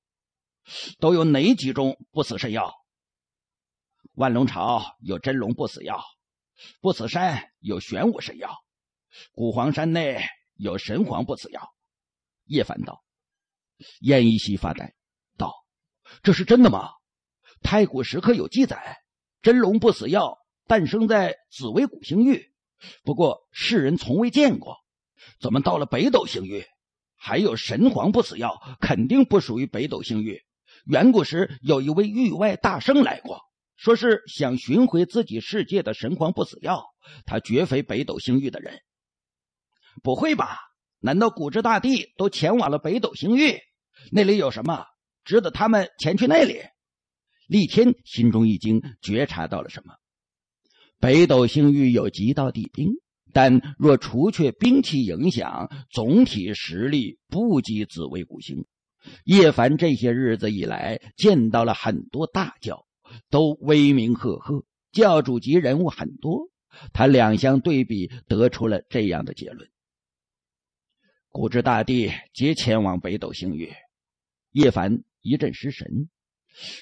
都有哪几种不死神药？”万龙朝有真龙不死药，不死山有玄武神药，古皇山内有神皇不死药。叶凡道。燕一夕发呆道：“这是真的吗？太古时刻有记载，真龙不死药诞生在紫薇古星域，不过世人从未见过。怎么到了北斗星域？还有神皇不死药，肯定不属于北斗星域。远古时有一位域外大圣来过，说是想寻回自己世界的神皇不死药，他绝非北斗星域的人。不会吧？”难道古之大帝都前往了北斗星域？那里有什么值得他们前去那里？厉天心中一惊，觉察到了什么？北斗星域有极道帝兵，但若除却兵器影响，总体实力不及紫薇古星。叶凡这些日子以来见到了很多大教，都威名赫赫，教主级人物很多。他两相对比，得出了这样的结论。古之大帝皆前往北斗星域，叶凡一阵失神。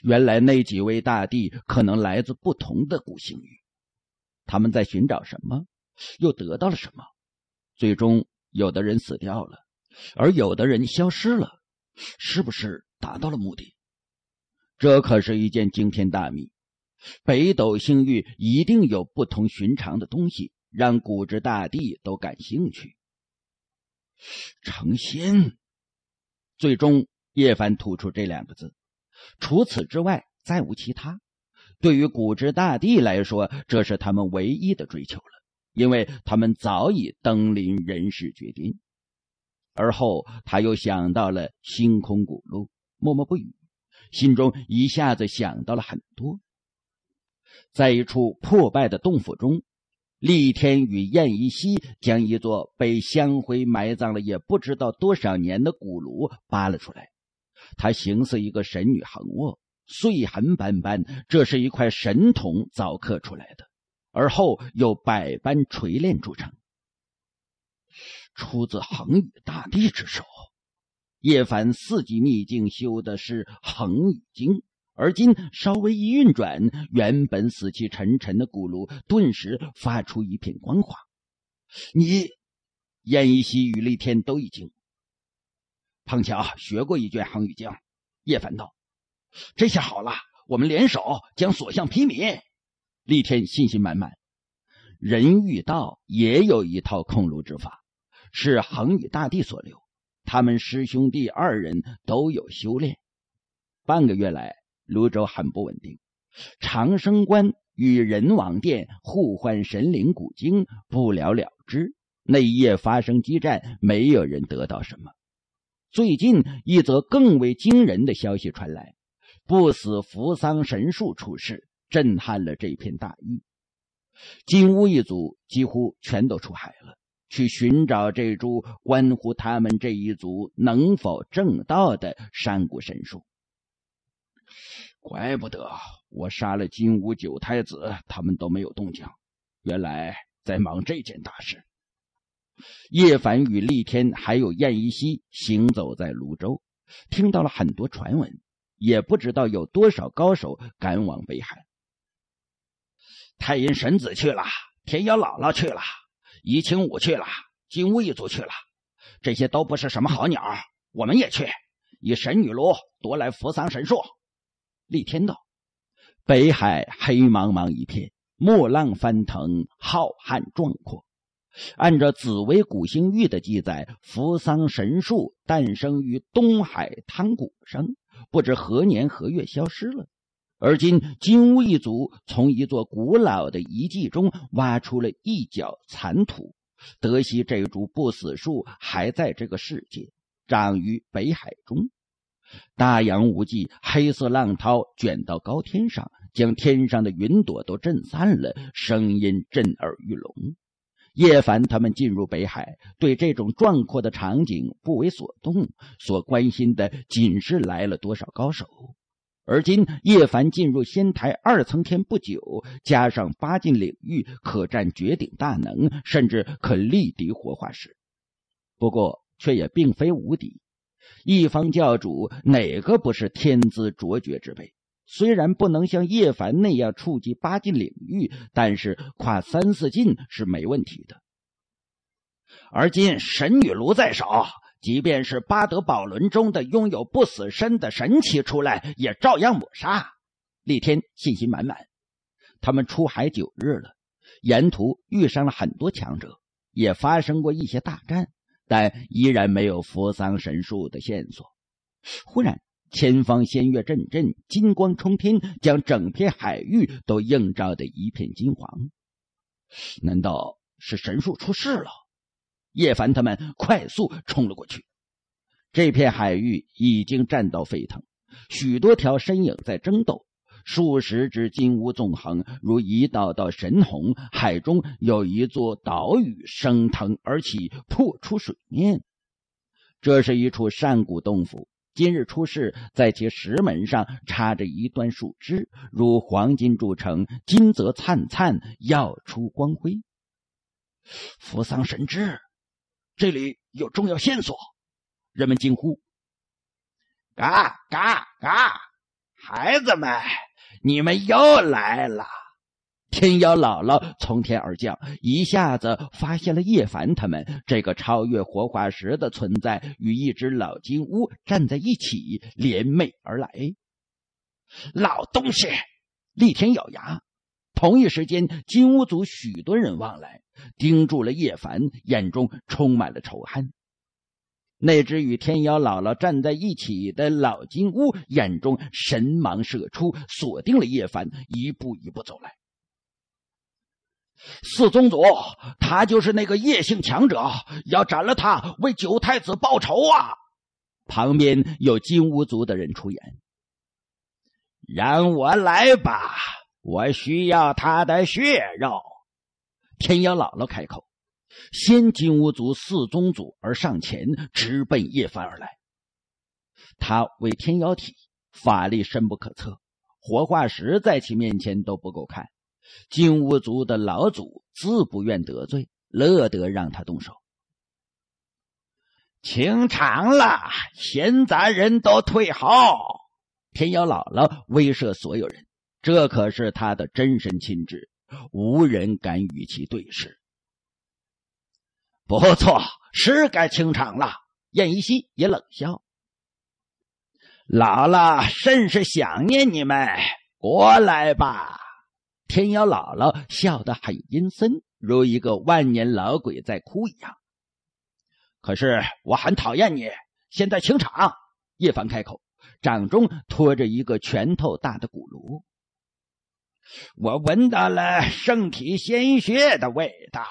原来那几位大帝可能来自不同的古星域，他们在寻找什么？又得到了什么？最终，有的人死掉了，而有的人消失了，是不是达到了目的？这可是一件惊天大秘。北斗星域一定有不同寻常的东西，让古之大帝都感兴趣。成仙，最终叶凡吐出这两个字，除此之外再无其他。对于古之大帝来说，这是他们唯一的追求了，因为他们早已登临人世绝巅。而后他又想到了星空古路，默默不语，心中一下子想到了很多。在一处破败的洞府中。厉天与燕一夕将一座被香灰埋葬了也不知道多少年的古炉扒了出来，它形似一个神女横卧，碎痕斑斑，这是一块神铜凿刻出来的，而后又百般锤炼铸成，出自恒宇大帝之手。叶凡四级秘境修的是恒宇经。而今稍微一运转，原本死气沉沉的古炉顿时发出一片光华。你，燕一夕与厉天都已经。碰巧学过一卷《航宇经》，叶凡道：“这下好了，我们联手将所向披靡。”厉天信心满满。人遇道也有一套控炉之法，是恒宇大帝所留，他们师兄弟二人都有修炼。半个月来。泸州很不稳定，长生关与人王殿互换神灵古经，不了了之。那一夜发生激战，没有人得到什么。最近一则更为惊人的消息传来：不死扶桑神树出世，震撼了这片大域。金乌一族几乎全都出海了，去寻找这株关乎他们这一族能否正道的山谷神树。怪不得我杀了金吾九太子，他们都没有动静。原来在忙这件大事。叶凡与厉天还有燕一夕行走在泸州，听到了很多传闻，也不知道有多少高手赶往北海。太阴神子去了，天妖姥姥去了，怡情武去了，金乌一族去了，这些都不是什么好鸟。我们也去，以神女炉夺来扶桑神树。立天道，北海黑茫茫一片，墨浪翻腾，浩瀚壮阔。按照紫薇古星域的记载，扶桑神树诞生于东海汤谷上，不知何年何月消失了。而今，金乌一族从一座古老的遗迹中挖出了一角残土，得悉这株不死树还在这个世界，长于北海中。大洋无际，黑色浪涛卷到高天上，将天上的云朵都震散了，声音震耳欲聋。叶凡他们进入北海，对这种壮阔的场景不为所动，所关心的仅是来了多少高手。而今叶凡进入仙台二层天不久，加上八境领域，可占绝顶大能，甚至可力敌活化石。不过，却也并非无敌。一方教主哪个不是天资卓绝之辈？虽然不能像叶凡那样触及八禁领域，但是跨三四禁是没问题的。而今神女炉在手，即便是巴德宝轮中的拥有不死身的神奇出来，也照样抹杀。立天信心满满。他们出海九日了，沿途遇上了很多强者，也发生过一些大战。但依然没有扶桑神树的线索。忽然，前方仙乐阵阵，金光冲天，将整片海域都映照的一片金黄。难道是神树出事了？叶凡他们快速冲了过去。这片海域已经战斗沸腾，许多条身影在争斗。数十只金乌纵横，如一道道神虹。海中有一座岛屿升腾而起，破出水面。这是一处上古洞府，今日出世，在其石门上插着一段树枝，如黄金铸成，金泽灿灿，耀出光辉。扶桑神芝，这里有重要线索！人们惊呼：“嘎嘎嘎，孩子们！”你们又来了！天妖姥姥从天而降，一下子发现了叶凡他们。这个超越活化石的存在与一只老金乌站在一起，联袂而来。老东西，厉天咬牙。同一时间，金乌族许多人望来，盯住了叶凡，眼中充满了仇恨。那只与天妖姥姥站在一起的老金乌眼中神芒射出，锁定了叶凡，一步一步走来。四宗主，他就是那个叶姓强者，要斩了他，为九太子报仇啊！旁边有金乌族的人出言：“让我来吧，我需要他的血肉。”天妖姥姥开口。先金乌族四宗祖而上前，直奔叶凡而来。他为天妖体，法力深不可测，活化石在其面前都不够看。金乌族的老祖自不愿得罪，乐得让他动手。情长了，闲杂人都退后。天妖姥姥威慑所有人，这可是他的真身亲至，无人敢与其对视。不错，是该清场了。燕一西也冷笑：“姥姥甚是想念你们，过来吧。”天妖姥姥笑得很阴森，如一个万年老鬼在哭一样。可是我很讨厌你。现在清场。叶凡开口，掌中托着一个拳头大的骨炉，我闻到了圣体鲜血的味道。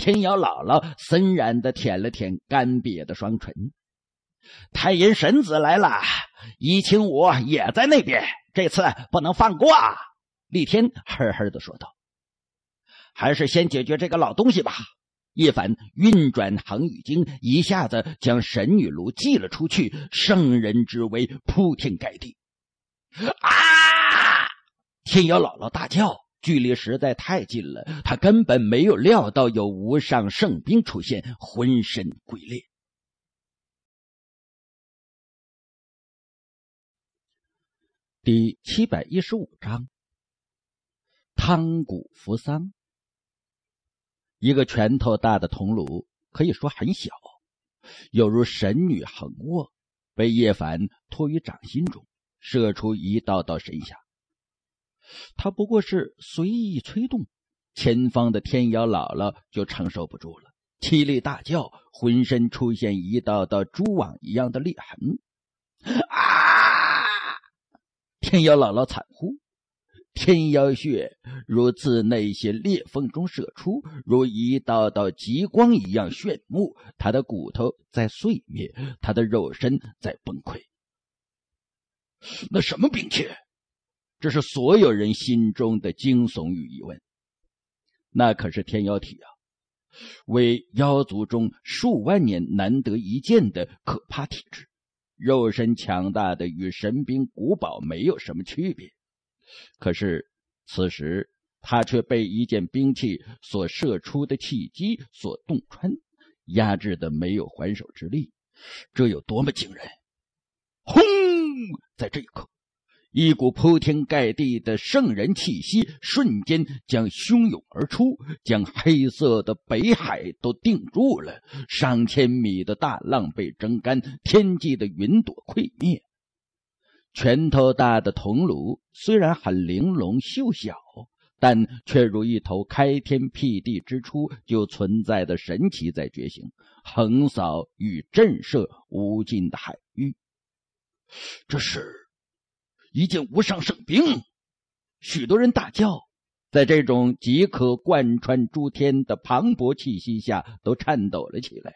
天瑶姥姥森然的舔了舔干瘪的双唇，太阴神子来了，一清武也在那边，这次不能放过！立天呵呵的说道：“还是先解决这个老东西吧。”叶凡运转恒宇经，一下子将神女炉寄了出去，圣人之威铺天盖地！啊！天瑶姥姥大叫。距离实在太近了，他根本没有料到有无上圣兵出现，浑身龟裂。
第七百一十五章：
汤谷扶桑。一个拳头大的铜炉，可以说很小，犹如神女横卧，被叶凡托于掌心中，射出一道道神像。他不过是随意催动，前方的天妖姥姥就承受不住了，凄厉大叫，浑身出现一道道蛛网一样的裂痕。啊！天妖姥姥惨呼，天妖血如自那些裂缝中射出，如一道道极光一样炫目。他的骨头在碎灭，他的肉身在崩溃。那什么兵器？这是所有人心中的惊悚与疑问。那可是天妖体啊，为妖族中数万年难得一见的可怕体质，肉身强大的与神兵古堡没有什么区别。可是此时他却被一件兵器所射出的气机所洞穿，压制的没有还手之力，这有多么惊人？轰！在这一刻。一股铺天盖地的圣人气息瞬间将汹涌而出，将黑色的北海都定住了。上千米的大浪被蒸干，天际的云朵溃灭。拳头大的铜炉虽然很玲珑秀小，但却如一头开天辟地之初就存在的神奇在觉醒，横扫与震慑无尽的海域。这是。一件无上圣兵，许多人大叫，在这种即可贯穿诸天的磅礴气息下，都颤抖了起来。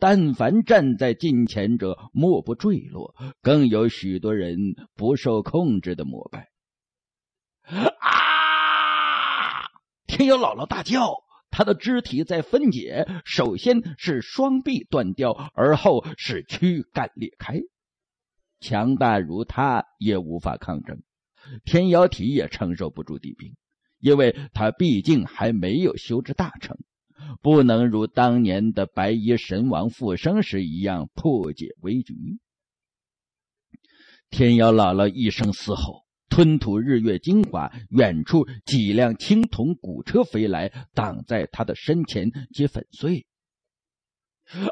但凡站在近前者，莫不坠落，更有许多人不受控制的膜拜。啊！天佑姥姥大叫，她的肢体在分解，首先是双臂断掉，而后是躯干裂开。强大如他，也无法抗争。天妖体也承受不住地冰，因为他毕竟还没有修至大成，不能如当年的白衣神王复生时一样破解危局。天妖姥姥一声嘶吼，吞吐日月精华，远处几辆青铜古车飞来，挡在他的身前，皆粉碎。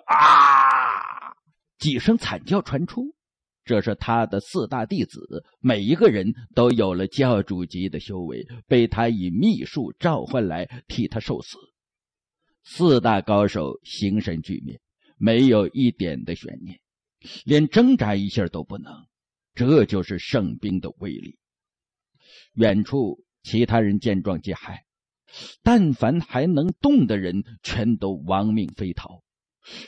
啊！几声惨叫传出。这是他的四大弟子，每一个人都有了教主级的修为，被他以秘术召唤来替他受死。四大高手形神俱灭，没有一点的悬念，连挣扎一下都不能。这就是圣兵的威力。远处其他人见状皆骇，但凡还能动的人全都亡命飞逃，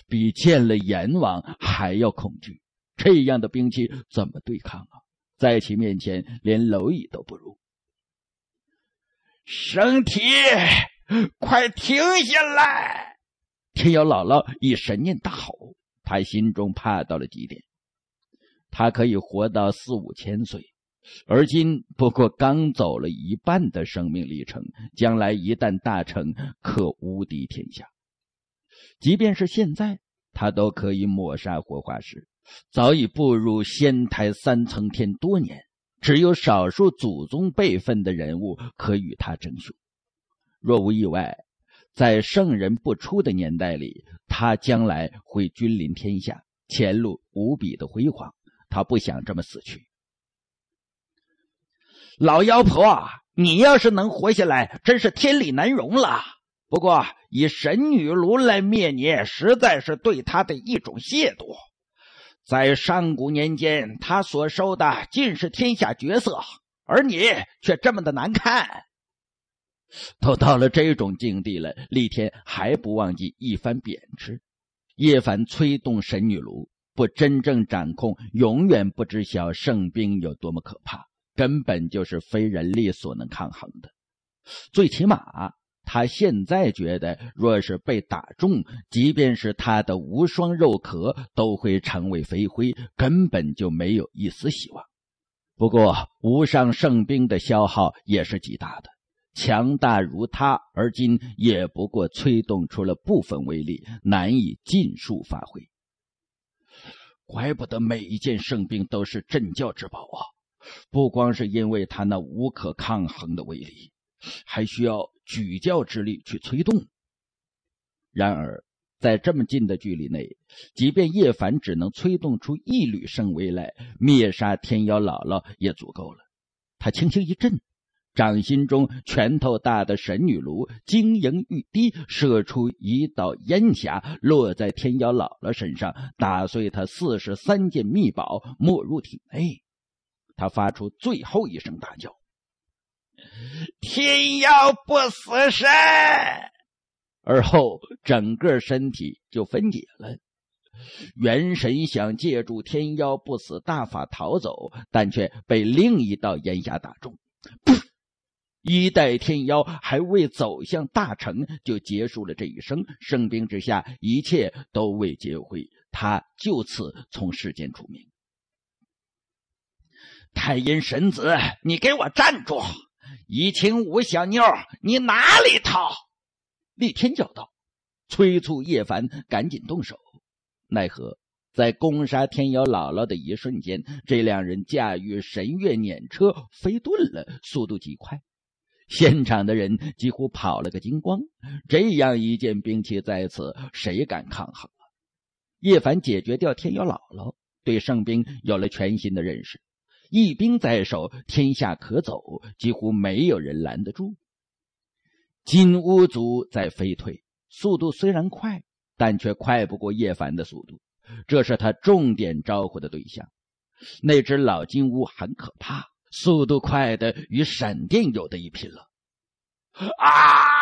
比见了阎王还要恐惧。这样的兵器怎么对抗啊？在其面前，连蝼蚁都不如。神铁，快停下
来！
天妖姥姥以神念大吼，他心中怕到了极点。他可以活到四五千岁，而今不过刚走了一半的生命历程。将来一旦大成，可无敌天下。即便是现在，他都可以抹杀活化石。早已步入仙台三层天多年，只有少数祖宗辈分的人物可与他争雄。若无意外，在圣人不出的年代里，他将来会君临天下，前路无比的辉煌。他不想这么死去。老妖婆，你要是能活下来，真是天理难容了。不过，以神女炉来灭你，实在是对他的一种亵渎。在上古年间，他所收的尽是天下绝色，而你却这么的难看。都到了这种境地了，厉天还不忘记一番贬斥。叶凡催动神女炉，不真正掌控，永远不知晓圣兵有多么可怕，根本就是非人力所能抗衡的。最起码。他现在觉得，若是被打中，即便是他的无双肉壳都会成为飞灰，根本就没有一丝希望。不过，无上圣兵的消耗也是极大的，强大如他，而今也不过催动出了部分威力，难以尽数发挥。怪不得每一件圣兵都是镇教之宝啊！不光是因为他那无可抗衡的威力，还需要。举教之力去催动，然而在这么近的距离内，即便叶凡只能催动出一缕圣威来灭杀天妖姥姥，也足够了。他轻轻一震，掌心中拳头大的神女炉晶莹欲滴，射出一道烟霞，落在天妖姥姥身上，打碎她四十三件秘宝，没入体内。他发出最后一声大叫。
天妖不死神，
而后整个身体就分解了。元神想借助天妖不死大法逃走，但却被另一道烟霞打中。一代天妖还未走向大成，就结束了这一生。圣兵之下，一切都未结会，他就此从世间除名。太阴神子，你给我站住！一青五小妞，你哪里逃？厉天叫道，催促叶凡赶紧动手。奈何在攻杀天妖姥姥的一瞬间，这两人驾驭神月碾车飞遁了，速度极快，现场的人几乎跑了个精光。这样一件兵器在此，谁敢抗衡？叶凡解决掉天妖姥姥，对圣兵有了全新的认识。一兵在手，天下可走，几乎没有人拦得住。金乌族在飞退，速度虽然快，但却快不过叶凡的速度。这是他重点招呼的对象。那只老金乌很可怕，速度快的与闪电有的一拼了。啊！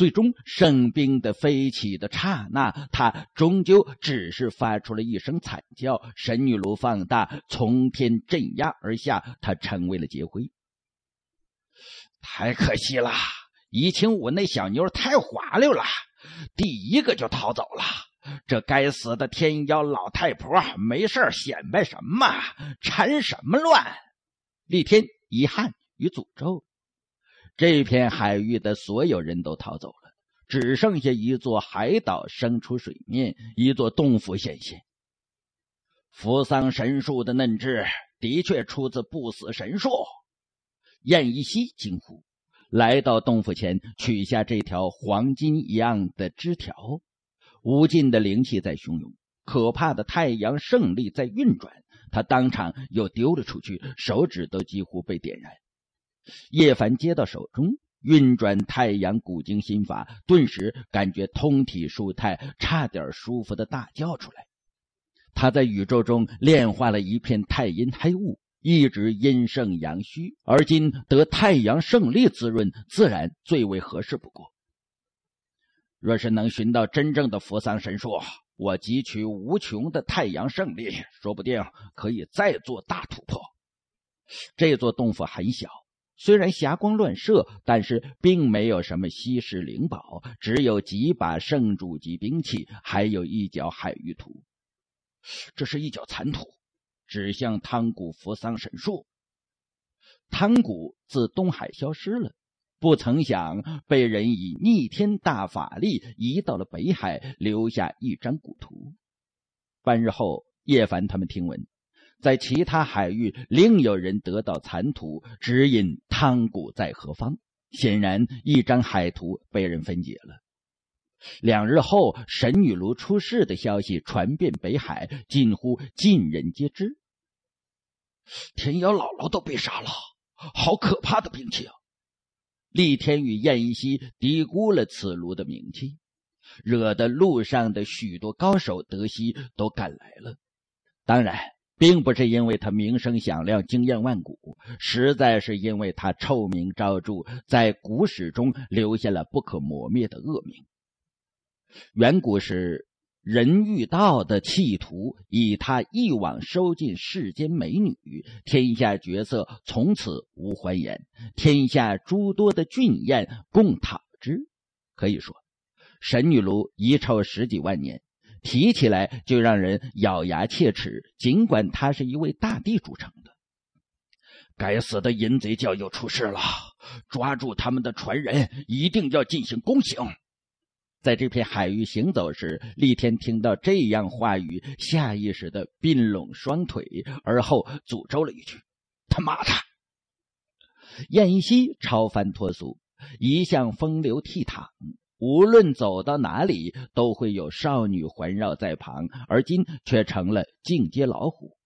最终圣兵的飞起的刹那，他终究只是发出了一声惨叫。神女炉放大，从天镇压而下，他成为了劫灰。太可惜了，怡清舞那小妞太滑溜了，第一个就逃走了。这该死的天妖老太婆，没事显摆什么，缠什么乱。立天，遗憾与诅咒。这片海域的所有人都逃走了，只剩下一座海岛升出水面，一座洞府显现。扶桑神树的嫩枝的确出自不死神树。燕一夕惊呼，来到洞府前，取下这条黄金一样的枝条。无尽的灵气在汹涌，可怕的太阳胜利在运转。他当场又丢了出去，手指都几乎被点燃。叶凡接到手中，运转太阳古经心法，顿时感觉通体舒泰，差点舒服的大叫出来。他在宇宙中炼化了一片太阴黑雾，一直阴盛阳虚，而今得太阳胜利滋润，自然最为合适不过。若是能寻到真正的扶桑神树，我汲取无穷的太阳胜利，说不定可以再做大突破。这座洞府很小。虽然霞光乱射，但是并没有什么稀世灵宝，只有几把圣主级兵器，还有一角海域图。这是一角残图，指向汤谷扶桑神树。汤谷自东海消失了，不曾想被人以逆天大法力移到了北海，留下一张古图。半日后，叶凡他们听闻。在其他海域，另有人得到残图，指引汤谷在何方。显然，一张海图被人分解了。两日后，神女炉出事的消息传遍北海，近乎尽人皆知。天瑶姥姥都被杀了，好可怕的兵器！厉天与燕西低估了此炉的名气，惹得路上的许多高手得悉都赶来了。当然。并不是因为他名声响亮、惊艳万古，实在是因为他臭名昭著，在古史中留下了不可磨灭的恶名。远古时，人欲道的企图，以他一网收尽世间美女，天下绝色从此无还颜，天下诸多的俊彦共讨之。可以说，神女炉遗臭十几万年。提起来就让人咬牙切齿，尽管他是一位大帝主成的。该死的淫贼教又出事了，抓住他们的传人，一定要进行宫刑。在这片海域行走时，厉天听到这样话语，下意识的并拢双腿，而后诅咒了一句：“他妈的！”燕西超凡脱俗，一向风流倜傥。无论走到哪里，都会有少女环绕在旁，而今却成了进阶老虎。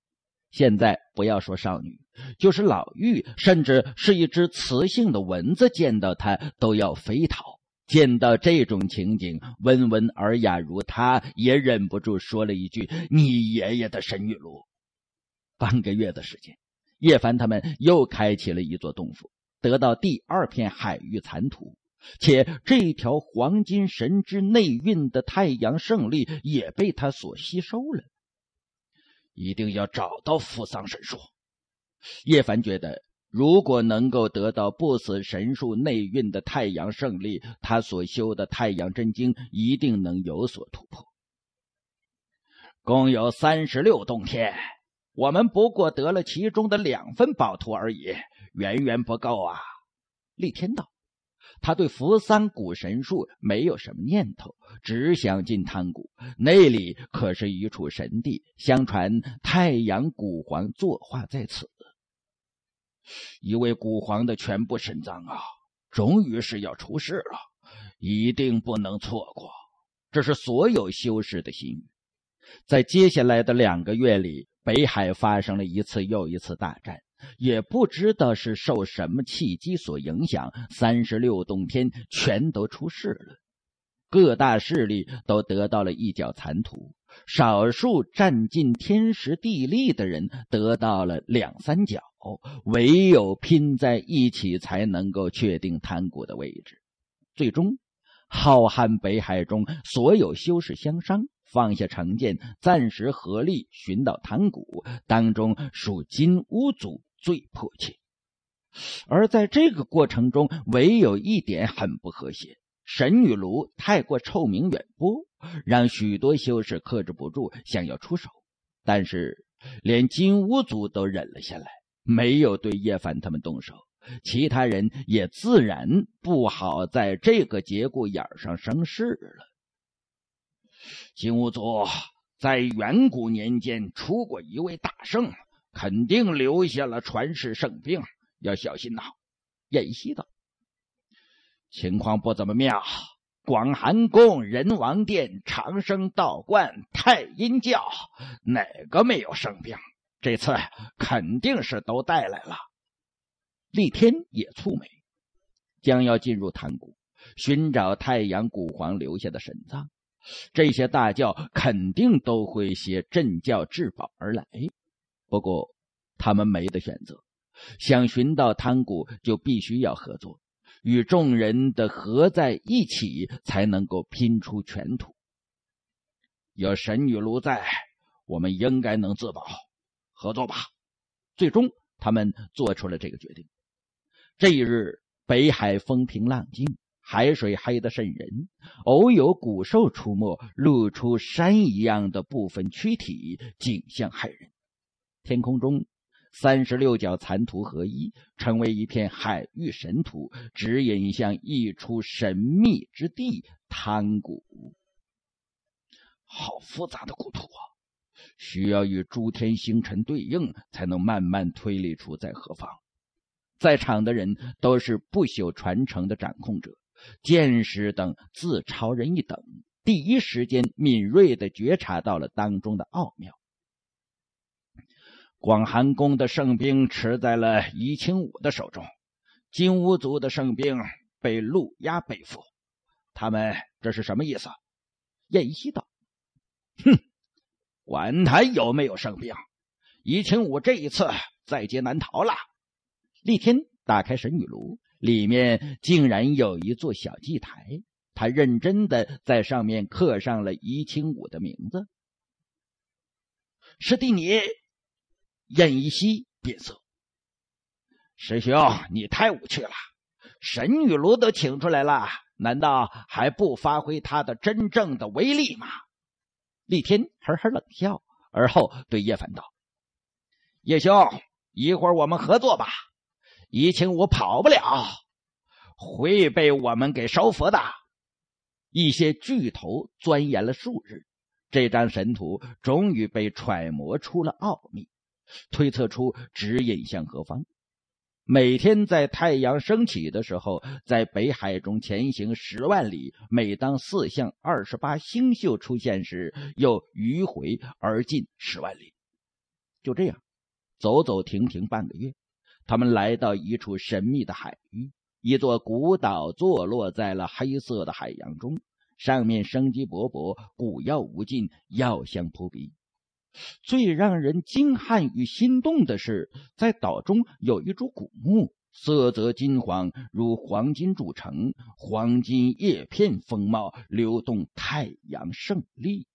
现在不要说少女，就是老妪，甚至是一只雌性的蚊子见到他都要飞逃。见到这种情景，温文尔雅如他，也忍不住说了一句：“你爷爷的神玉炉。”半个月的时间，叶凡他们又开启了一座洞府，得到第二片海域残图。且这条黄金神之内蕴的太阳胜利也被他所吸收了。一定要找到扶桑神树。叶凡觉得，如果能够得到不死神树内蕴的太阳胜利，他所修的太阳真经一定能有所突破。共有三十六洞天，我们不过得了其中的两份宝图而已，远远不够啊！立天道。他对扶桑古神树没有什么念头，只想进汤谷。那里可是一处神地，相传太阳古皇作画在此，一位古皇的全部神脏啊，终于是要出世了，一定不能错过。这是所有修士的心。在接下来的两个月里，北海发生了一次又一次大战。也不知道是受什么契机所影响，三十六洞天全都出事了。各大势力都得到了一脚残土，少数占尽天时地利的人得到了两三脚，唯有拼在一起才能够确定盘古的位置。最终，浩瀚北海中所有修士相商，放下成见，暂时合力寻到唐古，当中，属金乌族最迫切。而在这个过程中，唯有一点很不和谐：神女炉太过臭名远播，让许多修士克制不住想要出手，但是连金乌族都忍了下来，没有对叶凡他们动手。其他人也自然不好在这个节骨眼上生事了。金兀术在远古年间出过一位大圣，肯定留下了传世圣兵，要小心呐！燕西道：“情况不怎么妙，广寒宫、人王殿、长生道观、太阴教，哪个没有圣兵？这次肯定是都带来了。”立天也蹙眉，将要进入盘古，寻找太阳古皇留下的神藏。这些大教肯定都会携镇教至宝而来，不过他们没得选择，想寻到贪谷就必须要合作，与众人的合在一起才能够拼出全图。有神女奴在，我们应该能自保，合作吧。最终，他们做出了这个决定。这一日，北海风平浪静。海水黑得渗人，偶有古兽出没，露出山一样的部分躯体，景象骇人。天空中，三十六角残图合一，成为一片海域神图，指引向一处神秘之地——滩谷。好复杂的古图啊！需要与诸天星辰对应，才能慢慢推理出在何方。在场的人都是不朽传承的掌控者。见识等自超人一等，第一时间敏锐地觉察到了当中的奥妙。广寒宫的圣兵持在了怡清武的手中，金乌族的圣兵被陆压背负，他们这是什么意思？燕西道：“哼，管他有没有圣兵，怡清武这一次在劫难逃了。”立天打开神女炉。里面竟然有一座小祭台，他认真的在上面刻上了怡清武的名字。师弟，你，燕一夕变色。师兄，你太无趣了，神女炉都请出来了，难道还不发挥他的真正的威力吗？厉天哈哈冷笑，而后对叶凡道：“叶兄，一会儿我们合作吧。”夷情，我跑不了，会被我们给收服的。一些巨头钻研了数日，这张神图终于被揣摩出了奥秘，推测出指引向何方。每天在太阳升起的时候，在北海中前行十万里；每当四象二十八星宿出现时，又迂回而进十万里。就这样，走走停停半个月。他们来到一处神秘的海域，一座古岛坐落在了黑色的海洋中，上面生机勃勃，古药无尽，药香扑鼻。最让人惊骇与心动的是，在岛中有一株古木，色泽金黄，如黄金铸成，黄金叶片丰茂，流动太阳胜利。